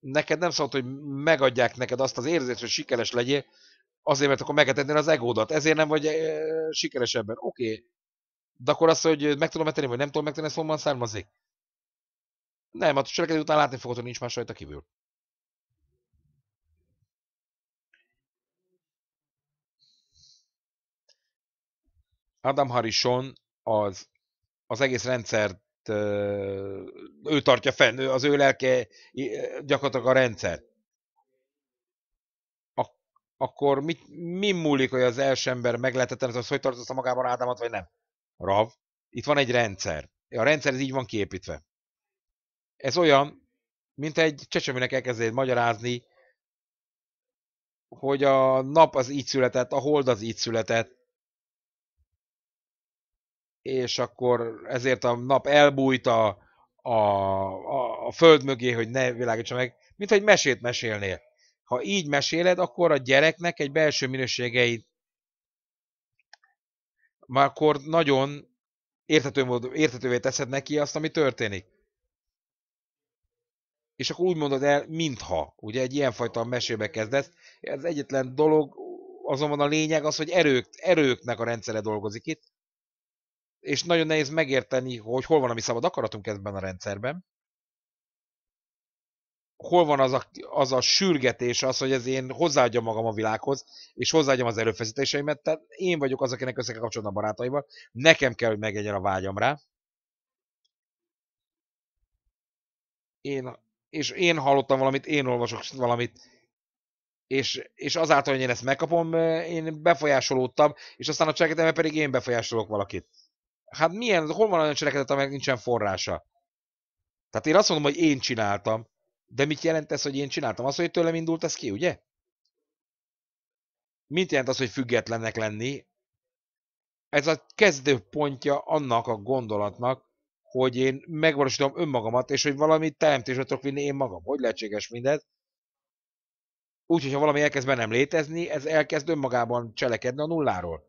neked nem szólt, hogy megadják neked azt az érzést, hogy sikeres legyél, azért, mert akkor megetetnél az egódat, ezért nem vagy e, eh, sikeresebben. Oké, okay. de akkor az, hogy meg tudom megtenni, vagy nem tudom megtenni, ez honnan származik? Nem, hát a cselekedő után látni fogod, hogy nincs más rajta kívül. Adam Harrison az, az egész rendszert eh, ő tartja fenn, az ő lelke eh, gyakorlatilag a rendszer akkor mit, mi múlik, hogy az első ember meglehetetlen, az hogy tartozta magában Ádámat, vagy nem? Rav. Itt van egy rendszer. A rendszer ez így van kiépítve. Ez olyan, mint egy csecsemőnek elkezdett magyarázni, hogy a nap az így született, a hold az így született, és akkor ezért a nap elbújt a, a, a, a föld mögé, hogy ne világítsa meg, mint egy mesét mesélnél ha így meséled, akkor a gyereknek egy belső minőségeit már akkor nagyon érthető mód, érthetővé teszed neki azt, ami történik. És akkor úgy mondod el, mintha, ugye egy ilyenfajta mesébe kezdesz. Ez egyetlen dolog, azonban a lényeg az, hogy erők, erőknek a rendszere dolgozik itt, és nagyon nehéz megérteni, hogy hol van a mi szabad akaratunk ebben a rendszerben hol van az a, az a sürgetés, az, hogy ez én hozzáadjam magam a világhoz, és hozzáadjam az erőfeszítéseimet, tehát én vagyok az, akinek össze kell a barátaival, nekem kell, hogy megegyen a vágyam rá. Én, és én hallottam valamit, én olvasok valamit, és, és azáltal, hogy én ezt megkapom, én befolyásolódtam, és aztán a cselekedetemben pedig én befolyásolok valakit. Hát milyen, hol van olyan cselekedet, amelyek nincsen forrása? Tehát én azt mondom, hogy én csináltam, de mit jelent ez, hogy én csináltam? Az, hogy tőlem indult ez ki, ugye? Mit jelent az, hogy függetlennek lenni? Ez a kezdőpontja annak a gondolatnak, hogy én megvalósítom önmagamat, és hogy valami teremtésre tudok vinni én magam. Hogy lehetséges mindez? Úgy, hogyha valami elkezd bennem létezni, ez elkezd önmagában cselekedni a nulláról.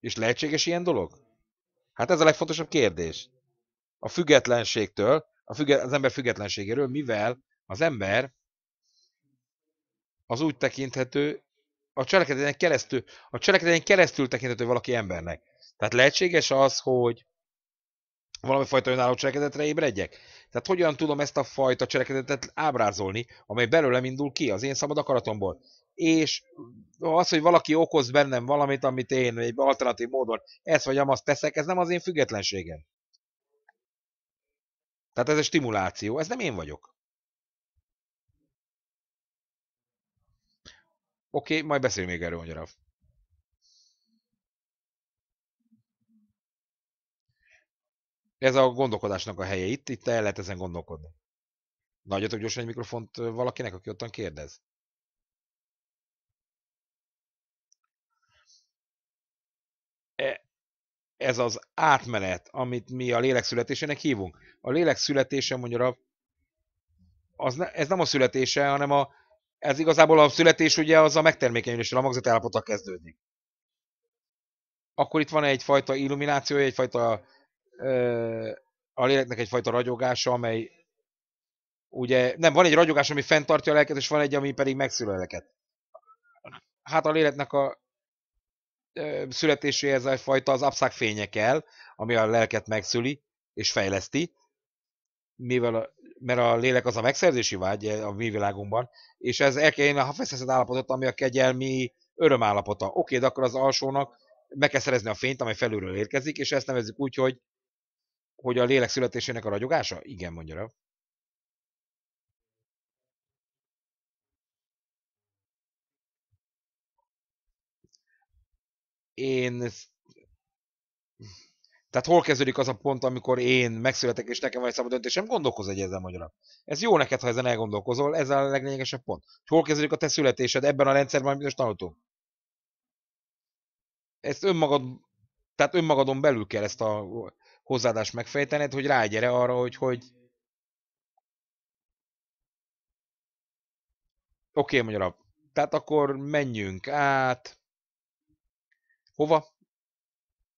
És lehetséges ilyen dolog? Hát ez a legfontosabb kérdés. A függetlenségtől, a függet, az ember függetlenségéről, mivel az ember az úgy tekinthető, a cselekedetén keresztül, a cselekedetén keresztül tekinthető valaki embernek. Tehát lehetséges az, hogy valami fajta önálló cselekedetre ébredjek? Tehát hogyan tudom ezt a fajta cselekedetet ábrázolni, amely belőlem indul ki, az én szabad akaratomból? És az, hogy valaki okoz bennem valamit, amit én egy alternatív módon ezt vagy amazt teszek, ez nem az én függetlenségem. Tehát ez egy stimuláció, ez nem én vagyok. Oké, okay, majd beszélj még erről magyarább. Ez a gondolkodásnak a helye itt, itt el lehet ezen gondolkodni. Nagyatok gyorsan egy mikrofont valakinek, aki ottan kérdez. ez az átmenet, amit mi a lélek születésének hívunk. A lélek születése mondjuk az ne, ez nem a születése, hanem a, ez igazából a születés ugye az a megtermékenyüléssel, a magzat állapottal kezdődik. Akkor itt van egyfajta illumináció, egyfajta ö, a léleknek egyfajta ragyogása, amely ugye, nem, van egy ragyogás, ami fenntartja a lelket, és van egy, ami pedig megszül a lelket. Hát a léleknek a születéséhez a fajta az abszák kell, ami a lelket megszüli és fejleszti, mivel a, mert a lélek az a megszerzési vágy e, a mi világunkban, és ez kell a feszeszed állapotot, ami a kegyelmi öröm állapota. Oké, de akkor az alsónak meg kell szerezni a fényt, amely felülről érkezik, és ezt nevezzük úgy, hogy, hogy a lélek születésének a ragyogása? Igen, mondja rá. én tehát hol kezdődik az a pont, amikor én megszületek, és nekem van egy szabad döntésem, gondolkozz egy ezzel magyarán. Ez jó neked, ha ezen elgondolkozol, ez a leglényegesebb pont. Hol kezdődik a te születésed ebben a rendszerben, amit most tanultunk? Ezt önmagad, tehát önmagadon belül kell ezt a hozzáadást megfejtened, hogy rágyere arra, hogy, hogy Oké, okay, magyarabb. Tehát akkor menjünk át. Hova?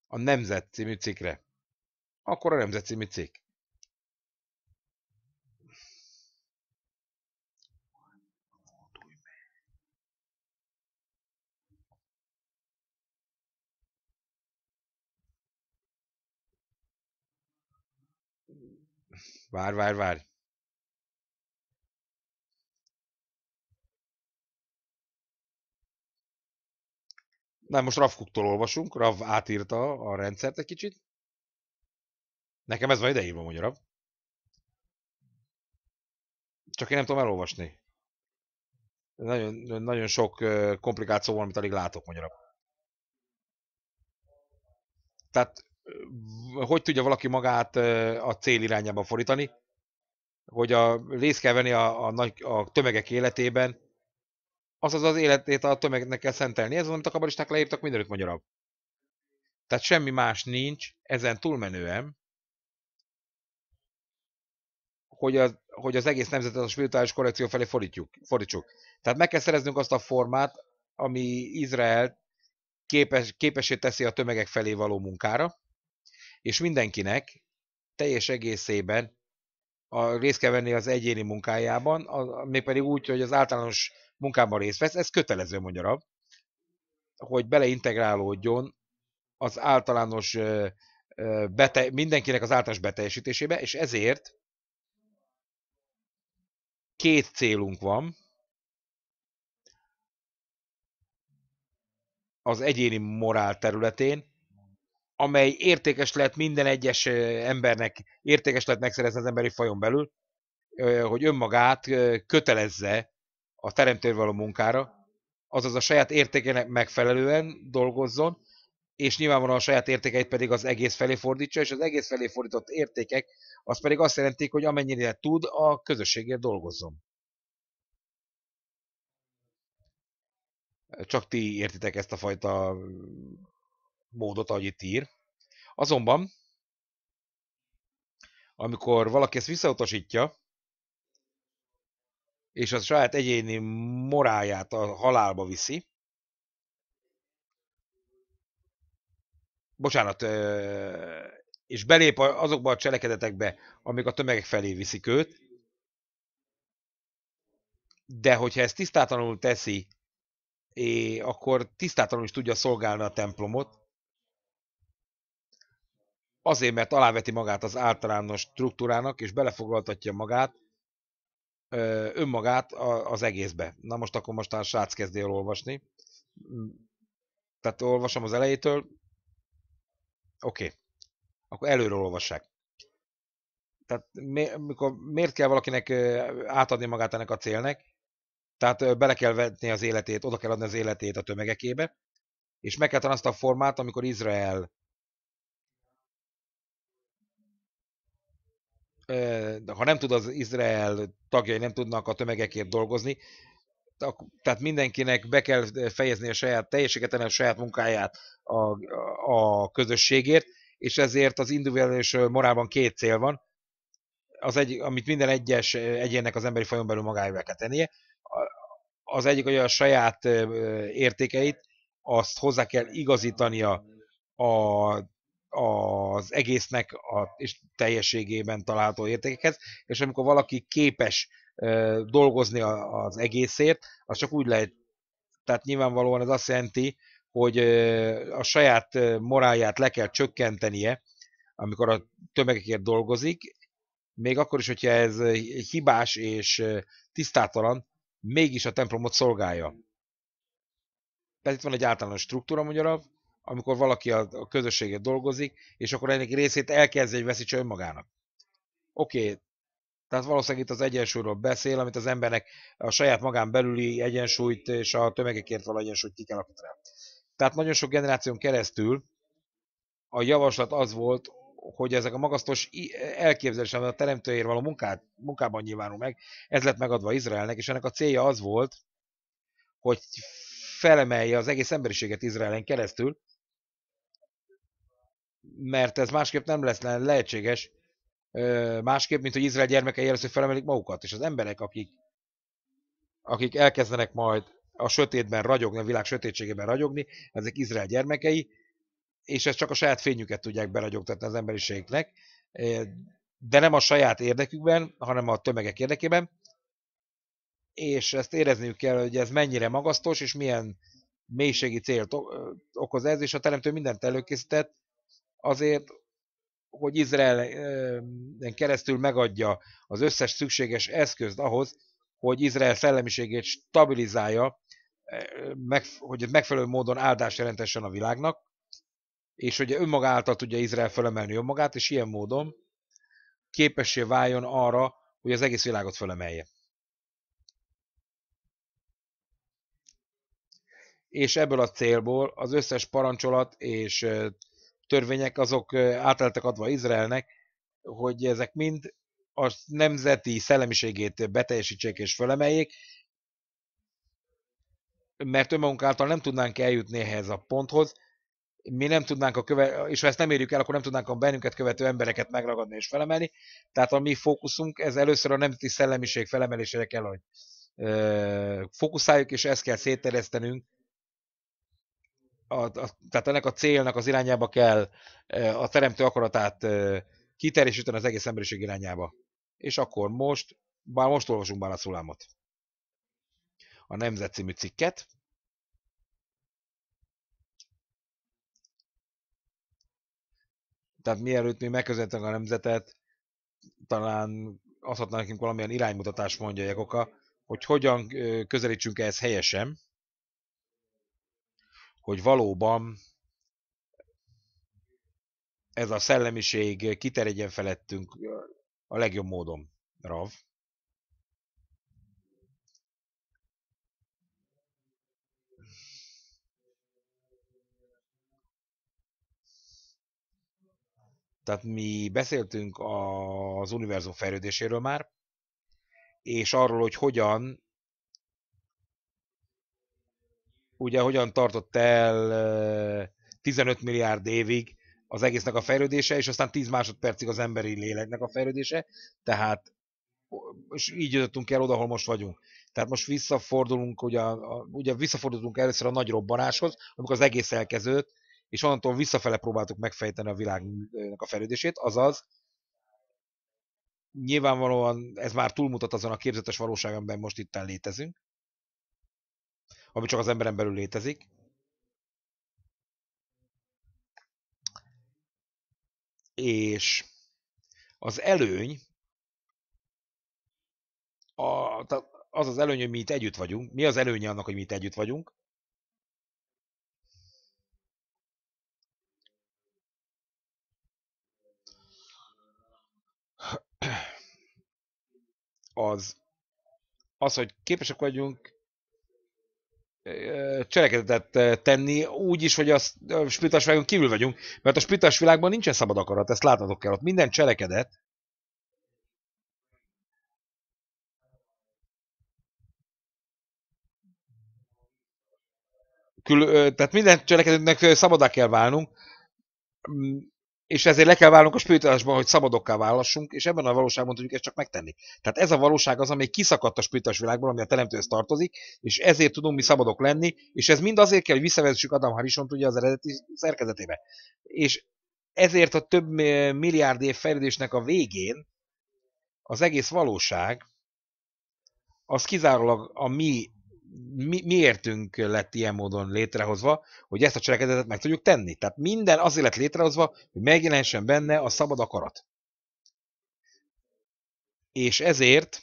A Nemzet című cikkre. Akkor a Nemzet című cikk. Várj, várj, várj. Na, most Ravkuktól olvasunk, Rav átírta a rendszert egy kicsit. Nekem ez van ideírva, mondja Rav. Csak én nem tudom elolvasni. Nagyon, nagyon sok komplikáció van, amit alig látok, mondja Rav. Tehát, hogy tudja valaki magát a cél irányába fordítani? Hogy a részt kell venni a, a, nagy, a tömegek életében, azaz az életét a tömegnek kell szentelni. Ez az, amit a kabaristák leírtak mindenütt magyarabb. Tehát semmi más nincs ezen túlmenően, hogy az, hogy az egész nemzetet a spirituális korrekció felé fordítjuk, fordítsuk. Tehát meg kell szereznünk azt a formát, ami Izrael képes, képesé teszi a tömegek felé való munkára, és mindenkinek teljes egészében a részt kell venni az egyéni munkájában, a, mégpedig úgy, hogy az általános munkában részt vesz, ez kötelező, magyarabb, hogy beleintegrálódjon az általános bete, mindenkinek az általános beteljesítésébe, és ezért két célunk van. Az egyéni morál területén, amely értékes lehet minden egyes embernek, értékes lehet megszerezni az emberi fajon belül, hogy önmagát kötelezze a teremtőr való munkára, azaz a saját értékének megfelelően dolgozzon, és nyilvánvalóan a saját értékeit pedig az egész felé fordítsa, és az egész felé fordított értékek az pedig azt jelentik, hogy amennyire tud, a közösségért dolgozzon. Csak ti értitek ezt a fajta mm, módot, ahogy itt ír. Azonban, amikor valaki ezt visszautasítja, és a saját egyéni moráját a halálba viszi. Bocsánat, és belép azokba a cselekedetekbe, amik a tömegek felé viszik őt. De hogyha ezt tisztátalanul teszi, akkor tisztátalanul is tudja szolgálni a templomot, azért, mert aláveti magát az általános struktúrának, és belefoglaltatja magát önmagát az egészbe. Na most akkor a srác kezdi el olvasni. Mm. Tehát olvasom az elejétől. Oké. Okay. Akkor előről olvassák. Tehát mi, mikor, miért kell valakinek átadni magát ennek a célnek? Tehát bele kell vetni az életét, oda kell adni az életét a tömegekébe, és meg kell azt a formát, amikor Izrael ha nem tud az Izrael tagjai, nem tudnak a tömegekért dolgozni, tehát mindenkinek be kell fejezni a saját teljeséget, a saját munkáját a, a közösségért, és ezért az individuális morálban két cél van, az egy, amit minden egyes egyének az emberi fajon belül magáével kell tennie, az egyik, hogy a saját értékeit azt hozzá kell igazítania a az egésznek a, és teljességében található értékekhez, és amikor valaki képes ö, dolgozni a, az egészért, az csak úgy lehet, tehát nyilvánvalóan ez azt jelenti, hogy ö, a saját morálját le kell csökkentenie, amikor a tömegekért dolgozik, még akkor is, hogyha ez hibás és tisztátalan, mégis a templomot szolgálja. Tehát itt van egy általános struktúra magyarul, amikor valaki a, a közösséget dolgozik, és akkor ennek részét elkezdi, hogy veszítse önmagának. Oké, okay. tehát valószínűleg itt az egyensúlyról beszél, amit az embernek a saját magán belüli egyensúlyt és a tömegekért való egyensúlyt ki kell alakítani. Tehát nagyon sok generáción keresztül a javaslat az volt, hogy ezek a magasztos elképzelésem a teremtőért való munkát, munkában nyilvánul meg, ez lett megadva Izraelnek, és ennek a célja az volt, hogy felemelje az egész emberiséget Izraelen keresztül, mert ez másképp nem lesz lehetséges, másképp, mint hogy Izrael gyermekei először felemelik magukat, és az emberek, akik, akik elkezdenek majd a sötétben ragyogni, a világ sötétségében ragyogni, ezek Izrael gyermekei, és ezt csak a saját fényüket tudják beragyogtatni az emberiségnek, de nem a saját érdekükben, hanem a tömegek érdekében, és ezt érezniük kell, hogy ez mennyire magasztos, és milyen mélységi célt okoz ez, és a Teremtő mindent előkészített, azért, hogy Izrael keresztül megadja az összes szükséges eszközt ahhoz, hogy Izrael szellemiségét stabilizálja, hogy megfelelő módon áldás jelentessen a világnak, és hogy önmaga által tudja Izrael fölemelni önmagát, és ilyen módon képessé váljon arra, hogy az egész világot fölemelje. És ebből a célból az összes parancsolat és törvények azok átálltak adva Izraelnek, hogy ezek mind a nemzeti szellemiségét beteljesítsék és fölemeljék, mert önmagunk által nem tudnánk eljutni ehhez a ponthoz, mi nem tudnánk a köve, és ha ezt nem érjük el, akkor nem tudnánk a bennünket követő embereket megragadni és felemelni. Tehát a mi fókuszunk, ez először a nemzeti szellemiség felemelésére kell, hogy ö, fókuszáljuk, és ezt kell szétteresztenünk a, a, tehát ennek a célnak az irányába kell e, a teremtő akaratát e, kiterjesíteni az egész emberiség irányába. És akkor most, bár most olvasunk bár a szulámot. A Nemzet című cikket. Tehát mielőtt mi megközelítünk a nemzetet, talán azt nekünk valamilyen iránymutatást mondja Jekoka, hogy hogyan e, közelítsünk ehhez helyesen hogy valóban ez a szellemiség kiterjedjen felettünk a legjobb módon, Rav. Tehát mi beszéltünk az univerzum fejlődéséről már, és arról, hogy hogyan ugye hogyan tartott el 15 milliárd évig az egésznek a fejlődése, és aztán 10 másodpercig az emberi léleknek a fejlődése, tehát és így jutottunk el oda, ahol most vagyunk. Tehát most visszafordulunk, ugye, ugye visszafordultunk először a nagy robbanáshoz, amikor az egész elkezdődött, és onnantól visszafele próbáltuk megfejteni a világnak a fejlődését, azaz nyilvánvalóan ez már túlmutat azon a képzetes valóság, amiben most itt létezünk, ami csak az emberen belül létezik. És az előny, a, az az előny, hogy mi itt együtt vagyunk. Mi az előnye annak, hogy mi itt együtt vagyunk? Az, az, hogy képesek vagyunk cselekedetet tenni, úgy is, hogy a splitas világon kívül vagyunk, mert a splitas világban nincsen szabad akarat, ezt látnatok kell. Ott minden cselekedet kül, tehát minden cselekedetnek szabadá kell válnunk, mm, és ezért le kell válnunk a spiritualitásban, hogy szabadokká válassunk, és ebben a valóságban tudjuk ezt csak megtenni. Tehát ez a valóság az, ami kiszakadt a spirituális világból, ami a teremtőhez tartozik, és ezért tudunk mi szabadok lenni, és ez mind azért kell, hogy visszavezessük Adam harrison ugye az eredeti szerkezetébe. És ezért a több milliárd év fejlődésnek a végén az egész valóság, az kizárólag a mi mi, miértünk lett ilyen módon létrehozva, hogy ezt a cselekedetet meg tudjuk tenni. Tehát minden azért lett létrehozva, hogy megjelensen benne a szabad akarat. És ezért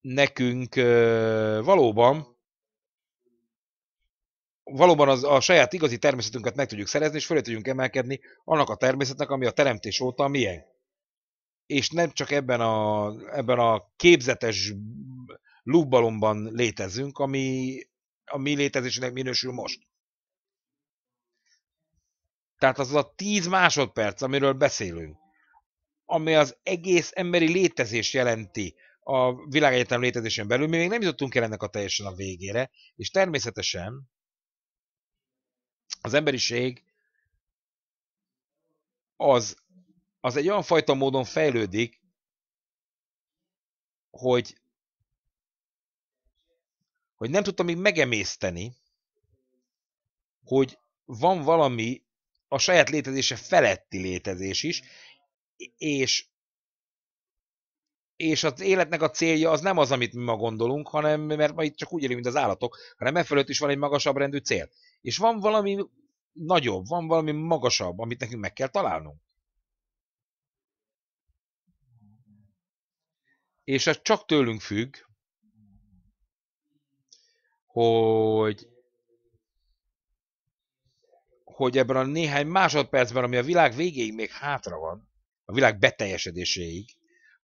nekünk valóban valóban az, a saját igazi természetünket meg tudjuk szerezni, és fölé tudjunk emelkedni annak a természetnek, ami a teremtés óta milyen és nem csak ebben a, ebben a képzetes lúbbalomban létezünk, ami a mi létezésnek minősül most. Tehát az a tíz másodperc, amiről beszélünk, ami az egész emberi létezés jelenti a világegyetem létezésen belül, mi még nem jutottunk el ennek a teljesen a végére, és természetesen az emberiség az az egy olyan fajta módon fejlődik, hogy, hogy nem tudtam még megemészteni, hogy van valami a saját létezése feletti létezés is, és, és az életnek a célja az nem az, amit mi ma gondolunk, hanem mert ma itt csak úgy élünk, mint az állatok, hanem e fölött is van egy magasabb rendű cél. És van valami nagyobb, van valami magasabb, amit nekünk meg kell találnunk. és ez csak tőlünk függ, hogy hogy ebben a néhány másodpercben, ami a világ végéig még hátra van, a világ beteljesedéséig,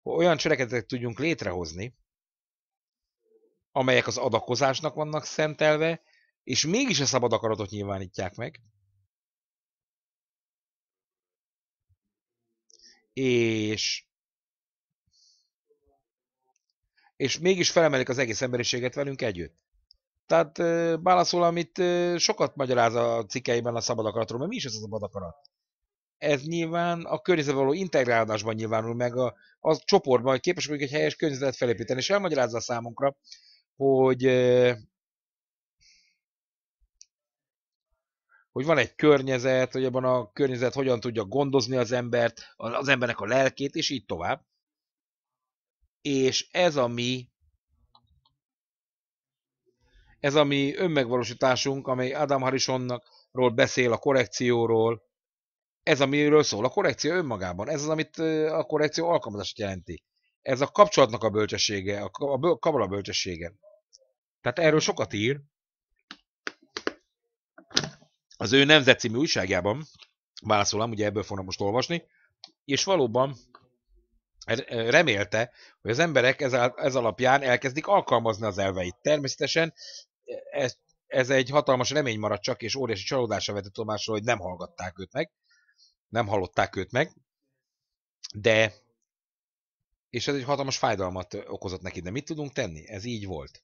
hogy olyan cselekedetek tudjunk létrehozni, amelyek az adakozásnak vannak szentelve, és mégis a szabad akaratot nyilvánítják meg. És és mégis felemelik az egész emberiséget velünk együtt. Tehát válaszol, amit sokat magyaráz a cikkeiben a szabad akaratról, mert mi is ez a szabad akarat? Ez nyilván a környezetben való integrálásban nyilvánul meg a, a csoportban, hogy képes vagyunk egy helyes környezetet felépíteni, és elmagyarázza számunkra, hogy hogy van egy környezet, hogy abban a környezet hogyan tudja gondozni az embert, az embernek a lelkét, és így tovább és ez a mi ez a mi önmegvalósításunk, amely Adam Harrisonról ról beszél, a korrekcióról, ez amiről szól a korrekció önmagában, ez az, amit a korrekció alkalmazást jelenti. Ez a kapcsolatnak a bölcsessége, a kabala bölcsessége. Tehát erről sokat ír. Az ő nemzet című újságjában, válaszolom, ugye ebből fognak most olvasni, és valóban remélte, hogy az emberek ez, ez alapján elkezdik alkalmazni az elveit. Természetesen e, ez, ez egy hatalmas remény maradt csak, és óriási csalódása vetett tudomásról, hogy nem hallgatták őt meg, nem hallották őt meg, de és ez egy hatalmas fájdalmat okozott neki, de mit tudunk tenni? Ez így volt.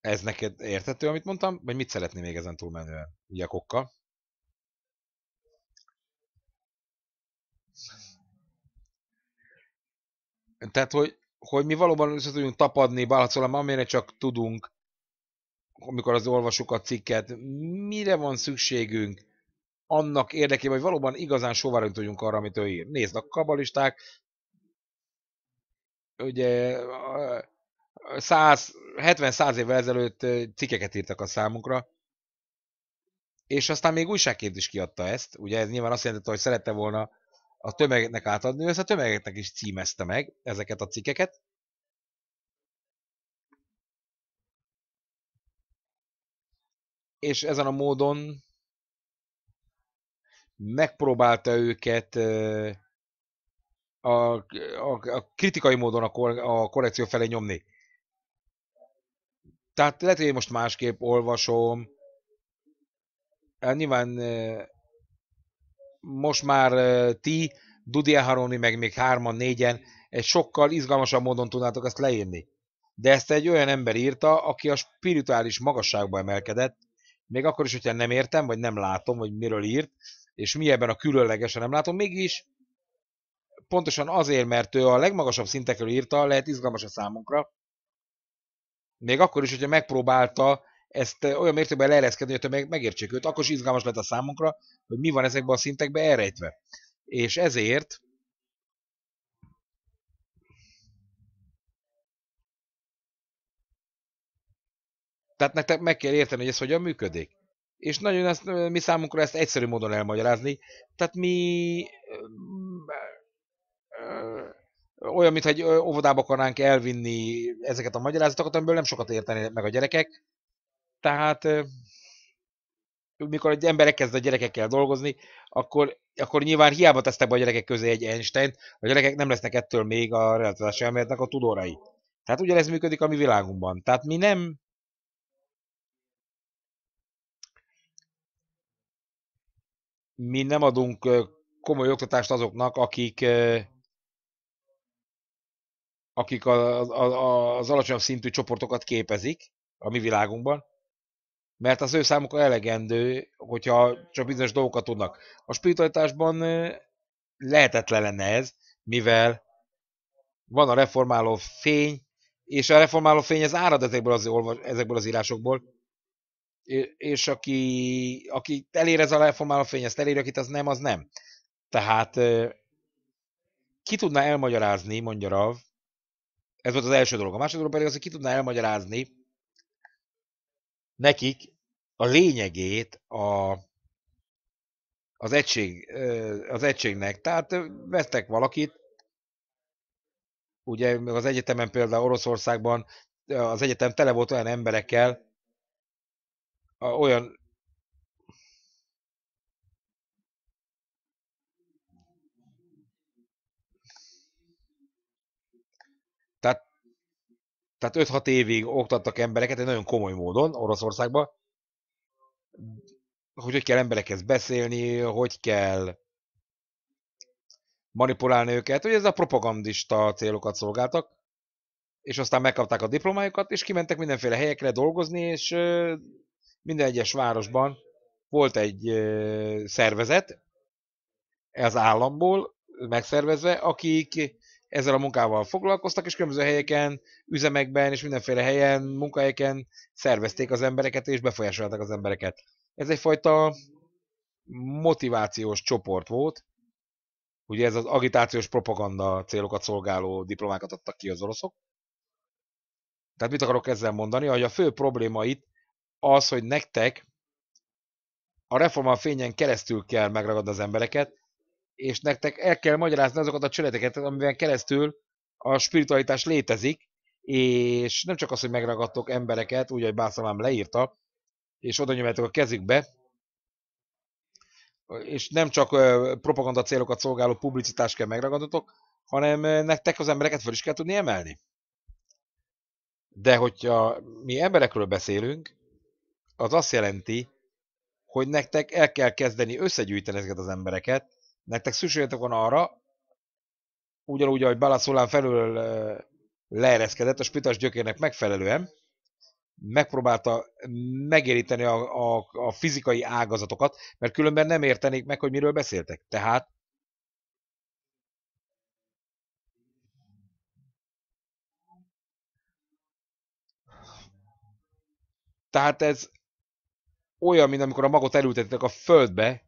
Ez neked értető, amit mondtam? Vagy mit szeretné még ezen túlmenően? Ugye a kokka? Tehát, hogy, hogy mi valóban össze tudjunk tapadni bálhacolom, amire csak tudunk, amikor az olvasuk a cikket, mire van szükségünk annak érdekében, hogy valóban igazán sovárunk tudjunk arra, amit ő ír. Nézd, a kabalisták, ugye 70-100 évvel ezelőtt cikkeket írtak a számunkra, és aztán még újságként is kiadta ezt, ugye ez nyilván azt jelentette, hogy szerette volna a tömegnek átadni, ezt a tömegeknek is címezte meg ezeket a cikkeket. És ezen a módon megpróbálta őket a, a, a kritikai módon a, kor, a korrekció felé nyomni. Tehát lehet, hogy én most másképp olvasom. Nyilván most már ti, Dudi Haroni, meg még hárman, négyen egy sokkal izgalmasabb módon tudnátok ezt leírni. De ezt egy olyan ember írta, aki a spirituális magasságba emelkedett, még akkor is, hogyha nem értem, vagy nem látom, hogy miről írt, és mi ebben a különlegesen nem látom, mégis pontosan azért, mert ő a legmagasabb szintekről írta, lehet izgalmas a számunkra, még akkor is, hogyha megpróbálta ezt olyan mértékben leereszkedni, hogy meg, megértsék őt, akkor is izgalmas lett a számunkra, hogy mi van ezekben a szintekben elrejtve. És ezért Tehát nektek meg kell érteni, hogy ez hogyan működik. És nagyon ezt, mi számunkra ezt egyszerű módon elmagyarázni. Tehát mi olyan, mintha egy óvodába akarnánk elvinni ezeket a magyarázatokat, amiből nem sokat értenének meg a gyerekek, tehát mikor egy ember elkezd a gyerekekkel dolgozni, akkor, akkor nyilván hiába tesztek be a gyerekek közé egy einstein a gyerekek nem lesznek ettől még a relativitás elméletnek a tudórai. Tehát ugyanez működik a mi világunkban. Tehát mi nem mi nem adunk komoly oktatást azoknak, akik akik az, az, az alacsonyabb szintű csoportokat képezik a mi világunkban, mert az ő számukra elegendő, hogyha csak bizonyos dolgokat tudnak. A spiritualitásban lehetetlen lenne ez, mivel van a reformáló fény, és a reformáló fény ez árad ezekből az, ezekből az írásokból, és aki, aki elér ez a reformáló fény, ezt elér, akit az nem, az nem. Tehát ki tudná elmagyarázni, mondja Rav, ez volt az első dolog. A második dolog pedig az, hogy ki tudná elmagyarázni nekik, a lényegét a, az, egység, az egységnek. Tehát vettek valakit, ugye az egyetemen például Oroszországban az egyetem tele volt olyan emberekkel, olyan Tehát, tehát 5-6 évig oktattak embereket egy nagyon komoly módon Oroszországban, hogy hogy kell emberekhez beszélni, hogy kell manipulálni őket, hogy ez a propagandista célokat szolgáltak, és aztán megkapták a diplomájukat, és kimentek mindenféle helyekre dolgozni, és minden egyes városban volt egy szervezet, az államból megszervezve, akik ezzel a munkával foglalkoztak, és különböző helyeken, üzemekben és mindenféle helyen, munkahelyeken szervezték az embereket, és befolyásolták az embereket. Ez egyfajta motivációs csoport volt, ugye ez az agitációs propaganda célokat szolgáló diplomákat adtak ki az oroszok. Tehát mit akarok ezzel mondani? Hogy a fő probléma itt az, hogy nektek a reforma fényen keresztül kell megragadni az embereket, és nektek el kell magyarázni azokat a csöleteket, amiben keresztül a spiritualitás létezik, és nem csak az, hogy megragadtok embereket, úgy, ahogy Bászalám leírta, és oda nyomjátok a kezükbe, és nem csak propaganda célokat szolgáló publicitást kell megragadnotok, hanem nektek az embereket fel is kell tudni emelni. De hogyha mi emberekről beszélünk, az azt jelenti, hogy nektek el kell kezdeni összegyűjteni ezeket az embereket, Nektek szükségetek van arra, ugyanúgy, ahogy Balaszolán felül leereszkedett a spitas gyökérnek megfelelően, megpróbálta megéríteni a, a, a fizikai ágazatokat, mert különben nem értenék meg, hogy miről beszéltek. Tehát Tehát ez olyan, mint amikor a magot elültetitek a földbe,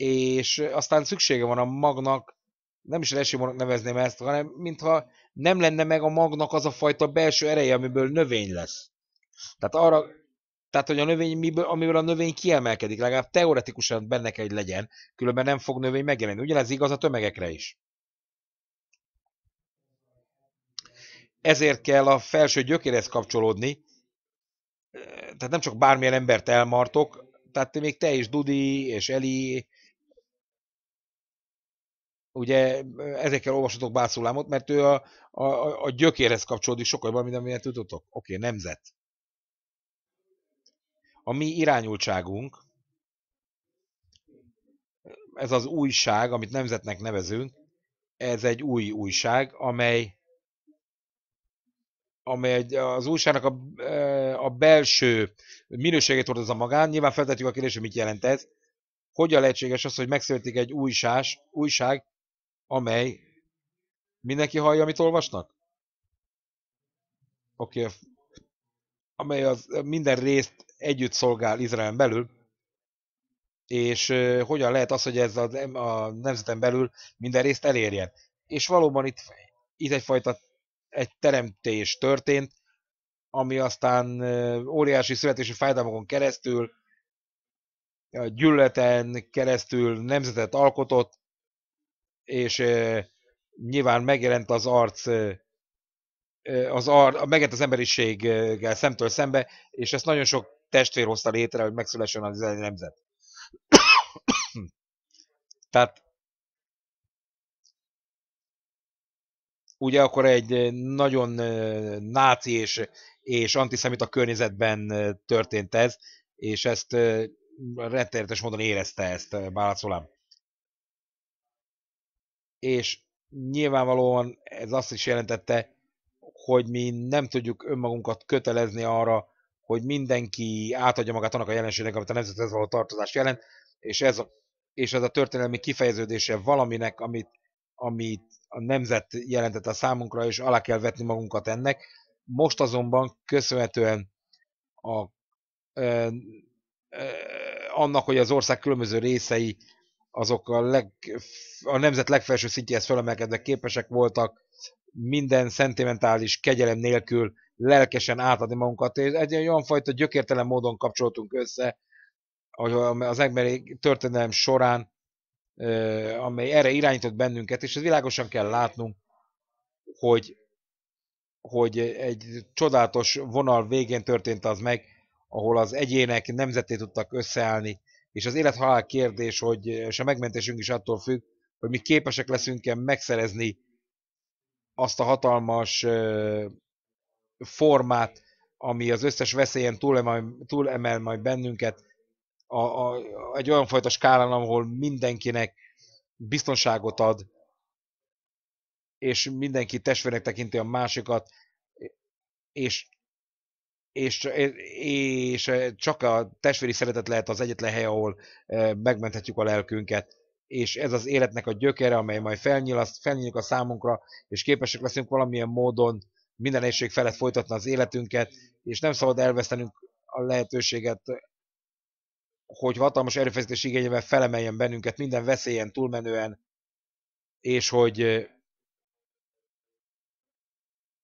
és aztán szüksége van a magnak, nem is lesimonak nevezném ezt, hanem mintha nem lenne meg a magnak az a fajta belső ereje, amiből növény lesz. Tehát arra, tehát hogy a növény, miből, amiből a növény kiemelkedik, legalább teoretikusan benne kell, hogy legyen, különben nem fog növény megjelenni. Ugyanez igaz a tömegekre is. Ezért kell a felső gyökérhez kapcsolódni, tehát nem csak bármilyen embert elmartok, tehát még te is, Dudi és Eli ugye ezekkel olvasatok Báculámot, mert ő a, a, a gyökérhez kapcsolódik sokkal jobban, mint amilyen tudtok. Oké, okay, nemzet. A mi irányultságunk, ez az újság, amit nemzetnek nevezünk, ez egy új újság, amely, amely az újságnak a, a belső minőségét hordozza magán. Nyilván feltetjük a kérdést, hogy mit jelent ez hogyan lehetséges az, hogy megszületik egy újsás, újság, amely mindenki hallja, amit olvasnak? Oké, okay. amely az minden részt együtt szolgál Izraelen belül, és hogyan lehet az, hogy ez a, a nemzeten belül minden részt elérjen. És valóban itt, itt egyfajta egy teremtés történt, ami aztán óriási születési fájdalmakon keresztül, gyűlöleten keresztül nemzetet alkotott, és e, nyilván megjelent az arc, e, az ar, megjelent az emberiséggel szemtől szembe, és ezt nagyon sok testvér hozta létre, hogy megszülessen az egy nemzet. Tehát ugye akkor egy nagyon náci és, és antiszemita környezetben történt ez, és ezt rettenetes módon érezte ezt Bálát Szolám és nyilvánvalóan ez azt is jelentette, hogy mi nem tudjuk önmagunkat kötelezni arra, hogy mindenki átadja magát annak a jelenségnek, amit a nemzethez való tartozás jelent, és ez a, és ez a történelmi kifejeződése valaminek, amit, amit a nemzet jelentett a számunkra, és alá kell vetni magunkat ennek. Most azonban köszönhetően a, ö, ö, annak, hogy az ország különböző részei azok a, leg, a nemzet legfelső szintjéhez felemelkedve képesek voltak minden szentimentális kegyelem nélkül lelkesen átadni magunkat. És egy olyan fajta gyökértelen módon kapcsoltunk össze, az emberi történelem során, amely erre irányított bennünket, és ez világosan kell látnunk, hogy, hogy egy csodálatos vonal végén történt az meg, ahol az egyének nemzetét tudtak összeállni, és az élethalál kérdés, hogy eh, és a megmentésünk is attól függ, hogy mi képesek leszünk-e megszerezni azt a hatalmas eh, formát, ami az összes veszélyen túlemel, túlemel majd bennünket a, a, egy olyan fajta skálán, ahol mindenkinek biztonságot ad, és mindenki testvérnek tekinti a másikat, és és, és eh, csak a testvéri szeretet lehet az egyetlen hely, ahol eh, megmenthetjük a lelkünket. És ez az életnek a gyökere, amely majd felnyíl, felnyílik a számunkra, és képesek leszünk valamilyen módon minden egység felett folytatni az életünket, és nem szabad elvesztenünk a lehetőséget, hogy hatalmas erőfeszítés igényével felemeljen bennünket minden veszélyen túlmenően, és hogy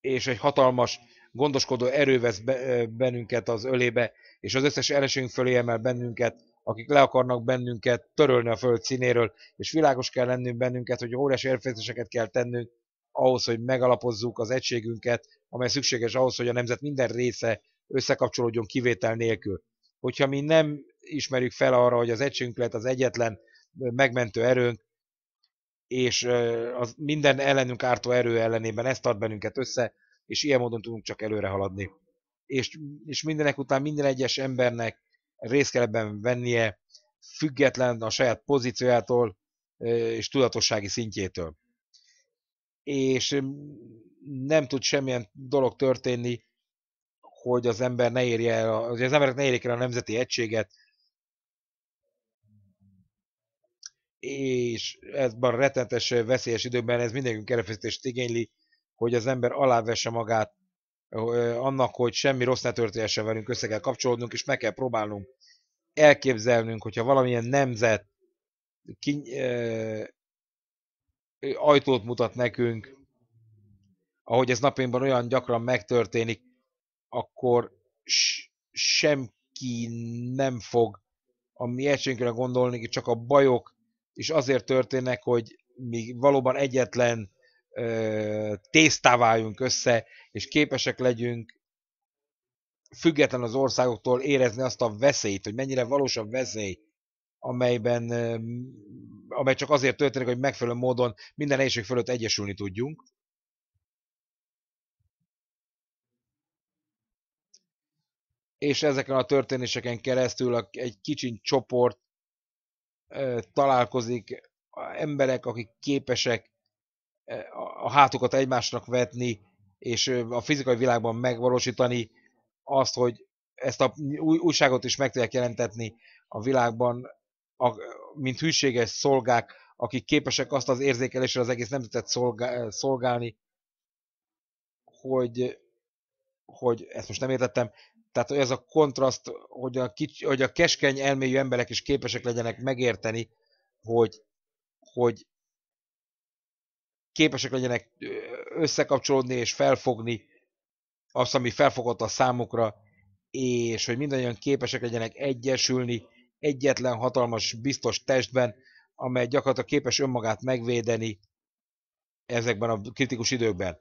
és egy hatalmas gondoskodó erő vesz bennünket az ölébe, és az összes elesünk fölé emel bennünket, akik le akarnak bennünket törölni a föld színéről, és világos kell lennünk bennünket, hogy óriási erőfeszítéseket kell tennünk ahhoz, hogy megalapozzuk az egységünket, amely szükséges ahhoz, hogy a nemzet minden része összekapcsolódjon kivétel nélkül. Hogyha mi nem ismerjük fel arra, hogy az egységünk lehet az egyetlen megmentő erőnk, és az minden ellenünk ártó erő ellenében ez tart bennünket össze, és ilyen módon tudunk csak előre haladni. És, és mindenek után minden egyes embernek részt kell ebben vennie, független a saját pozíciójától és tudatossági szintjétől. És nem tud semmilyen dolog történni, hogy az ember ne érje el, hogy az emberek ne érjék el a nemzeti egységet, és ebben a rettenetes veszélyes időben ez mindenkünk erőfeszítést igényli, hogy az ember alávesse magát annak, hogy semmi rossz ne történhessen velünk, össze kell kapcsolódnunk, és meg kell próbálnunk elképzelnünk, hogyha valamilyen nemzet kiny- ajtót mutat nekünk, ahogy ez napjainkban olyan gyakran megtörténik, akkor semki nem fog a mi egységünkre gondolni, csak a bajok, és azért történnek, hogy mi valóban egyetlen tésztáváljunk össze, és képesek legyünk független az országoktól érezni azt a veszélyt, hogy mennyire valós a veszély, amelyben, amely csak azért történik, hogy megfelelő módon minden helység fölött egyesülni tudjunk. És ezeken a történéseken keresztül egy kicsi csoport találkozik emberek, akik képesek a hátukat egymásnak vetni, és a fizikai világban megvalósítani azt, hogy ezt a újságot is meg tudják jelentetni a világban, a, mint hűséges szolgák, akik képesek azt az érzékelésre az egész nemzetet szolgál, szolgálni, hogy, hogy ezt most nem értettem, tehát hogy ez a kontraszt, hogy a, kics, hogy a keskeny elmélyű emberek is képesek legyenek megérteni, hogy, hogy képesek legyenek összekapcsolódni és felfogni azt, ami felfogott a számukra, és hogy mindannyian képesek legyenek egyesülni egyetlen hatalmas, biztos testben, amely gyakorlatilag képes önmagát megvédeni ezekben a kritikus időkben.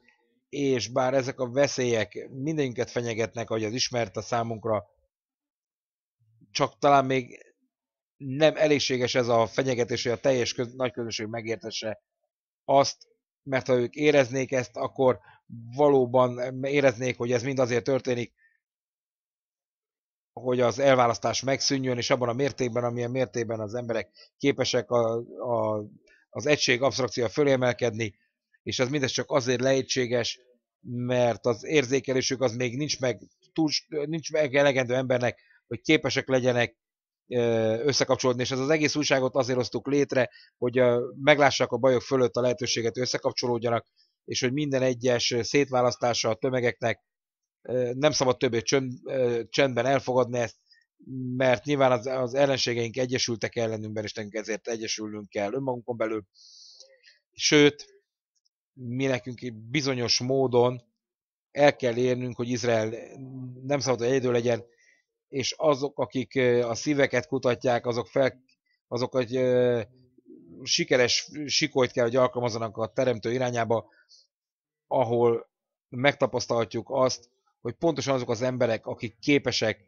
És bár ezek a veszélyek mindenünket fenyegetnek, ahogy az ismert a számunkra, csak talán még nem elégséges ez a fenyegetés, hogy a teljes köz, nagy közönség megértesse azt, mert ha ők éreznék ezt, akkor valóban eh, éreznék, hogy ez mind azért történik, hogy az elválasztás megszűnjön, és abban a mértékben, amilyen mértékben az emberek képesek a, a, az egység absztrakció fölémelkedni, és ez mindez csak azért lehetséges, mert az érzékelésük az még nincs meg, túl, nincs meg elegendő embernek, hogy képesek legyenek összekapcsolódni, és ez az egész újságot azért hoztuk létre, hogy meglássák a bajok fölött a lehetőséget, összekapcsolódjanak, és hogy minden egyes szétválasztása a tömegeknek nem szabad többé csendben elfogadni ezt, mert nyilván az, az ellenségeink egyesültek ellenünkben, és nekünk ezért egyesülnünk kell önmagunkon belül. Sőt, mi nekünk bizonyos módon el kell érnünk, hogy Izrael nem szabad, hogy egyedül legyen, és azok, akik a szíveket kutatják, azok fel, azok egy sikeres sikolyt kell, hogy alkalmazanak a teremtő irányába, ahol megtapasztalhatjuk azt, hogy pontosan azok az emberek, akik képesek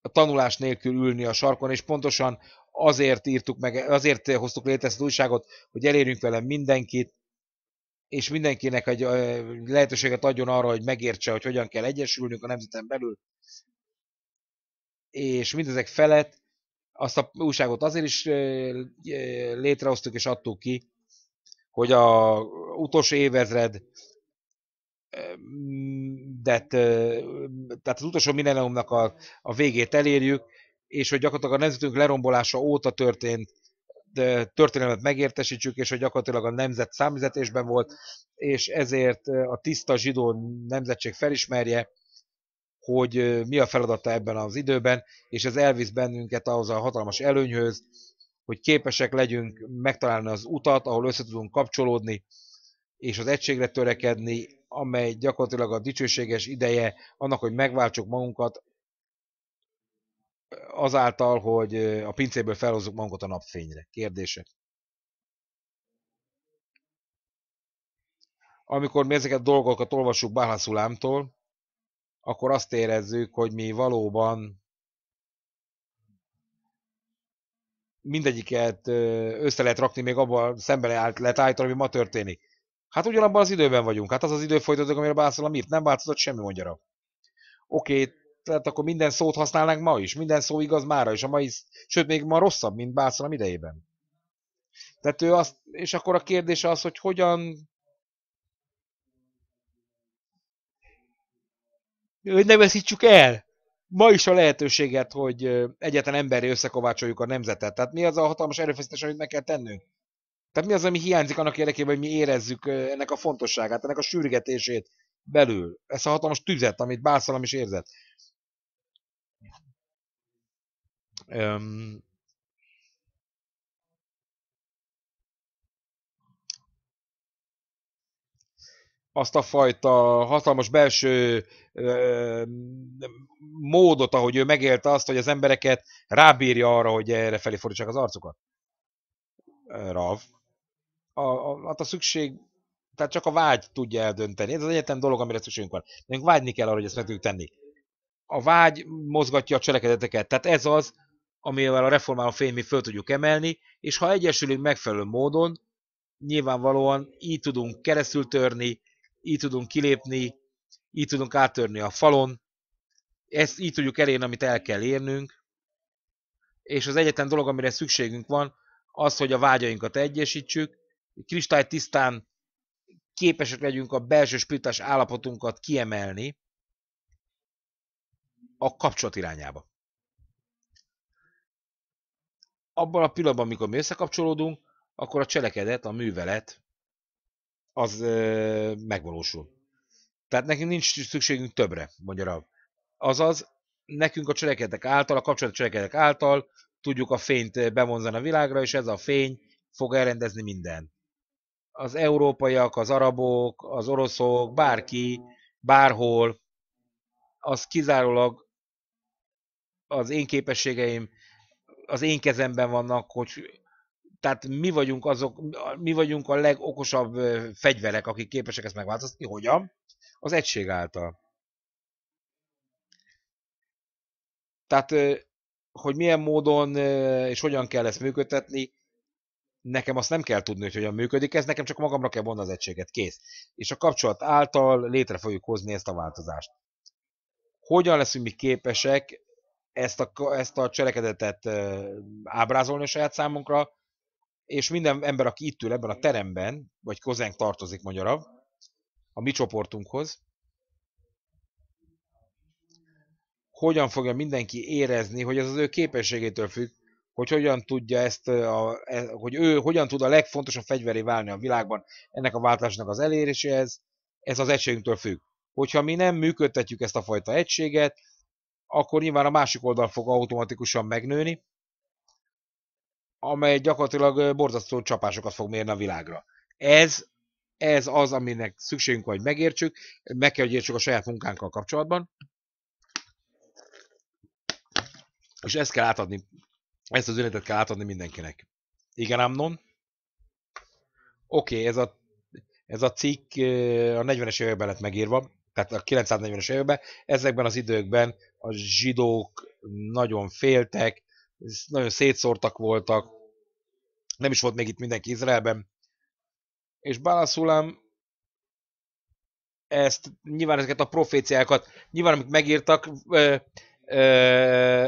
a tanulás nélkül ülni a sarkon, és pontosan azért írtuk meg, azért hoztuk létre ezt az újságot, hogy elérjünk vele mindenkit, és mindenkinek egy lehetőséget adjon arra, hogy megértse, hogy hogyan kell egyesülnünk a nemzeten belül, és mindezek felett azt a újságot azért is létrehoztuk és adtuk ki, hogy a utolsó évezred de, tehát az utolsó millenniumnak a, a végét elérjük, és hogy gyakorlatilag a nemzetünk lerombolása óta történt történelmet megértesítsük, és hogy gyakorlatilag a nemzet számüzetésben volt, és ezért a tiszta zsidó nemzetség felismerje, hogy mi a feladata ebben az időben, és ez elvisz bennünket ahhoz a hatalmas előnyhöz, hogy képesek legyünk megtalálni az utat, ahol össze tudunk kapcsolódni, és az egységre törekedni, amely gyakorlatilag a dicsőséges ideje annak, hogy megváltsuk magunkat azáltal, hogy a pincéből felhozzuk magunkat a napfényre. Kérdések? Amikor mi ezeket a dolgokat olvasjuk Bálhaszulámtól, akkor azt érezzük, hogy mi valóban mindegyiket össze lehet rakni, még abban szembe lehet, állítani, ami ma történik. Hát ugyanabban az időben vagyunk. Hát az az idő folytatódik, amire Bászol írt. Nem változott semmi, mondja Oké, okay, tehát akkor minden szót használnánk ma is, minden szó igaz mára is, a mai, sőt még ma rosszabb, mint Bászalom idejében. Tehát ő azt, és akkor a kérdése az, hogy hogyan hogy ne veszítsük el ma is a lehetőséget, hogy egyetlen emberi összekovácsoljuk a nemzetet. Tehát mi az a hatalmas erőfeszítés, amit meg kell tennünk? Tehát mi az, ami hiányzik annak érdekében, hogy mi érezzük ennek a fontosságát, ennek a sürgetését belül, ezt a hatalmas tüzet, amit Bászalom is érzett. Ähm, azt a fajta hatalmas belső ö, módot, ahogy ő megélte azt, hogy az embereket rábírja arra, hogy erre felé fordítsák az arcukat. Rav. A, a, hát a szükség, tehát csak a vágy tudja eldönteni. Ez az egyetlen dolog, amire szükségünk van. Nekünk vágyni kell arra, hogy ezt meg tudjuk tenni. A vágy mozgatja a cselekedeteket. Tehát ez az, amivel a reformáló mi föl tudjuk emelni, és ha egyesülünk megfelelő módon, nyilvánvalóan így tudunk keresztül törni, így tudunk kilépni, így tudunk áttörni a falon, ezt így tudjuk elérni, amit el kell érnünk, és az egyetlen dolog, amire szükségünk van, az, hogy a vágyainkat egyesítsük, Tisztán képesek legyünk a belső spiritás állapotunkat kiemelni a kapcsolat irányába abban a pillanatban, amikor mi összekapcsolódunk, akkor a cselekedet, a művelet, az ö, megvalósul. Tehát nekünk nincs szükségünk többre, magyarabb. Azaz, nekünk a cselekedetek által, a kapcsolat cselekedetek által tudjuk a fényt bevonzani a világra, és ez a fény fog elrendezni mindent. Az európaiak, az arabok, az oroszok, bárki, bárhol, az kizárólag az én képességeim, az én kezemben vannak, hogy tehát mi vagyunk azok, mi vagyunk a legokosabb fegyverek, akik képesek ezt megváltoztatni. Hogyan? Az egység által. Tehát, hogy milyen módon és hogyan kell ezt működtetni, nekem azt nem kell tudni, hogy hogyan működik ez, nekem csak magamra kell vonni az egységet, kész. És a kapcsolat által létre fogjuk hozni ezt a változást. Hogyan leszünk mi képesek ezt a, ezt a cselekedetet ábrázolni a saját számunkra, és minden ember, aki itt ül ebben a teremben, vagy kozenk tartozik magyarabb, a mi csoportunkhoz, hogyan fogja mindenki érezni, hogy ez az ő képességétől függ, hogy hogyan tudja ezt, a, e, hogy ő hogyan tud a legfontosabb fegyveré válni a világban ennek a váltásnak az eléréséhez, ez az egységünktől függ. Hogyha mi nem működtetjük ezt a fajta egységet, akkor nyilván a másik oldal fog automatikusan megnőni, amely gyakorlatilag borzasztó csapásokat fog mérni a világra. Ez, ez az, aminek szükségünk van, hogy megértsük, meg kell, hogy értsük a saját munkánkkal kapcsolatban, és ezt kell átadni, ezt az üzenetet kell átadni mindenkinek. Igen, Amnon? Oké, okay, ez a, ez a cikk a 40-es években lett megírva, tehát a 940-es években, ezekben az időkben a zsidók nagyon féltek, nagyon szétszórtak voltak, nem is volt még itt mindenki Izraelben, és Balaszulam ezt, nyilván ezeket a proféciákat, nyilván amit megírtak, ö, ö,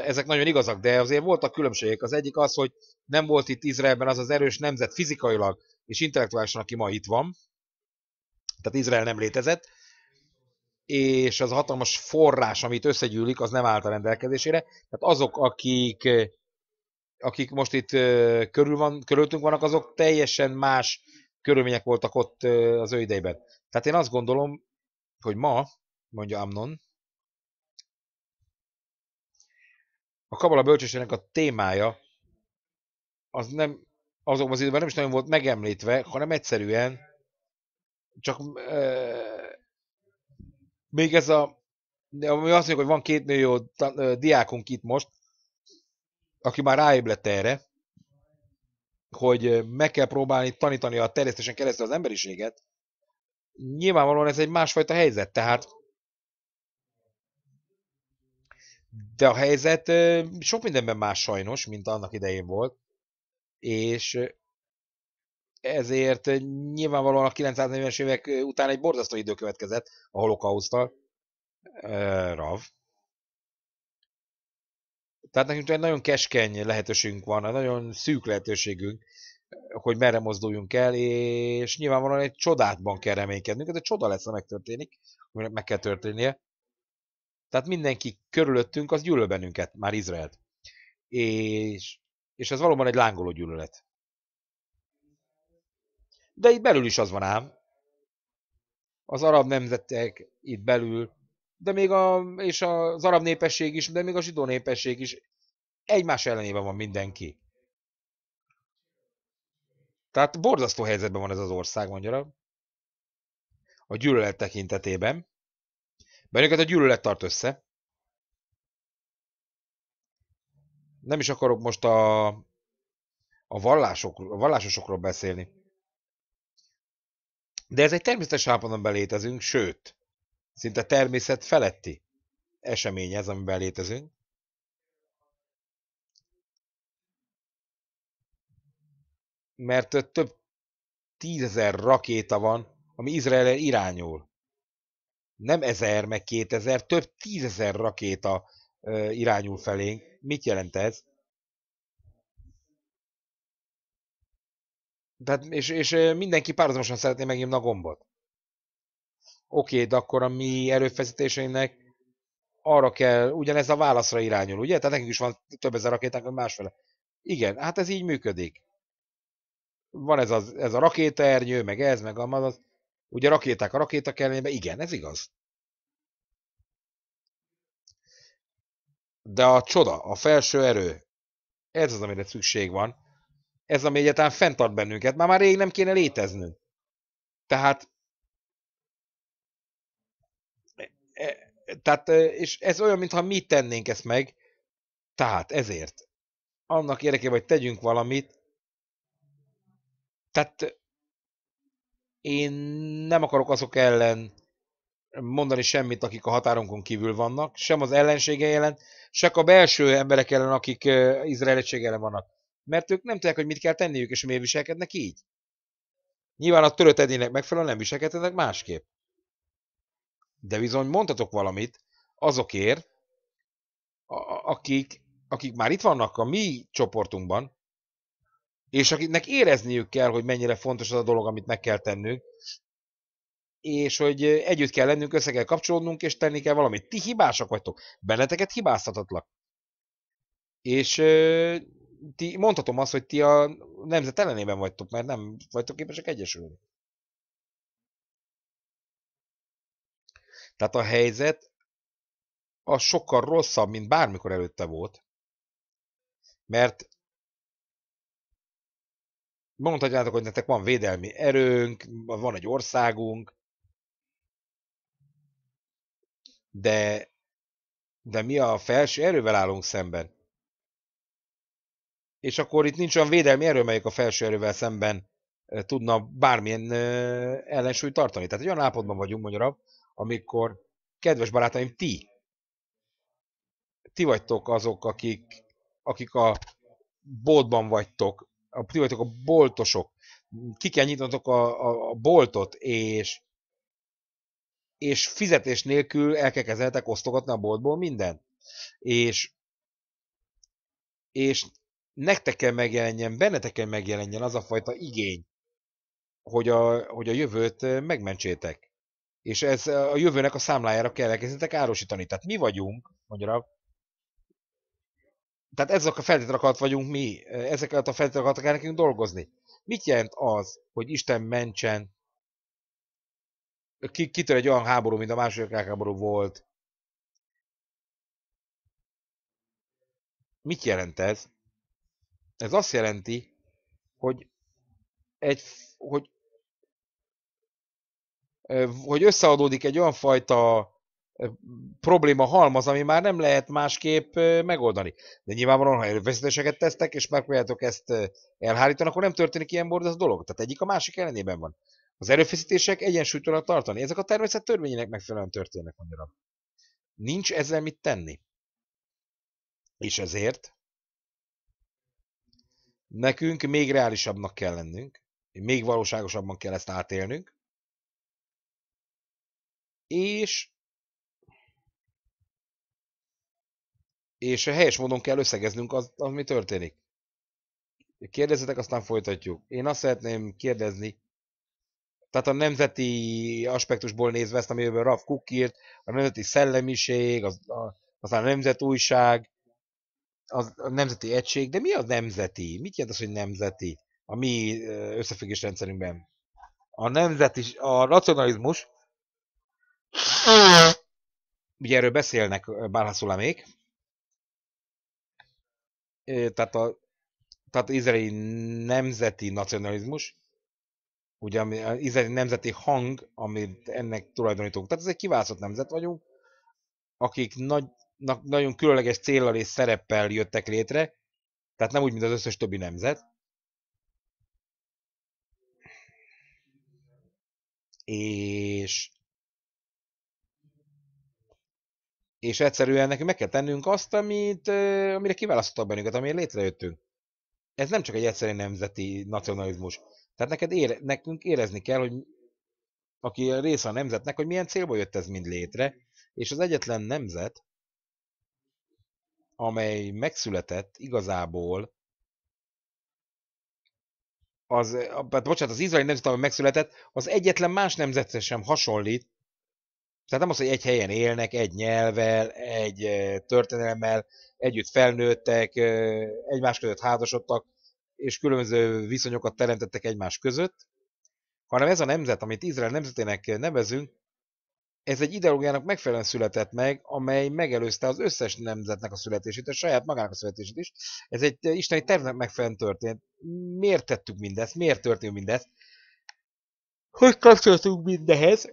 ezek nagyon igazak, de azért voltak különbségek. Az egyik az, hogy nem volt itt Izraelben az az erős nemzet fizikailag és intellektuálisan, aki ma itt van, tehát Izrael nem létezett, és az hatalmas forrás, amit összegyűlik, az nem állt a rendelkezésére. Tehát azok, akik, akik most itt körül van, körülöttünk vannak, azok teljesen más körülmények voltak ott az ő idejében. Tehát én azt gondolom, hogy ma, mondja Amnon, a kabala bölcsésének a témája az nem, azokban az időben nem is nagyon volt megemlítve, hanem egyszerűen csak ö, még ez a, ami azt mondjuk, hogy van két nő jó diákunk itt most, aki már ráébredt erre, hogy meg kell próbálni tanítani a terjesztésen keresztül az emberiséget, nyilvánvalóan ez egy másfajta helyzet, tehát de a helyzet sok mindenben más sajnos, mint annak idején volt, és ezért nyilvánvalóan a 940-es évek után egy borzasztó idő következett a holokausztal. Uh, Rav. Tehát nekünk egy nagyon keskeny lehetőségünk van, egy nagyon szűk lehetőségünk, hogy merre mozduljunk el, és nyilvánvalóan egy csodátban kell reménykednünk, ez egy csoda lesz, ha megtörténik, aminek meg kell történnie. Tehát mindenki körülöttünk, az gyűlöl bennünket, már Izraelt. És, és ez valóban egy lángoló gyűlölet. De itt belül is az van ám. Az arab nemzetek itt belül, de még a, és az arab népesség is, de még a zsidó népesség is egymás ellenében van mindenki. Tehát borzasztó helyzetben van ez az ország, mondja a gyűlölet tekintetében. Bennünket a gyűlölet tart össze. Nem is akarok most a, a, vallások, a vallásosokról beszélni. De ez egy természetes állapotban belétezünk, sőt, szinte természet feletti esemény ez, amiben létezünk. Mert több tízezer rakéta van, ami Izraelre irányul. Nem ezer, meg kétezer, több tízezer rakéta irányul felénk. Mit jelent ez? Tehát, és, és mindenki párhuzamosan szeretné megnyomni a gombot. Oké, de akkor a mi erőfeszítéseinknek arra kell, ugyanez a válaszra irányul, ugye? Tehát nekünk is van több ezer rakétánk, vagy másfele. Igen, hát ez így működik. Van ez, az, ez a rakétaernyő, meg ez, meg az. Ugye rakéták a rakéták kellene, igen, ez igaz. De a csoda, a felső erő, ez az, amire szükség van, ez, ami egyáltalán fenntart bennünket, már már rég nem kéne léteznünk. Tehát, e, e, tehát, e, és ez olyan, mintha mi tennénk ezt meg, tehát ezért. Annak érdekében, hogy tegyünk valamit, tehát én nem akarok azok ellen mondani semmit, akik a határunkon kívül vannak, sem az ellensége ellen, csak a belső emberek ellen, akik Izrael egység ellen vannak mert ők nem tudják, hogy mit kell tenniük, és miért viselkednek így. Nyilván a törött edénynek megfelelően nem viselkednek másképp. De bizony mondhatok valamit azokért, akik, akik már itt vannak a mi csoportunkban, és akiknek érezniük kell, hogy mennyire fontos az a dolog, amit meg kell tennünk, és hogy együtt kell lennünk, össze kell kapcsolódnunk, és tenni kell valamit. Ti hibásak vagytok, benneteket hibáztatatlak. És ti, mondhatom azt, hogy ti a nemzet ellenében vagytok, mert nem vagytok képesek egyesülni. Tehát a helyzet az sokkal rosszabb, mint bármikor előtte volt, mert mondhatjátok, hogy nektek van védelmi erőnk, van egy országunk, de, de mi a felső erővel állunk szemben és akkor itt nincs olyan védelmi erő, melyik a felső erővel szemben tudna bármilyen ellensúlyt tartani. Tehát egy olyan állapotban vagyunk magyarabb, amikor, kedves barátaim, ti, ti vagytok azok, akik, akik a boltban vagytok, a, ti vagytok a boltosok, ki kell nyitnotok a, a, a boltot, és, és fizetés nélkül el kell kezeltek osztogatni a boltból mindent. És, és nektek kell megjelenjen, bennetek kell megjelenjen az a fajta igény, hogy a, hogy a jövőt megmentsétek. És ez a jövőnek a számlájára kell elkezdetek árosítani. Tehát mi vagyunk, mondja, tehát ezek a feltételek vagyunk mi, Ezeket a feltételek alatt kell nekünk dolgozni. Mit jelent az, hogy Isten mentsen, ki, kitör egy olyan háború, mint a második háború volt? Mit jelent ez? Ez azt jelenti, hogy, egy, hogy, hogy összeadódik egy olyan fajta probléma halmaz, ami már nem lehet másképp megoldani. De nyilvánvalóan, ha előfeszítéseket tesztek, és megpróbáljátok ezt elhárítani, akkor nem történik ilyen bordasz dolog. Tehát egyik a másik ellenében van. Az erőfeszítések egyensúlytalan tartani. Ezek a természet törvényének megfelelően történnek, mondjam. Nincs ezzel mit tenni. És ezért Nekünk még reálisabbnak kell lennünk, még valóságosabban kell ezt átélnünk, és és helyes módon kell összegeznünk az, ami történik. Kérdezzetek, aztán folytatjuk. Én azt szeretném kérdezni, tehát a nemzeti aspektusból nézve ezt, amiben Raf Cook írt, a nemzeti szellemiség, az, a, aztán a nemzetújság, az a nemzeti egység, de mi a nemzeti? Mit jelent az, hogy nemzeti? A mi összefüggés rendszerünkben. A nemzeti, a racionalizmus, ugye erről beszélnek még. tehát a tehát izraeli nemzeti nacionalizmus, ugye az izraeli nemzeti hang, amit ennek tulajdonítunk. Tehát ez egy kiválasztott nemzet vagyunk, akik nagy, nagyon különleges célral és szereppel jöttek létre, tehát nem úgy, mint az összes többi nemzet. És és egyszerűen nekünk meg kell tennünk azt, amit, amire kiválasztottak bennünket, amire létrejöttünk. Ez nem csak egy egyszerű nemzeti nacionalizmus. Tehát neked ére, nekünk érezni kell, hogy aki része a nemzetnek, hogy milyen célból jött ez mind létre, és az egyetlen nemzet, amely megszületett igazából az, eh, hát bocsánat, az izraeli nemzet, amely megszületett, az egyetlen más nemzetre sem hasonlít. Tehát nem az, hogy egy helyen élnek, egy nyelvel, egy eh, történelemmel, együtt felnőttek, eh, egymás között házasodtak, és különböző viszonyokat teremtettek egymás között, hanem ez a nemzet, amit Izrael nemzetének nevezünk, ez egy ideológiának megfelelően született meg, amely megelőzte az összes nemzetnek a születését, a saját magának a születését is. Ez egy eh, isteni tervnek megfelelően történt. Miért tettük mindezt? Miért történt mindezt? Hogy kapcsolatunk mindehez?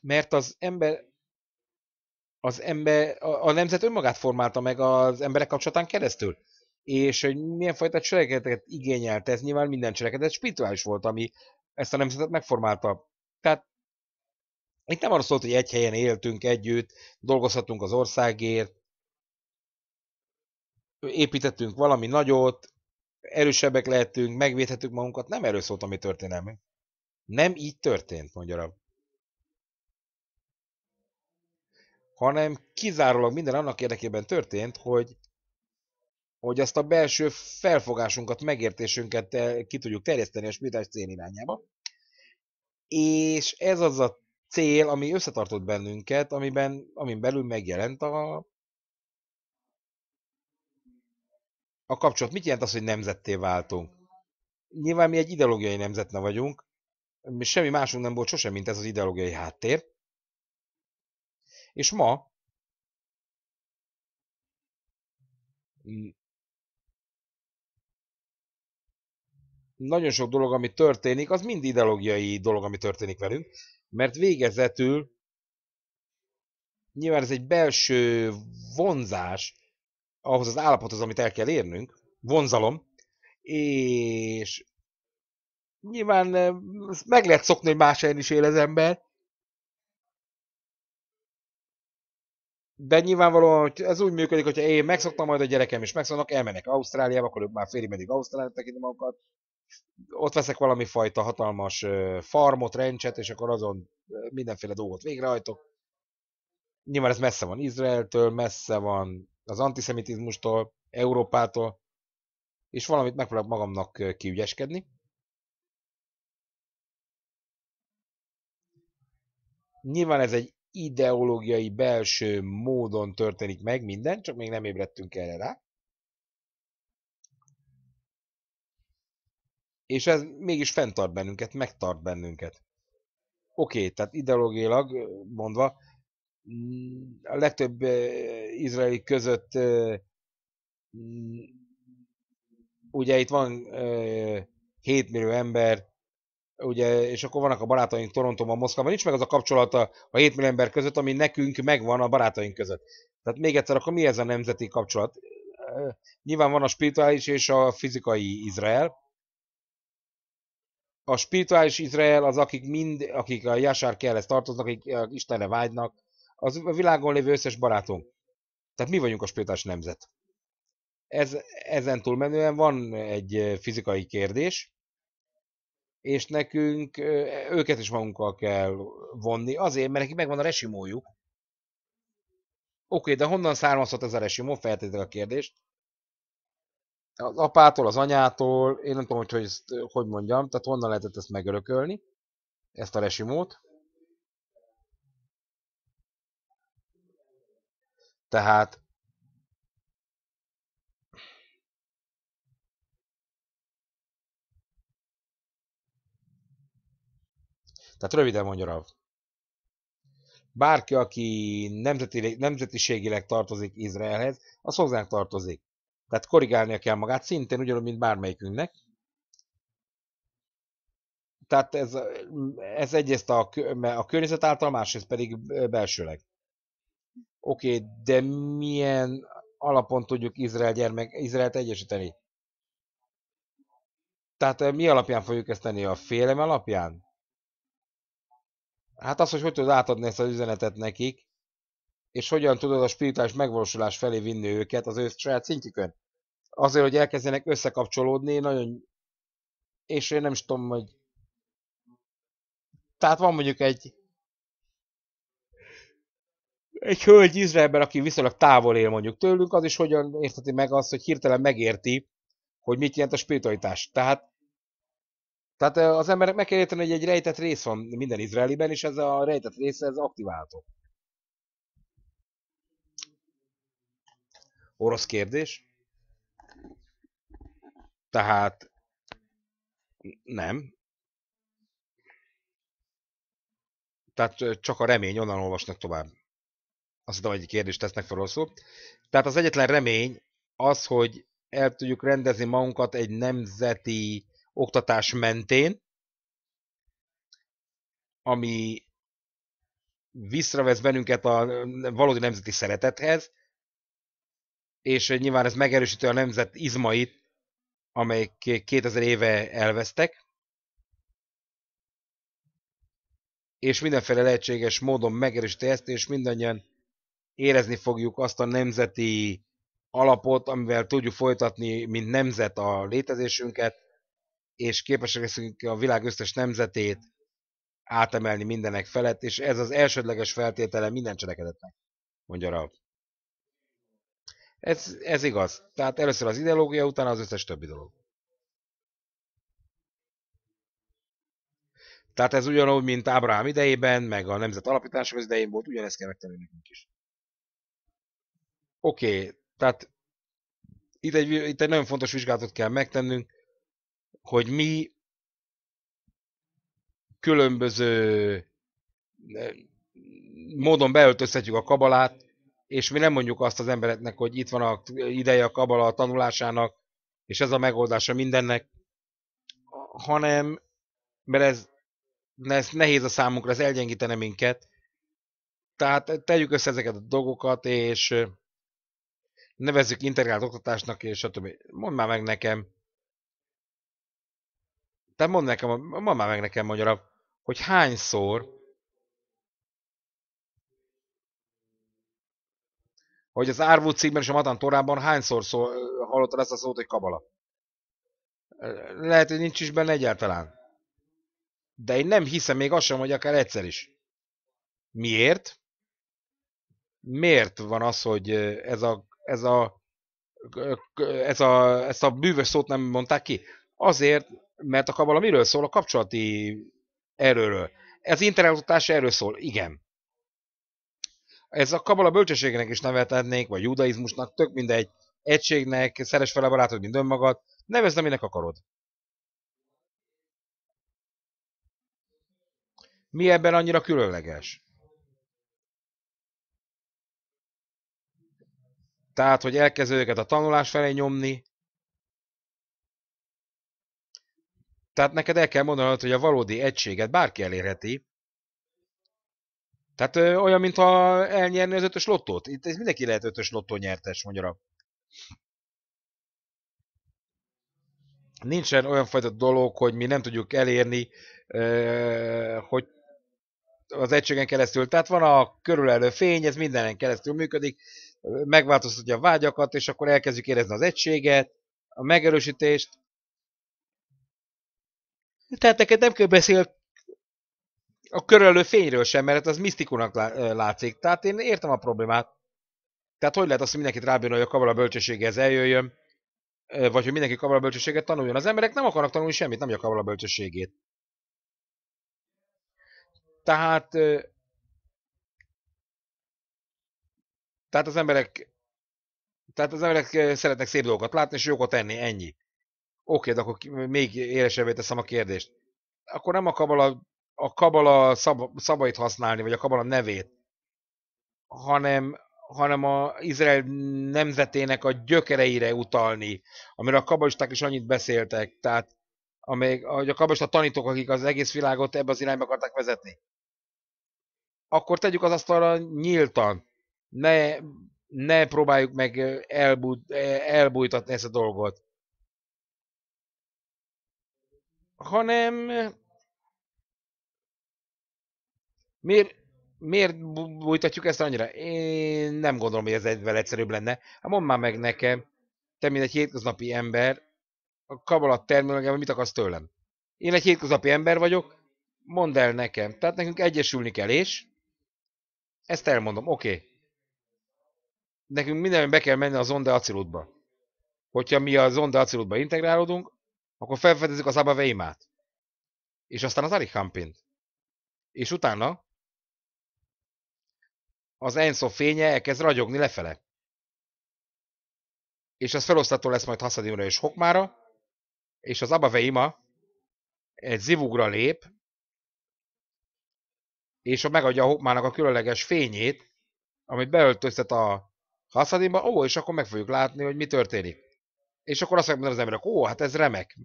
Mert az ember, az ember, a, a nemzet önmagát formálta meg az emberek kapcsolatán keresztül. És hogy milyen fajta cselekedeteket igényelt ez, nyilván minden cselekedet spirituális volt, ami ezt a nemzetet megformálta. Tehát itt nem arról szólt, hogy egy helyen éltünk együtt, dolgozhatunk az országért, építettünk valami nagyot, erősebbek lehetünk, megvédhetünk magunkat. Nem erről szólt a mi történelmünk. Nem így történt, mondja rab. Hanem kizárólag minden annak érdekében történt, hogy, hogy azt a belső felfogásunkat, megértésünket ki tudjuk terjeszteni a spirituális cél irányába. És ez az a cél, ami összetartott bennünket, amiben, amin belül megjelent a, a kapcsolat. Mit jelent az, hogy nemzetté váltunk? Nyilván mi egy ideológiai nemzetne vagyunk, semmi másunk nem volt sosem, mint ez az ideológiai háttér. És ma nagyon sok dolog, ami történik, az mind ideológiai dolog, ami történik velünk. Mert végezetül nyilván ez egy belső vonzás ahhoz az állapothoz, amit el kell érnünk, vonzalom, és nyilván meg lehet szokni, hogy más helyen is él az ember, de nyilvánvalóan, hogy ez úgy működik, hogy én megszoktam majd a gyerekem is megszoknak, elmenek Ausztráliába, akkor ők már félig meddig Ausztráliát tekintem magukat, ott veszek valami fajta hatalmas farmot, rencset, és akkor azon mindenféle dolgot végrehajtok. Nyilván ez messze van Izraeltől, messze van az antiszemitizmustól, Európától, és valamit megpróbálok magamnak kiügyeskedni. Nyilván ez egy ideológiai belső módon történik meg minden, csak még nem ébredtünk erre rá. és ez mégis fenntart bennünket, megtart bennünket. Oké, okay, tehát ideológilag mondva, mm, a legtöbb izraeli között mm, ugye itt van 7 millió ember, ugye, és akkor vannak a barátaink Torontóban, Moszkvában, nincs meg az a kapcsolata a 7 millió ember között, ami nekünk megvan a barátaink között. Tehát még egyszer, akkor mi ez a nemzeti kapcsolat? Nyilván van a spirituális és a fizikai Izrael, a spirituális Izrael az, akik, mind, akik a Jásár kellhez tartoznak, akik eh, Istenre vágynak, az a világon lévő összes barátunk. Tehát mi vagyunk a spirituális nemzet. Ez, ezen túlmenően van egy eh, fizikai kérdés, és nekünk eh, őket is magunkkal kell vonni, azért, mert nekik megvan a resimójuk. Oké, de honnan származhat ez a resimó? Feltétek a kérdést az apától, az anyától, én nem tudom, hogy hogy, ezt, hogy mondjam, tehát honnan lehetett ezt megörökölni, ezt a resimót. Tehát Tehát röviden mondja Rav. Bárki, aki nemzeti, nemzetiségileg tartozik Izraelhez, az hozzánk tartozik. Tehát korrigálnia kell magát, szintén ugyanúgy, mint bármelyikünknek. Tehát ez, ez egyrészt a, a környezet által, másrészt pedig belsőleg. Oké, okay, de milyen alapon tudjuk Izrael gyermek, Izraelt egyesíteni? Tehát eh, mi alapján fogjuk ezt tenni? A félem alapján? Hát az, hogy hogy tudod átadni ezt az üzenetet nekik, és hogyan tudod a spirituális megvalósulás felé vinni őket az ő saját szintjükön azért, hogy elkezdjenek összekapcsolódni, nagyon, és én nem is tudom, hogy tehát van mondjuk egy egy hölgy Izraelben, aki viszonylag távol él mondjuk tőlünk, az is hogyan érteti meg azt, hogy hirtelen megérti, hogy mit jelent a spiritualitás. Tehát, tehát az emberek meg kell érteni, hogy egy rejtett rész van minden izraeliben, és ez a rejtett része ez aktiválható. Orosz kérdés. Tehát nem. Tehát csak a remény, onnan olvasnak tovább. Azt hiszem, egy kérdést tesznek fel rosszul. Tehát az egyetlen remény az, hogy el tudjuk rendezni magunkat egy nemzeti oktatás mentén, ami visszavesz bennünket a valódi nemzeti szeretethez, és nyilván ez megerősíti a nemzet izmait, amelyik 2000 éve elvesztek, és mindenféle lehetséges módon megerősíti ezt, és mindannyian érezni fogjuk azt a nemzeti alapot, amivel tudjuk folytatni, mint nemzet a létezésünket, és képesek leszünk a világ összes nemzetét átemelni mindenek felett, és ez az elsődleges feltétele minden cselekedetnek, mondja Ralph. Ez, ez igaz. Tehát először az ideológia, utána az összes többi dolog. Tehát ez ugyanúgy, mint Ábrahám idejében, meg a nemzet alapítások az idején volt, ugyanezt kell megtenni nekünk is. Oké, okay, tehát itt egy, itt egy nagyon fontos vizsgálatot kell megtennünk, hogy mi különböző eh, módon beöltözhetjük a kabalát, és mi nem mondjuk azt az embereknek, hogy itt van a ideje a kabala a tanulásának, és ez a megoldása mindennek, hanem, mert ez, ez nehéz a számunkra, ez elgyengítene minket. Tehát tegyük össze ezeket a dolgokat, és nevezzük integrált oktatásnak, és stb. Mondd már meg nekem, te mondd nekem, mondd már meg nekem magyarab, hogy hányszor hogy az Árvú címben és a Matan Torában hányszor szó, hallottad ezt a szót, hogy kabala. Lehet, hogy nincs is benne egyáltalán. De én nem hiszem még azt sem, hogy akár egyszer is. Miért? Miért van az, hogy ez a, ez a, ez a, ezt a bűvös szót nem mondták ki? Azért, mert a kabala miről szól? A kapcsolati erőről. Ez internetutás erről szól, igen. Ez a kabala bölcsességének is nevet adnék, vagy judaizmusnak, tök mindegy egységnek, szeres fel a barátod, mint önmagad, nevezd, aminek akarod. Mi ebben annyira különleges? Tehát, hogy elkezdő őket a tanulás felé nyomni. Tehát neked el kell mondanod, hogy a valódi egységet bárki elérheti, tehát ö, olyan, mintha elnyerni az ötös lottót. Itt ez mindenki lehet ötös lottó nyertes, magyarab. Nincsen olyan fajta dolog, hogy mi nem tudjuk elérni, ö, hogy az egységen keresztül. Tehát van a körülelő fény, ez mindenen keresztül működik, megváltoztatja a vágyakat, és akkor elkezdjük érezni az egységet, a megerősítést. Tehát neked nem kell beszélni a körülő fényről sem, mert hát az misztikunak látszik. Tehát én értem a problémát. Tehát hogy lehet azt, hogy mindenkit rábírni, hogy a kabala bölcsességhez eljöjjön, vagy hogy mindenki kabala bölcsességet tanuljon. Az emberek nem akarnak tanulni semmit, nem a kabala bölcsességét. Tehát, tehát az emberek tehát az emberek szeretnek szép dolgokat látni, és jókat enni, ennyi. Oké, de akkor még élesebbé teszem a kérdést. Akkor nem a kabala a kabala szab, szabait használni, vagy a kabala nevét, hanem, hanem a Izrael nemzetének a gyökereire utalni, amiről a kabalisták is annyit beszéltek, tehát amely, a kabalista tanítók, akik az egész világot ebbe az irányba akarták vezetni. Akkor tegyük az asztalra nyíltan, ne, ne próbáljuk meg elbú, elbújtatni ezt a dolgot, hanem Miért, miért bújtatjuk ezt annyira? Én nem gondolom, hogy ez egyvel egyszerűbb lenne. Hát mondd már meg nekem, te mint egy hétköznapi ember, a kabalat termőlegem, mit akarsz tőlem? Én egy hétköznapi ember vagyok, mondd el nekem. Tehát nekünk egyesülni kell, és? Ezt elmondom, oké. Okay. Nekünk mindenben be kell menni a Zonda acilutba. Hogyha mi a Zonda acilutba integrálódunk, akkor felfedezzük a Szabaveimát. És aztán az Arihampint. És utána az Enso fénye elkezd ragyogni lefele. És az felosztató lesz majd Hasadimra és Hokmára, és az Abaveima egy zivugra lép, és megadja a Hokmának a különleges fényét, amit beöltöztet a Hasadimba, ó, és akkor meg fogjuk látni, hogy mi történik. És akkor azt mondja az emberek, ó, hát ez remek,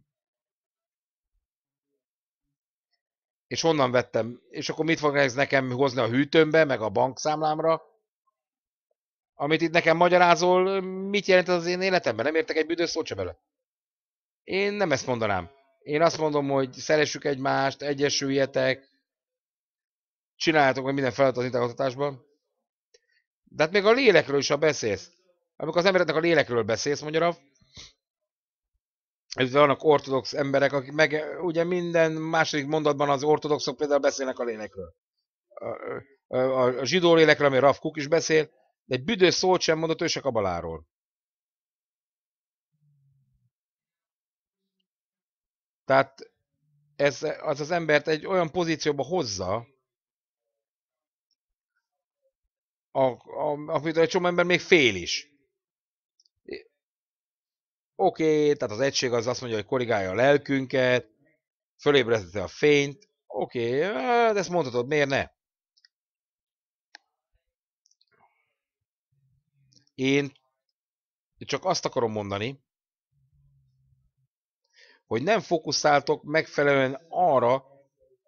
és onnan vettem, és akkor mit fog ez nekem hozni a hűtőmbe, meg a bankszámlámra, amit itt nekem magyarázol, mit jelent az én életemben? Nem értek egy büdös szót se bele. Én nem ezt mondanám. Én azt mondom, hogy szeressük egymást, egyesüljetek, csináljátok meg minden feladat az integratotásban. De hát még a lélekről is, ha beszélsz. Amikor az embereknek a lélekről beszélsz, mondja ez vannak ortodox emberek, akik meg ugye minden második mondatban az ortodoxok például beszélnek a lélekről. A, a, a zsidó lélekről, ami Rav Kuk is beszél, de egy büdös szót sem mondott ő se kabaláról. Tehát ez, az az embert egy olyan pozícióba hozza, a, a, amit egy csomó ember még fél is. Oké, okay, tehát az egység az azt mondja, hogy korrigálja a lelkünket, fölébresztette a fényt, oké, okay, hát de ezt mondhatod, miért ne? Én csak azt akarom mondani, hogy nem fókuszáltok megfelelően arra,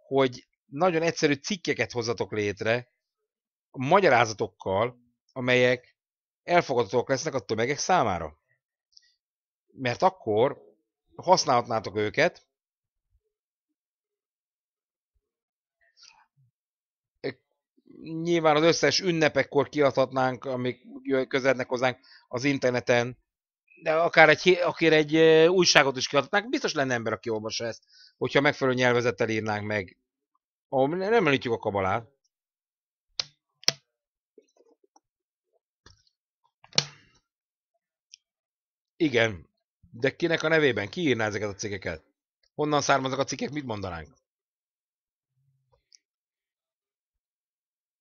hogy nagyon egyszerű cikkeket hozzatok létre, magyarázatokkal, amelyek elfogadhatók lesznek a tömegek számára mert akkor használhatnátok őket, nyilván az összes ünnepekkor kiadhatnánk, amik közelnek hozzánk az interneten, de akár egy, akár egy újságot is kiadhatnánk, biztos lenne ember, aki olvassa ezt, hogyha megfelelő nyelvezettel írnánk meg. Ah, nem említjük a kabalát. Igen. De kinek a nevében? Ki írná ezeket a cikkeket? Honnan származnak a cikkek? Mit mondanánk?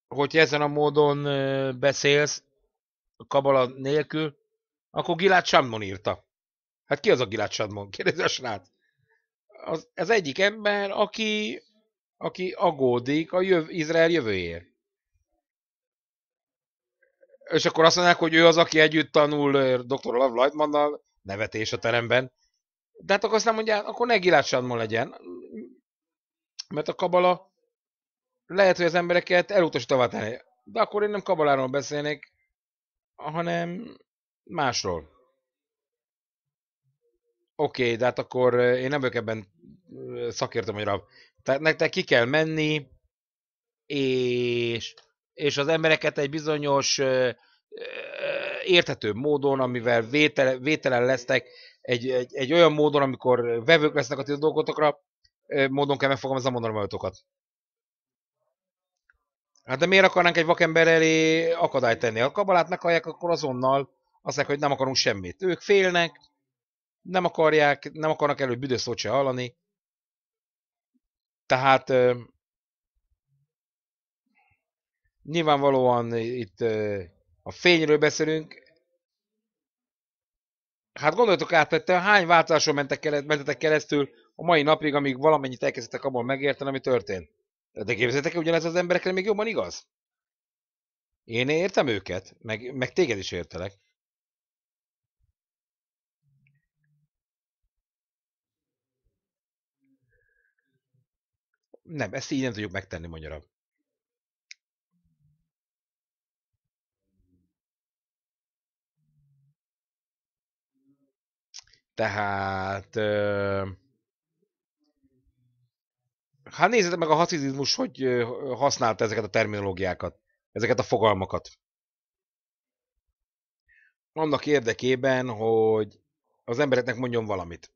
Hogyha ezen a módon beszélsz, kabala nélkül, akkor Gilad Shadmon írta. Hát ki az a Gilad Shadmon? Kérdezi a srác. Az, ez egyik ember, aki, aki agódik a jöv, Izrael jövőjéért. És akkor azt mondják, hogy ő az, aki együtt tanul dr. Olav Leitmannal, nevetés a teremben. De hát akkor azt nem mondja, akkor ne Gilásádmon legyen. Mert a kabala lehet, hogy az embereket elutasítva tenni. De akkor én nem kabaláról beszélnék, hanem másról. Oké, okay, de hát akkor eh, én nem vagyok ebben eh, szakértő rab. Tehát nektek ki kell menni, és, és az embereket egy bizonyos eh, érthető módon, amivel vétele, vételen lesztek, egy, egy, egy olyan módon, amikor vevők lesznek a ti dolgotokra, módon kell megfogalmazni a mondanomat. Hát de miért akarnánk egy vakember elé akadályt tenni? A kabalát meghallják, akkor azonnal azt mondják, hogy nem akarunk semmit. Ők félnek, nem akarják, nem akarnak előbb büdös szót se hallani. Tehát nyilvánvalóan itt a fényről beszélünk, hát gondoltok át, hogy hány változáson mentek mentetek keresztül a mai napig, amíg valamennyit elkezdtek abban megérteni, ami történt. De képzeljétek, ugyanez az emberekre még jobban igaz? Én értem őket, meg, meg téged is értelek. Nem, ezt így nem tudjuk megtenni, magyarabb. Tehát... Ö, hát nézzétek meg a hacizizmus, hogy használta ezeket a terminológiákat, ezeket a fogalmakat. Annak érdekében, hogy az embereknek mondjon valamit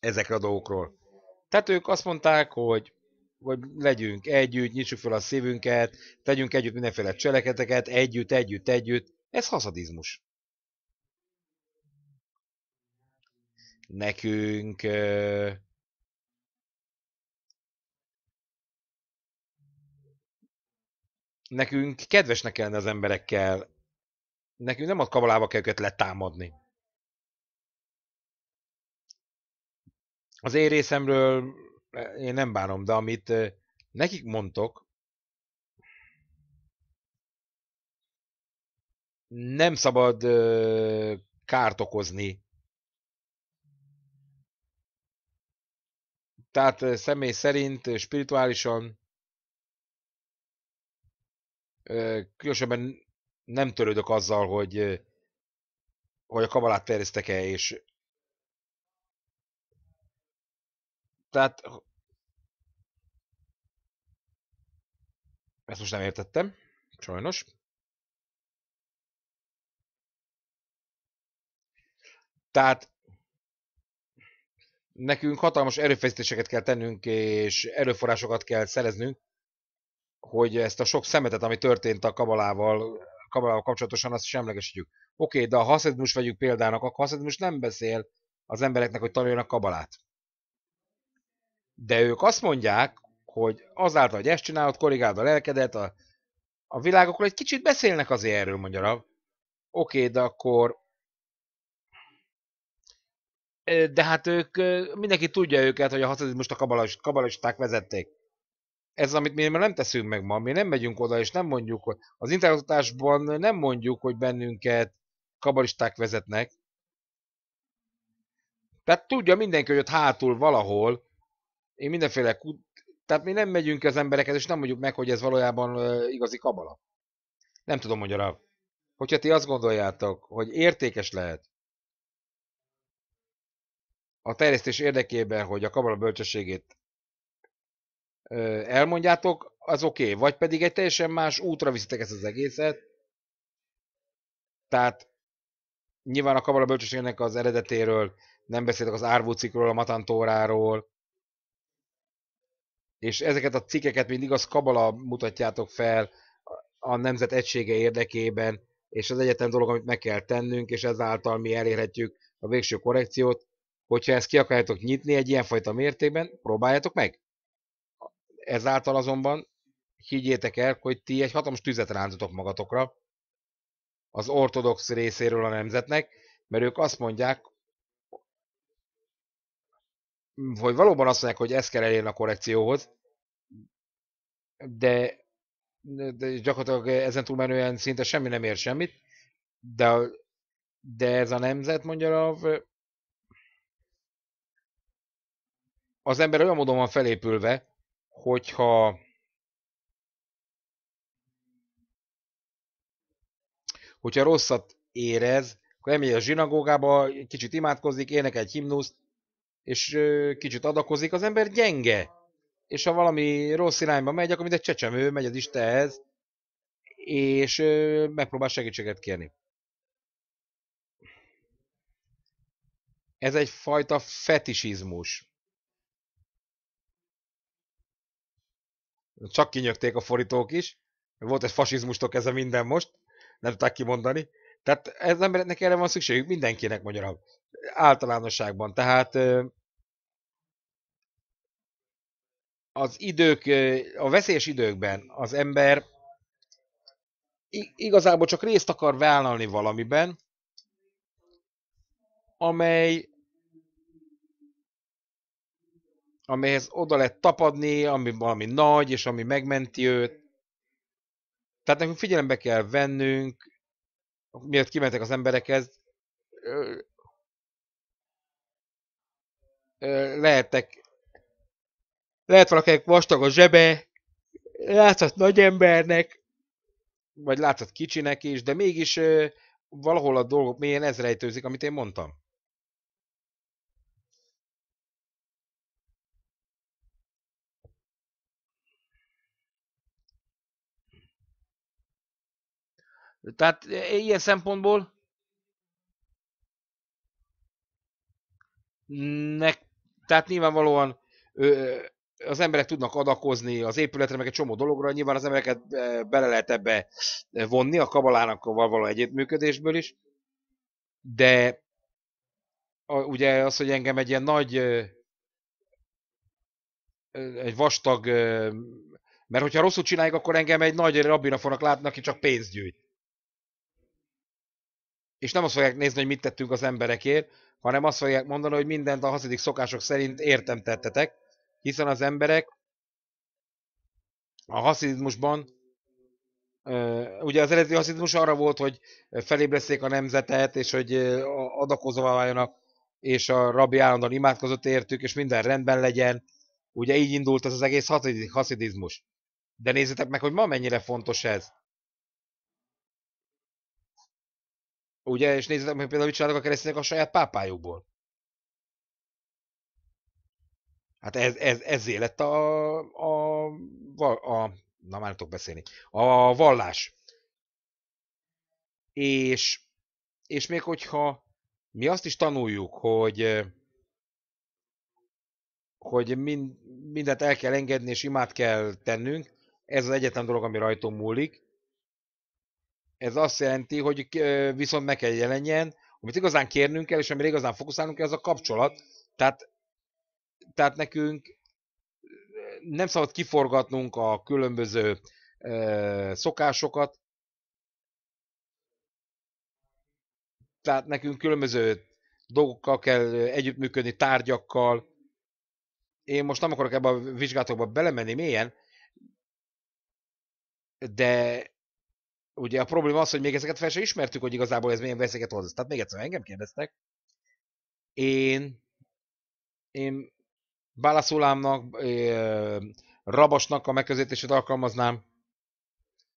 ezekre a dolgokról. Tehát ők azt mondták, hogy vagy legyünk együtt, nyissuk fel a szívünket, tegyünk együtt mindenféle cselekedeteket, együtt, együtt, együtt. Ez haszadizmus. nekünk nekünk kedvesnek kellene az emberekkel, nekünk nem a kabalába kell őket letámadni. Az én részemről eh, én nem bánom, de amit nekik mondtok, nem szabad kárt okozni Tehát személy szerint, spirituálisan, különösebben nem törődök azzal, hogy, hogy a kabalát terjesztek el, és tehát ezt most nem értettem, sajnos. Tehát nekünk hatalmas erőfeszítéseket kell tennünk, és erőforrásokat kell szereznünk, hogy ezt a sok szemetet, ami történt a kabalával, kabalával kapcsolatosan, azt semlegesítjük. Oké, de a haszedmus vegyük példának, a haszedmus nem beszél az embereknek, hogy tanuljanak kabalát. De ők azt mondják, hogy azáltal, hogy ezt csinálod, korrigáld a lelkedet, a, a világokról egy kicsit beszélnek azért erről, mondja Oké, de akkor de hát ők, mindenki tudja őket, hogy a haszadizmust a kabalisták vezették. Ez, amit mi nem teszünk meg ma, mi nem megyünk oda, és nem mondjuk, hogy az internetatásban nem mondjuk, hogy bennünket kabalisták vezetnek. Tehát tudja mindenki, hogy ott hátul valahol, én mindenféle kut... Tehát mi nem megyünk az emberekhez és nem mondjuk meg, hogy ez valójában igazi kabala. Nem tudom, hogy arra. Hogyha ti azt gondoljátok, hogy értékes lehet, a terjesztés érdekében, hogy a kabala bölcsességét elmondjátok, az oké. Okay. Vagy pedig egy teljesen más útra viszitek ezt az egészet. Tehát nyilván a kabala bölcsességnek az eredetéről nem beszéltek az árvócikről, a matantóráról, és ezeket a cikkeket mindig az kabala mutatjátok fel a nemzet egysége érdekében, és az egyetlen dolog, amit meg kell tennünk, és ezáltal mi elérhetjük a végső korrekciót, hogyha ezt ki akarjátok nyitni egy ilyenfajta mértékben, próbáljátok meg. Ezáltal azonban higgyétek el, hogy ti egy hatalmas tüzet rántotok magatokra az ortodox részéről a nemzetnek, mert ők azt mondják, hogy valóban azt mondják, hogy ez kell elérni a korrekcióhoz, de, de gyakorlatilag ezen túlmenően szinte semmi nem ér semmit, de, de ez a nemzet mondja az ember olyan módon van felépülve, hogyha hogyha rosszat érez, akkor elmegy a zsinagógába, kicsit imádkozik, ének egy himnuszt, és kicsit adakozik, az ember gyenge. És ha valami rossz irányba megy, akkor mint egy csecsemő megy az Istenhez, és megpróbál segítséget kérni. Ez egyfajta fetisizmus. Csak kinyögték a forítók is. Volt egy fasizmustól kezdve minden most. Nem tudták kimondani. Tehát ez embereknek erre van szükségük, mindenkinek magyarabb. Általánosságban. Tehát az idők, a veszélyes időkben az ember igazából csak részt akar vállalni valamiben, amely amihez oda lehet tapadni, ami valami nagy, és ami megmenti őt. Tehát nekünk figyelembe kell vennünk, miért kimentek az emberekhez, lehetek, lehet valakinek vastag a zsebe, látszott nagy embernek, vagy látszott kicsinek is, de mégis valahol a dolgok mélyen ez rejtőzik, amit én mondtam. Tehát e, e, ilyen szempontból ne, tehát nyilvánvalóan ö, az emberek tudnak adakozni az épületre, meg egy csomó dologra, nyilván az embereket e, bele lehet ebbe vonni a kabalának való együttműködésből is, de a, ugye az, hogy engem egy ilyen nagy, egy vastag, mert hogyha rosszul csinálják, akkor engem egy nagy fognak látnak, aki csak pénzt gyűjt és nem azt fogják nézni, hogy mit tettünk az emberekért, hanem azt fogják mondani, hogy mindent a hazadik szokások szerint értem tettetek, hiszen az emberek a haszidizmusban, ugye az eredeti haszidizmus arra volt, hogy felébreszték a nemzetet, és hogy adakozva váljanak, és a rabbi állandóan imádkozott értük, és minden rendben legyen. Ugye így indult ez az egész haszidizmus. De nézzétek meg, hogy ma mennyire fontos ez. Ugye, és nézzétek meg például, hogy csinálnak a keresztények a saját pápájukból. Hát ez, ez, ezért lett a, a, a, a na már nem tudok beszélni, a vallás. És, és még hogyha mi azt is tanuljuk, hogy hogy mind, mindent el kell engedni, és imát kell tennünk, ez az egyetlen dolog, ami rajtunk múlik, ez azt jelenti, hogy viszont meg kell jelenjen, amit igazán kérnünk kell, és amire igazán fókuszálnunk kell, az a kapcsolat. Tehát, tehát nekünk nem szabad kiforgatnunk a különböző ö, szokásokat, tehát nekünk különböző dolgokkal kell együttműködni, tárgyakkal. Én most nem akarok ebbe a vizsgálatokba belemenni mélyen, de ugye a probléma az, hogy még ezeket fel sem ismertük, hogy igazából ez milyen veszélyeket hoz. Tehát még egyszer, engem kérdeztek. Én, én Bálaszulámnak, Rabasnak a megközelítését alkalmaznám.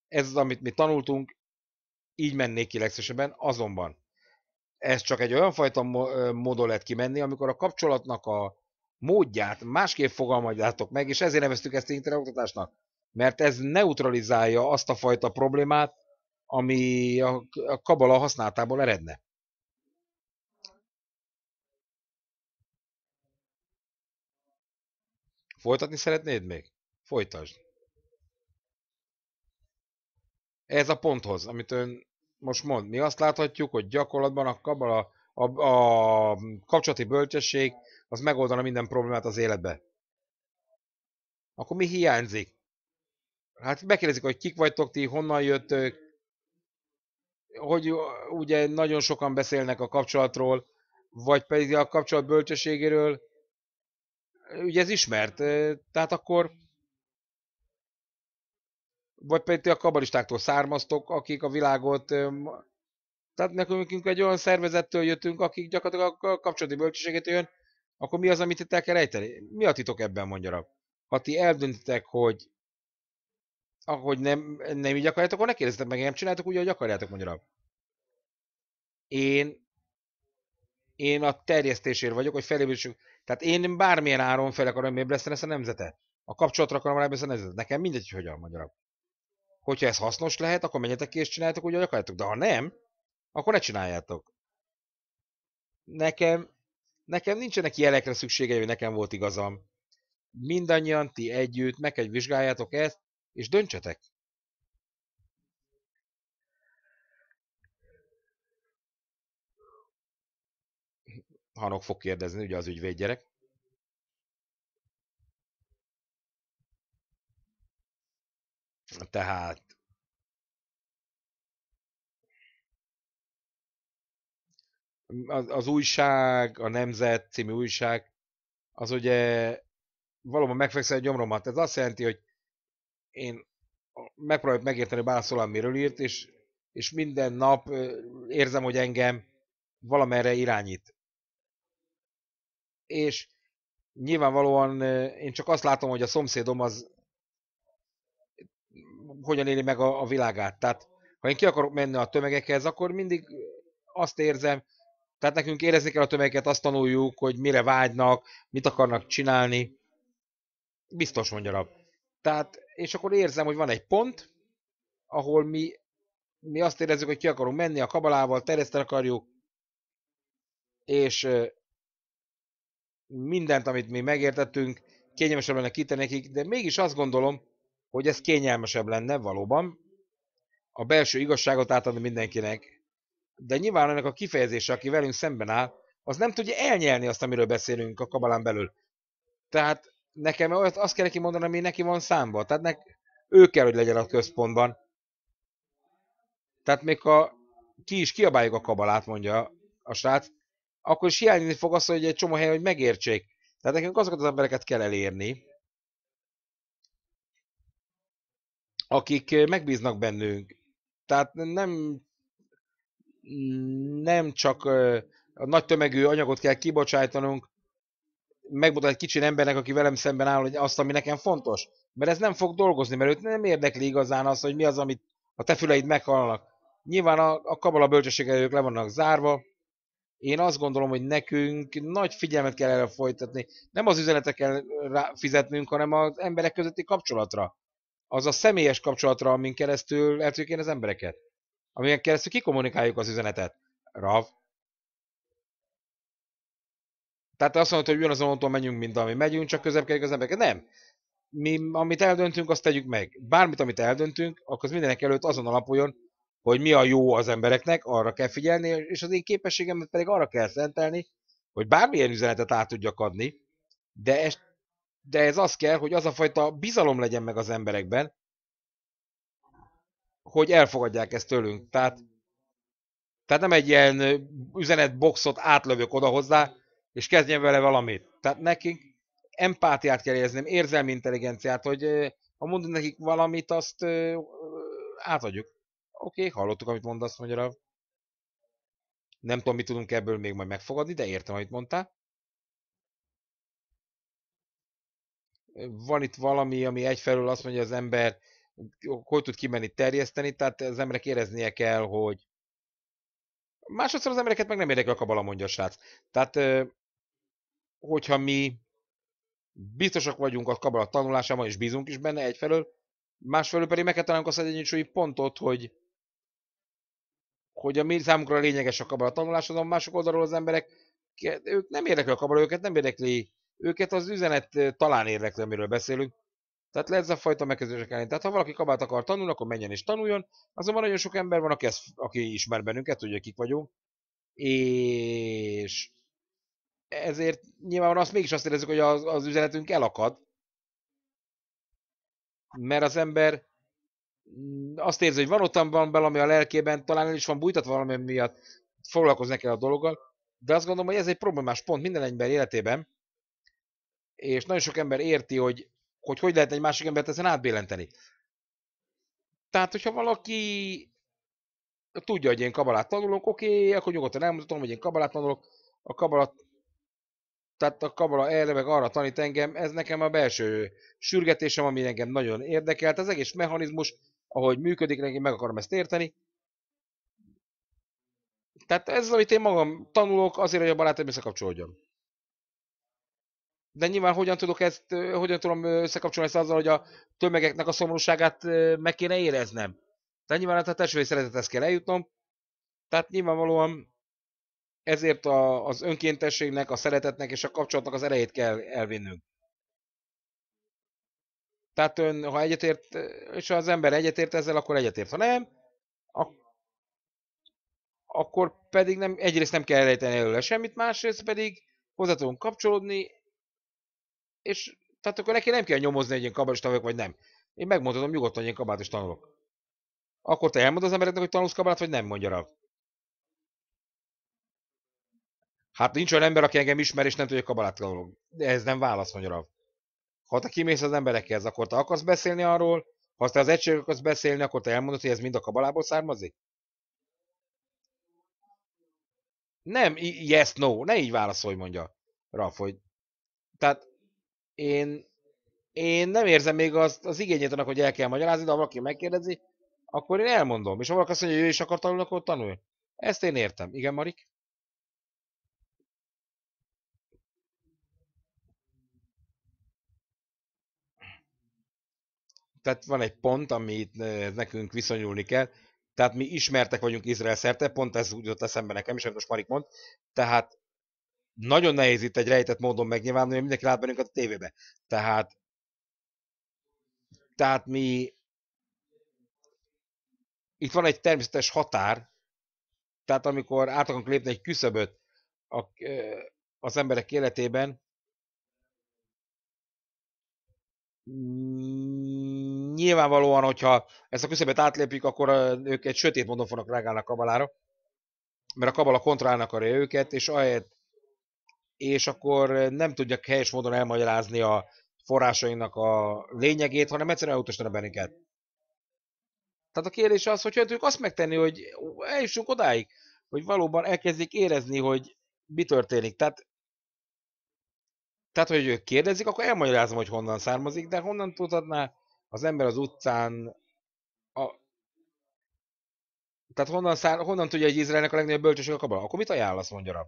Ez az, amit mi tanultunk, így mennék ki legszösebben, azonban ez csak egy olyan fajta módon lehet kimenni, amikor a kapcsolatnak a módját másképp fogalmazjátok meg, és ezért neveztük ezt interoktatásnak, mert ez neutralizálja azt a fajta problémát, ami a, a kabala használatából eredne. Folytatni szeretnéd még? Folytasd. Ez a ponthoz, amit ön most mond. Mi azt láthatjuk, hogy gyakorlatban a kabala, a, a kapcsolati bölcsesség az megoldana minden problémát az életbe. Akkor mi hiányzik? Hát megkérdezik, hogy kik vagytok ti, honnan jöttök, hogy ugye nagyon sokan beszélnek a kapcsolatról, vagy pedig a kapcsolat bölcsességéről, ugye ez ismert, tehát akkor vagy pedig ti a kabalistáktól származtok, akik a világot, tehát nekünk egy olyan szervezettől jöttünk, akik gyakorlatilag a kapcsolati bölcsességet jön, akkor mi az, amit itt el kell rejteni? Mi a titok ebben, mondja Ha ti eldöntitek, hogy ahogy nem, nem így akarjátok, akkor ne kérdezzetek meg, nem csináltok úgy, ahogy akarjátok, mondja Én, én a terjesztésért vagyok, hogy felébrítsük. Tehát én bármilyen áron fel akarom ébreszteni ezt a nemzetet. A kapcsolatra akarom ezt a nemzetet. Nekem mindegy, hogy hogyan magyarok. Hogyha ez hasznos lehet, akkor menjetek ki és csináljátok úgy, ahogy akarjátok. De ha nem, akkor ne csináljátok. Nekem, nekem nincsenek jelekre szüksége, hogy nekem volt igazam mindannyian ti együtt meg kell vizsgáljátok ezt, és döntsetek! Hanok fog kérdezni, ugye az ügyvédgyerek. Tehát az, az újság, a Nemzet című újság, az ugye valóban megfekszel egy gyomromat. Ez azt jelenti, hogy én megpróbáljuk megérteni Bászolán miről írt, és, és minden nap érzem, hogy engem valamerre irányít. És nyilvánvalóan én csak azt látom, hogy a szomszédom az hogyan éli meg a, a világát. Tehát ha én ki akarok menni a tömegekhez, akkor mindig azt érzem, tehát nekünk érezni kell a tömegeket, azt tanuljuk, hogy mire vágynak, mit akarnak csinálni. Biztos mondja rab. Tehát, és akkor érzem, hogy van egy pont, ahol mi, mi azt érezzük, hogy ki akarunk menni a kabalával, terjeszteni akarjuk, és mindent, amit mi megértettünk, kényelmesebb lenne kitenni nekik, de mégis azt gondolom, hogy ez kényelmesebb lenne valóban a belső igazságot átadni mindenkinek. De nyilván ennek a kifejezése, aki velünk szemben áll, az nem tudja elnyelni azt, amiről beszélünk a kabalán belül. Tehát nekem azt, azt kell neki mondani, ami neki van számba. Tehát nek, ő kell, hogy legyen a központban. Tehát még ha ki is kiabáljuk a kabalát, mondja a srác, akkor is hiányzni fog azt, hogy egy csomó helyen, hogy megértsék. Tehát nekünk azokat az embereket kell elérni, akik megbíznak bennünk. Tehát nem, nem csak a nagy tömegű anyagot kell kibocsájtanunk, megmutat egy kicsi embernek, aki velem szemben áll, hogy azt, ami nekem fontos. Mert ez nem fog dolgozni, mert őt nem érdekli igazán az, hogy mi az, amit a te füleid meghallanak. Nyilván a, a kabala bölcsessége ők le vannak zárva. Én azt gondolom, hogy nekünk nagy figyelmet kell erre folytatni. Nem az üzeneteken fizetnünk, hanem az emberek közötti kapcsolatra. Az a személyes kapcsolatra, amin keresztül el tudjuk az embereket. Amin keresztül kikommunikáljuk az üzenetet. Rav, tehát azt mondod, hogy ugyanazon úton menjünk mint ami megyünk, csak közebb az emberek. Nem. Mi, amit eldöntünk, azt tegyük meg. Bármit, amit eldöntünk, akkor az mindenek előtt azon alapuljon, hogy mi a jó az embereknek, arra kell figyelni, és az én képességemet pedig arra kell szentelni, hogy bármilyen üzenetet át tudjak adni, de ez, de ez az kell, hogy az a fajta bizalom legyen meg az emberekben, hogy elfogadják ezt tőlünk. Tehát, tehát nem egy ilyen üzenetboxot átlövök oda hozzá, és kezdjen vele valamit. Tehát nekik empátiát kell éreznem, érzelmi intelligenciát, hogy ha mondunk nekik valamit, azt átadjuk. Oké, okay, hallottuk, amit mondasz, magyarul. Nem tudom, mit tudunk ebből még majd megfogadni, de értem, amit mondtál. Van itt valami, ami egyfelől azt mondja, az ember hogy tud kimenni terjeszteni, tehát az emberek éreznie kell, hogy másodszor az embereket meg nem érdekel a kabala, mondja a srác. Tehát hogyha mi biztosak vagyunk a kabala tanulásában, és bízunk is benne egyfelől, másfelől pedig meg kell találnunk azt az egyensúlyi pontot, hogy, hogy a mi számunkra lényeges a kabala tanulás, azon mások oldalról az emberek, ők nem érdekel a kabala, őket nem érdekli, őket az üzenet talán érdekli, amiről beszélünk. Tehát lehet ez a fajta megkezdések ellen. Tehát ha valaki kabát akar tanulni, akkor menjen és tanuljon. Azonban nagyon sok ember van, aki, ezt, aki ismer bennünket, tudja, kik vagyunk. És ezért nyilvánvalóan azt mégis azt érezzük, hogy az, az üzenetünk elakad. Mert az ember mm, azt érzi, hogy van ott van valami a lelkében, talán el is van bújtatva valami miatt, foglalkoznak el a dologgal, de azt gondolom, hogy ez egy problémás pont minden ember életében, és nagyon sok ember érti, hogy hogy, hogy lehet egy másik embert ezen átbélenteni. Tehát, hogyha valaki tudja, hogy én kabalát tanulok, oké, okay, akkor nyugodtan elmutatom, hogy én kabalát tanulok, a kabalat tehát a kabala erre meg arra tanít engem, ez nekem a belső sürgetésem, ami engem nagyon érdekelt, az egész mechanizmus, ahogy működik, én meg akarom ezt érteni. Tehát ez az, amit én magam tanulok, azért, hogy a barátaim összekapcsolódjon. De nyilván hogyan tudok ezt, hogyan tudom összekapcsolni ezt azzal, hogy a tömegeknek a szomorúságát meg kéne éreznem. De nyilván hát a testvéri szeretethez kell eljutnom. Tehát nyilvánvalóan ezért a, az önkéntességnek, a szeretetnek és a kapcsolatnak az erejét kell elvinnünk. Tehát ön, ha egyetért, és ha az ember egyetért ezzel, akkor egyetért. Ha nem, ak akkor pedig nem, egyrészt nem kell elejteni előle semmit, másrészt pedig hozzá tudunk kapcsolódni, és tehát akkor neki nem kell nyomozni, hogy én kabátos tanulok, vagy nem. Én megmondhatom nyugodtan, hogy én kabátos tanulok. Akkor te elmondod az embereknek, hogy tanulsz kabát, vagy nem, mondja rá. Hát nincs olyan ember, aki engem ismer, és nem tudja kabalát dolog. De ez nem válasz, mondja Ha te kimész az emberekhez, akkor te akarsz beszélni arról, ha te az egységek akarsz beszélni, akkor te elmondod, hogy ez mind a kabalából származik? Nem, yes, no, ne így válaszolj, mondja Raf, hogy... Tehát én, én nem érzem még azt, az igényét annak, hogy el kell magyarázni, de ha valaki megkérdezi, akkor én elmondom. És ha valaki azt mondja, hogy ő is akar tanulni, akkor tanulj. Ezt én értem. Igen, Marik? tehát van egy pont, amit nekünk viszonyulni kell, tehát mi ismertek vagyunk Izrael szerte, pont ez úgy jött eszembe nekem is, amit most Marik mond, tehát nagyon nehéz itt egy rejtett módon megnyilvánulni, hogy mindenki lát bennünket a tévébe. Tehát, tehát mi itt van egy természetes határ, tehát amikor át akarunk lépni egy küszöböt az emberek életében, nyilvánvalóan, hogyha ezt a küszöbet átlépik, akkor ők egy sötét módon fognak reagálni a kabalára, mert a kabala kontrálni akarja őket, és ahelyett és akkor nem tudják helyes módon elmagyarázni a forrásainak a lényegét, hanem egyszerűen elutasítanak bennünket. Tehát a kérdés az, hogy ők azt megtenni, hogy eljussunk odáig, hogy valóban elkezdik érezni, hogy mi történik. Tehát tehát, hogy ők kérdezik, akkor elmagyarázom, hogy honnan származik, de honnan tudhatná az ember az utcán a... Tehát honnan, szár... honnan tudja, egy Izraelnek a legnagyobb bölcsőség a kabala? Akkor mit ajánlasz, mondja rab?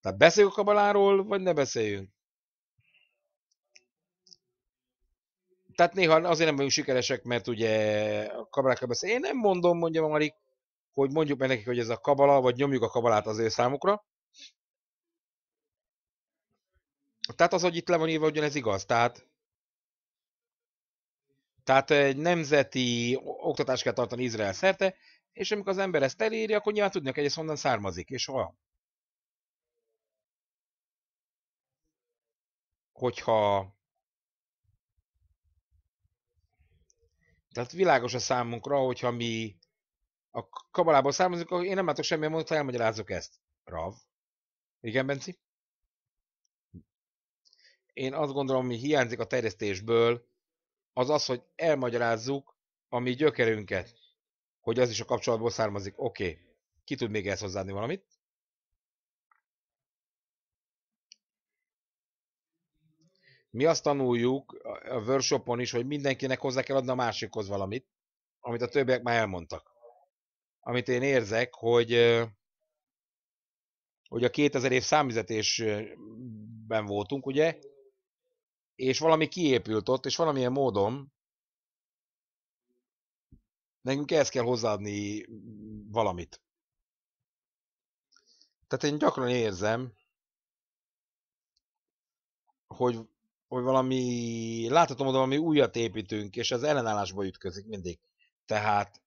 Tehát beszéljük a kabaláról, vagy ne beszéljünk? Tehát néha azért nem vagyunk sikeresek, mert ugye a kabalákkal beszél. Én nem mondom, mondja Marik, hogy mondjuk meg nekik, hogy ez a kabala, vagy nyomjuk a kabalát az ő számukra, Tehát az, hogy itt le van írva, ez igaz. Tehát, tehát egy nemzeti oktatást kell tartani Izrael szerte, és amikor az ember ezt elírja, akkor nyilván tudni, hogy ez honnan származik, és ha. Hogyha Tehát világos a számunkra, hogyha mi a kabalából származunk, akkor én nem látok semmilyen mondat, ha elmagyarázok ezt. Rav. Igen, Benci? én azt gondolom, mi hiányzik a terjesztésből, az az, hogy elmagyarázzuk a mi gyökerünket, hogy az is a kapcsolatból származik. Oké, okay. ki tud még ezt hozzáadni valamit? Mi azt tanuljuk a workshopon is, hogy mindenkinek hozzá kell adni a másikhoz valamit, amit a többiek már elmondtak. Amit én érzek, hogy hogy a 2000 év számüzetésben voltunk, ugye, és valami kiépült ott, és valamilyen módon nekünk ehhez kell hozzáadni mm, valamit. Tehát én gyakran érzem, hogy, hogy valami, láthatom, hogy valami újat építünk, és az ellenállásba ütközik mindig. Tehát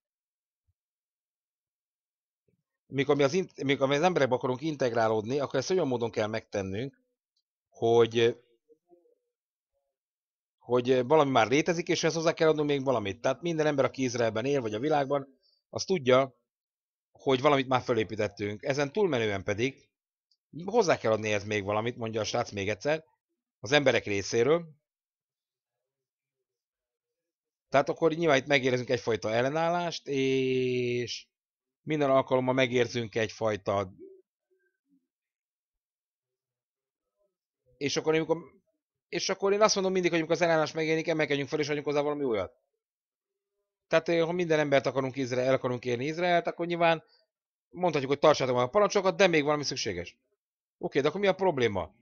mikor mi az, mikor mi az emberekbe akarunk integrálódni, akkor ezt olyan módon kell megtennünk, hogy hogy eh, valami már létezik, és ezt hozzá kell adnunk még valamit. Tehát minden ember, aki Izraelben él, vagy a világban, az tudja, hogy valamit már felépítettünk. Ezen túlmenően pedig hozzá kell adni ez még valamit, mondja a srác még egyszer, az emberek részéről. Tehát akkor nyilván itt megérzünk egyfajta ellenállást, és minden alkalommal megérzünk egyfajta és akkor amikor és akkor én azt mondom mindig, hogy amikor az ellenállás megjelenik, emelkedjünk fel és adjunk hozzá valami újat. Tehát eh, ha minden embert akarunk Izrael, el akarunk érni Izraelt, akkor nyilván mondhatjuk, hogy tartsátok meg a parancsokat, de még valami szükséges. Oké, de akkor mi a probléma?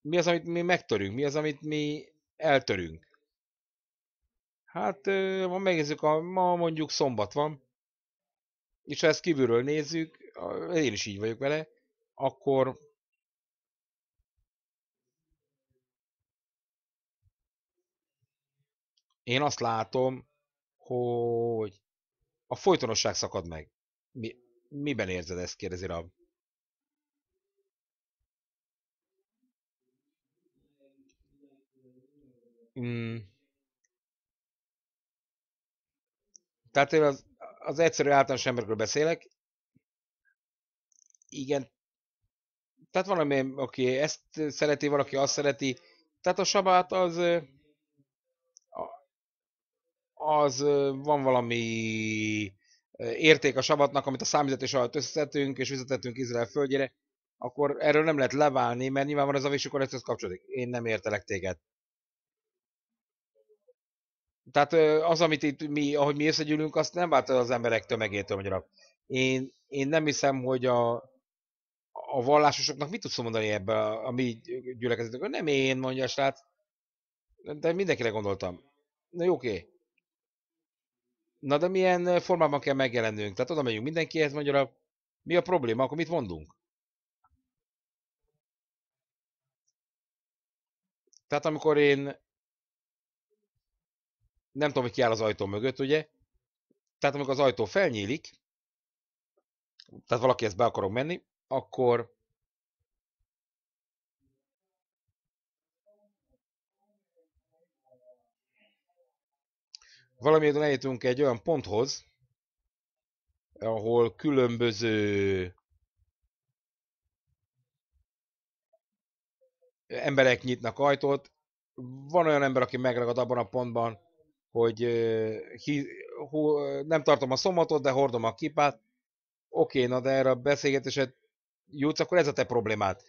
Mi az, amit mi megtörünk? Mi az, amit mi eltörünk? Hát, eh, ha megnézzük, a, ma mondjuk szombat van, és ha ezt kívülről nézzük, én is így vagyok vele, akkor én azt látom, hogy a folytonosság szakad meg. Mi, miben érzed ezt, kérdezi Rab? Mm. Tehát én az, az egyszerű általános emberekről beszélek. Igen. Tehát van, aki ezt szereti, valaki azt szereti. Tehát a sabát az az van valami érték a sabatnak, amit a számítatás alatt összetettünk, és visszatettünk Izrael földjére, akkor erről nem lehet leválni, mert nyilván van ez a és akkor ezt kapcsolódik. Én nem értelek téged. Tehát az, amit itt mi, ahogy mi összegyűlünk, azt nem vált az emberek tömegétől magyarul. Én, én nem hiszem, hogy a, a vallásosoknak mit tudsz mondani ebbe a, a mi gyülekezetünkön. Nem én, mondja a srác. De mindenkire gondoltam. Na jó, oké. Okay. Na de milyen formában kell megjelennünk? Tehát oda megyünk mindenkihez, mondja, mi a probléma, akkor mit mondunk? Tehát amikor én nem tudom, hogy ki áll az ajtó mögött, ugye? Tehát amikor az ajtó felnyílik, tehát valaki ezt be akarok menni, akkor Valamiért eljutunk egy olyan ponthoz, ahol különböző emberek nyitnak ajtót. Van olyan ember, aki megragad abban a pontban, hogy hi, hu, nem tartom a szomatot, de hordom a kipát. Oké, na de erre a beszélgetésed jutsz, akkor ez a te problémád.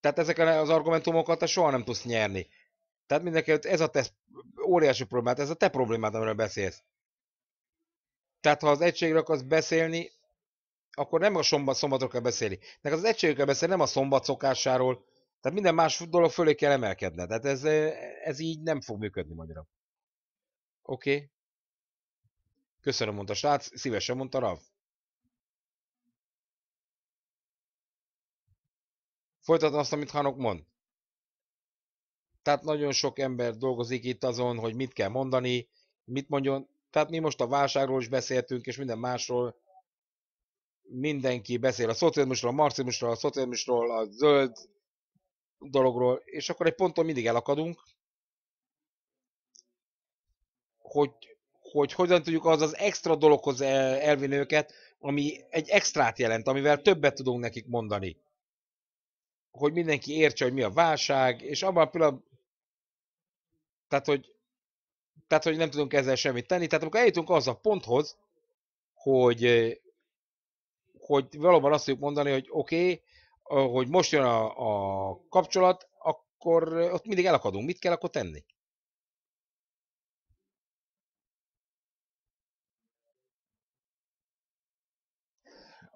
Tehát ezek az argumentumokat te soha nem tudsz nyerni. Tehát mindenképp ez a te óriási problémát, ez a te problémád, amiről beszélsz. Tehát ha az egységről akarsz beszélni, akkor nem a szombat, szombatról kell beszélni. Neked az egységről beszélni, nem a szombat szokásáról. Tehát minden más dolog fölé kell emelkedni. Tehát ez, ez így nem fog működni magyarul. Oké? Okay. Köszönöm, mondta srác. Szívesen mondta Rav. Folytatom azt, amit Hanok mond. Tehát nagyon sok ember dolgozik itt azon, hogy mit kell mondani, mit mondjon. Tehát mi most a válságról is beszéltünk, és minden másról mindenki beszél a szocializmusról, a marxizmusról, a szocializmusról, a zöld dologról, és akkor egy ponton mindig elakadunk, hogy, hogy hogyan tudjuk az az extra dologhoz elvinni őket, ami egy extrát jelent, amivel többet tudunk nekik mondani. Hogy mindenki értse, hogy mi a válság, és abban a pillanatban tehát, hogy, tehát, hogy nem tudunk ezzel semmit tenni. Tehát amikor eljutunk az a ponthoz, hogy, eh, hogy valóban azt tudjuk mondani, hogy oké, okay, eh, hogy most jön a, a kapcsolat, akkor eh, ott mindig elakadunk. Mit kell akkor tenni?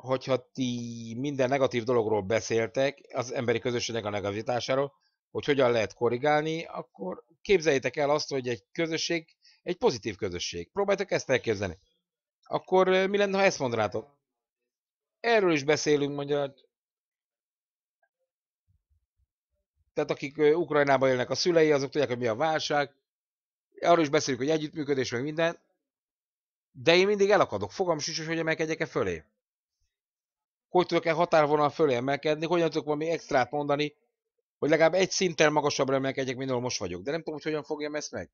hogyha ti minden negatív dologról beszéltek, az emberi közösségnek a negativitásáról, hogy hogyan lehet korrigálni, akkor képzeljétek el azt, hogy egy közösség, egy pozitív közösség. Próbáltak ezt elképzelni. Akkor mi lenne, ha ezt mondanátok? Erről is beszélünk, mondja. Tehát akik Ukrajnában élnek a szülei, azok tudják, hogy mi a válság. Arról is beszélünk, hogy együttműködés, meg minden. De én mindig elakadok. Fogam sincs, hogy emelkedjek-e fölé. Hogy tudok-e határvonal fölé emelkedni? Hogyan tudok valami extrát mondani, hogy legalább egy szinten magasabbra emelkedjek, mint ahol most vagyok. De nem tudom, hogy hogyan fogjam ezt meg.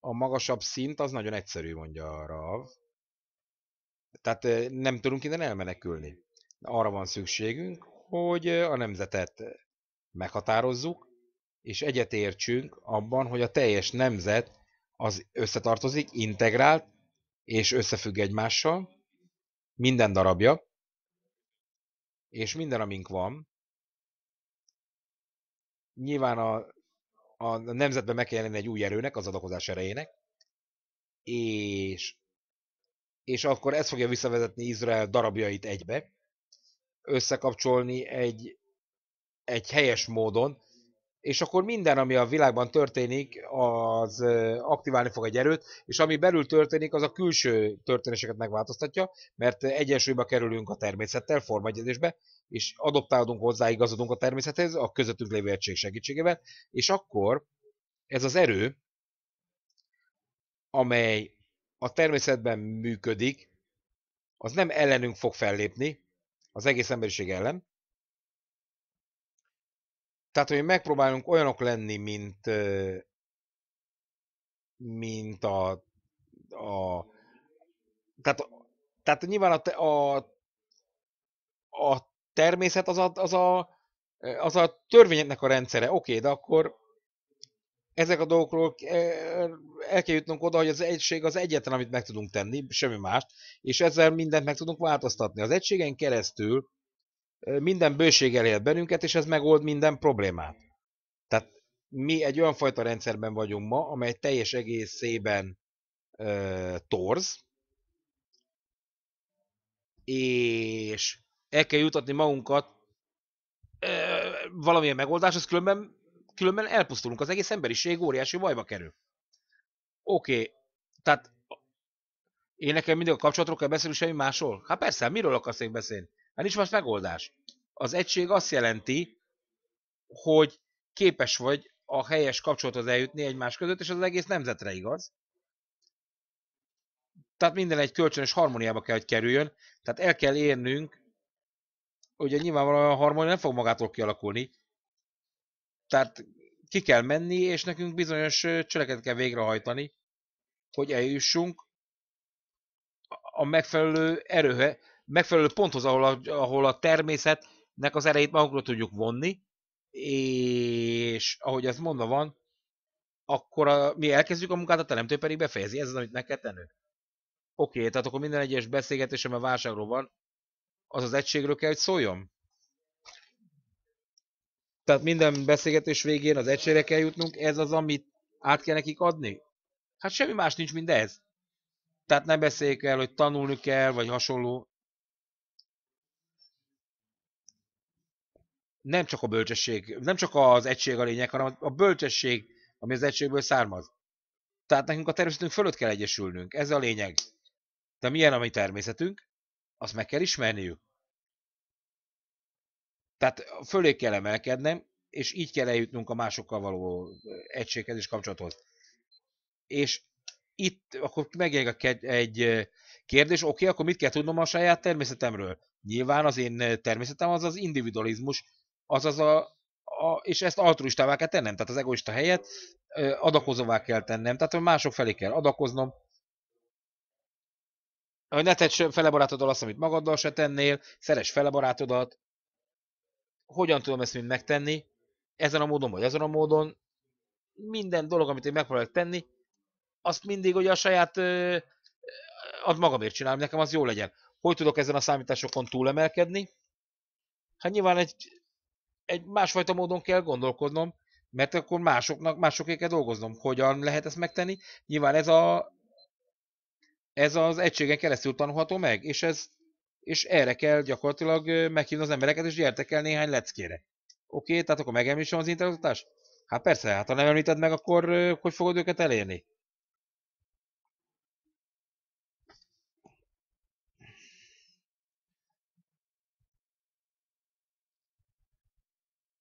A magasabb szint az nagyon egyszerű, mondja a Rav. Tehát nem tudunk innen elmenekülni. Arra van szükségünk, hogy a nemzetet meghatározzuk, és egyetértsünk abban, hogy a teljes nemzet az összetartozik, integrált, és összefügg egymással, minden darabja, és minden, amink van, nyilván a, a nemzetben meg kell jelenni egy új erőnek, az adakozás erejének, és, és akkor ez fogja visszavezetni Izrael darabjait egybe, összekapcsolni egy, egy helyes módon, és akkor minden, ami a világban történik, az aktiválni fog egy erőt, és ami belül történik, az a külső történéseket megváltoztatja, mert egyensúlyba kerülünk a természettel, formegyezésbe, és adoptálódunk hozzá, igazodunk a természethez, a közöttünk lévő egység segítségével, és akkor ez az erő, amely a természetben működik, az nem ellenünk fog fellépni, az egész emberiség ellen. Tehát, hogy megpróbálunk olyanok lenni, mint, mint a, a tehát, tehát nyilván a, a, a természet az a, az a, az a törvényeknek a rendszere. Oké, okay, de akkor ezek a dolgokról eh, el kell jutnunk oda, hogy az egység az egyetlen, amit meg tudunk tenni, semmi mást, és ezzel mindent meg tudunk változtatni. Az egységen keresztül eh, minden bőség elér bennünket, és ez megold minden problémát. Tehát mi egy olyan fajta rendszerben vagyunk ma, amely teljes egészében e, torz, és el kell jutatni magunkat valamilyen megoldáshoz, különben, különben elpusztulunk, az egész emberiség óriási bajba kerül. Oké, okay. tehát én nekem mindig a kapcsolatról kell beszélni, semmi másról? Hát persze, miről akarsz én beszélni? Hát nincs más megoldás. Az egység azt jelenti, hogy képes vagy a helyes kapcsolathoz eljutni egymás között, és az egész nemzetre igaz. Tehát minden egy kölcsönös harmóniába kell, hogy kerüljön. Tehát el kell érnünk ugye nyilvánvalóan a harmónia nem fog magától kialakulni. Tehát ki kell menni, és nekünk bizonyos cseleket kell végrehajtani, hogy eljussunk a megfelelő erőhe, megfelelő ponthoz, ahol a, ahol a természetnek az erejét magunkra tudjuk vonni, és ahogy ez mondva van, akkor a, mi elkezdjük a munkát, a teremtő pedig befejezi. Ez az, amit meg kell tenni. Oké, tehát akkor minden egyes beszélgetés, a válságról van, az az egységről kell, hogy szóljon. Tehát minden beszélgetés végén az egységre kell jutnunk, ez az, amit át kell nekik adni? Hát semmi más nincs, mint ez. Tehát ne beszéljük el, hogy tanulni kell, vagy hasonló. Nem csak a bölcsesség, nem csak az egység a lényeg, hanem a bölcsesség, ami az egységből származ. Tehát nekünk a természetünk fölött kell egyesülnünk, ez a lényeg. De milyen a mi természetünk? azt meg kell ismerniük. Tehát fölé kell emelkednem, és így kell eljutnunk a másokkal való egységhez és kapcsolathoz. És itt akkor megjelenik egy kérdés, oké, okay, akkor mit kell tudnom a saját természetemről? Nyilván az én természetem az az individualizmus, az a, a és ezt altruistává kell tennem, tehát az egoista helyet adakozóvá kell tennem, tehát mások felé kell adakoznom, hogy ne tedd fele barátodal azt, amit magaddal se tennél, szeres fele barátodat. Hogyan tudom ezt mind megtenni? Ezen a módon vagy ezen a módon. Minden dolog, amit én megpróbálok tenni, azt mindig ugye a saját ad magamért csinálom, nekem az jó legyen. Hogy tudok ezen a számításokon túlemelkedni? Hát nyilván egy, egy másfajta módon kell gondolkodnom, mert akkor másoknak, másoké kell dolgoznom. Hogyan lehet ezt megtenni? Nyilván ez a ez az egységen keresztül tanulható meg, és, ez, és erre kell gyakorlatilag meghívni az embereket, és gyertek el néhány leckére. Oké, tehát akkor megemlítsem az interaktatást? Hát persze, hát ha nem említed meg, akkor hogy fogod őket elérni?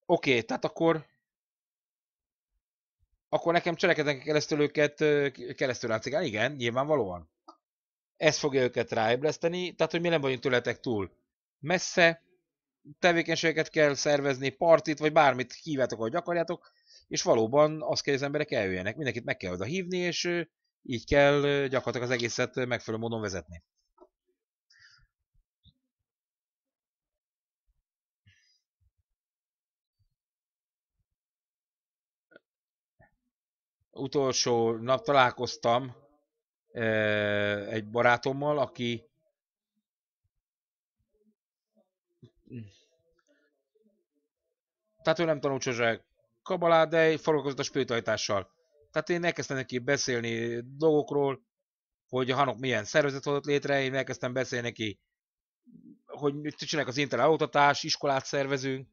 Oké, tehát akkor akkor nekem cselekednek keresztül őket keresztül látszik. Igen, nyilvánvalóan ez fogja őket ráébreszteni, tehát hogy mi nem vagyunk tőletek túl messze, tevékenységeket kell szervezni, partit, vagy bármit hívjátok, ahogy akarjátok, és valóban azt kell, hogy az emberek eljöjjenek, mindenkit meg kell oda hívni, és így kell gyakorlatilag az egészet megfelelő módon vezetni. Utolsó nap találkoztam egy barátommal, aki tehát ő nem tanult sose kabalát, de foglalkozott a spőtajtással. Tehát én elkezdtem neki beszélni dolgokról, hogy a Hanok milyen szervezet hozott létre, én elkezdtem beszélni neki, hogy mit csinálják az Intel autatás, iskolát szervezünk.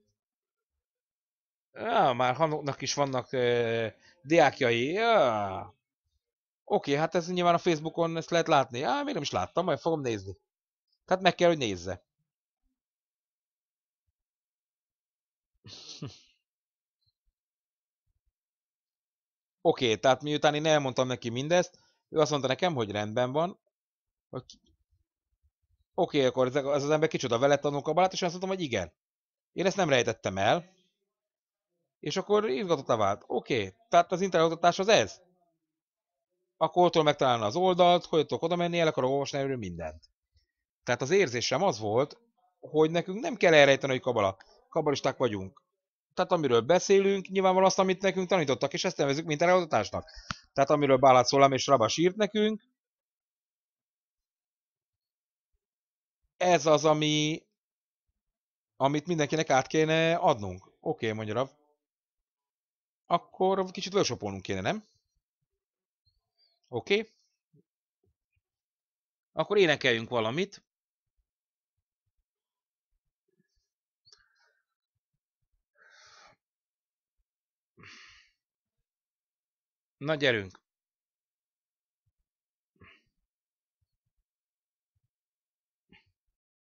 Ja, már Hanoknak is vannak ö, diákjai. Ja. Oké, hát ez nyilván a Facebookon ezt lehet látni. Á, még nem is láttam, majd fogom nézni. Tehát meg kell, hogy nézze. Oké, okay, tehát miután én elmondtam neki mindezt, ő azt mondta nekem, hogy rendben van. Oké, okay, akkor ez, az ember kicsoda vele tanul kabalát, és azt mondtam, hogy igen. Én ezt nem rejtettem el. És akkor izgatottá vált. Oké, okay, tehát az internetoktatás az ez akkor ott megtalálna az oldalt, hogy tudok oda menni, el akarok olvasni erről mindent. Tehát az érzésem az volt, hogy nekünk nem kell elrejteni, hogy kabala. Kabalisták vagyunk. Tehát amiről beszélünk, nyilvánvalóan azt, amit nekünk tanítottak, és ezt nevezünk mint előadatásnak. Tehát amiről Bálát Szolám és Rabas írt nekünk, ez az, ami, amit mindenkinek át kéne adnunk. Oké, okay, mondja Rab. Akkor kicsit vörsopolnunk kéne, nem? Oké? Okay? Akkor énekeljünk valamit. Na gyerünk!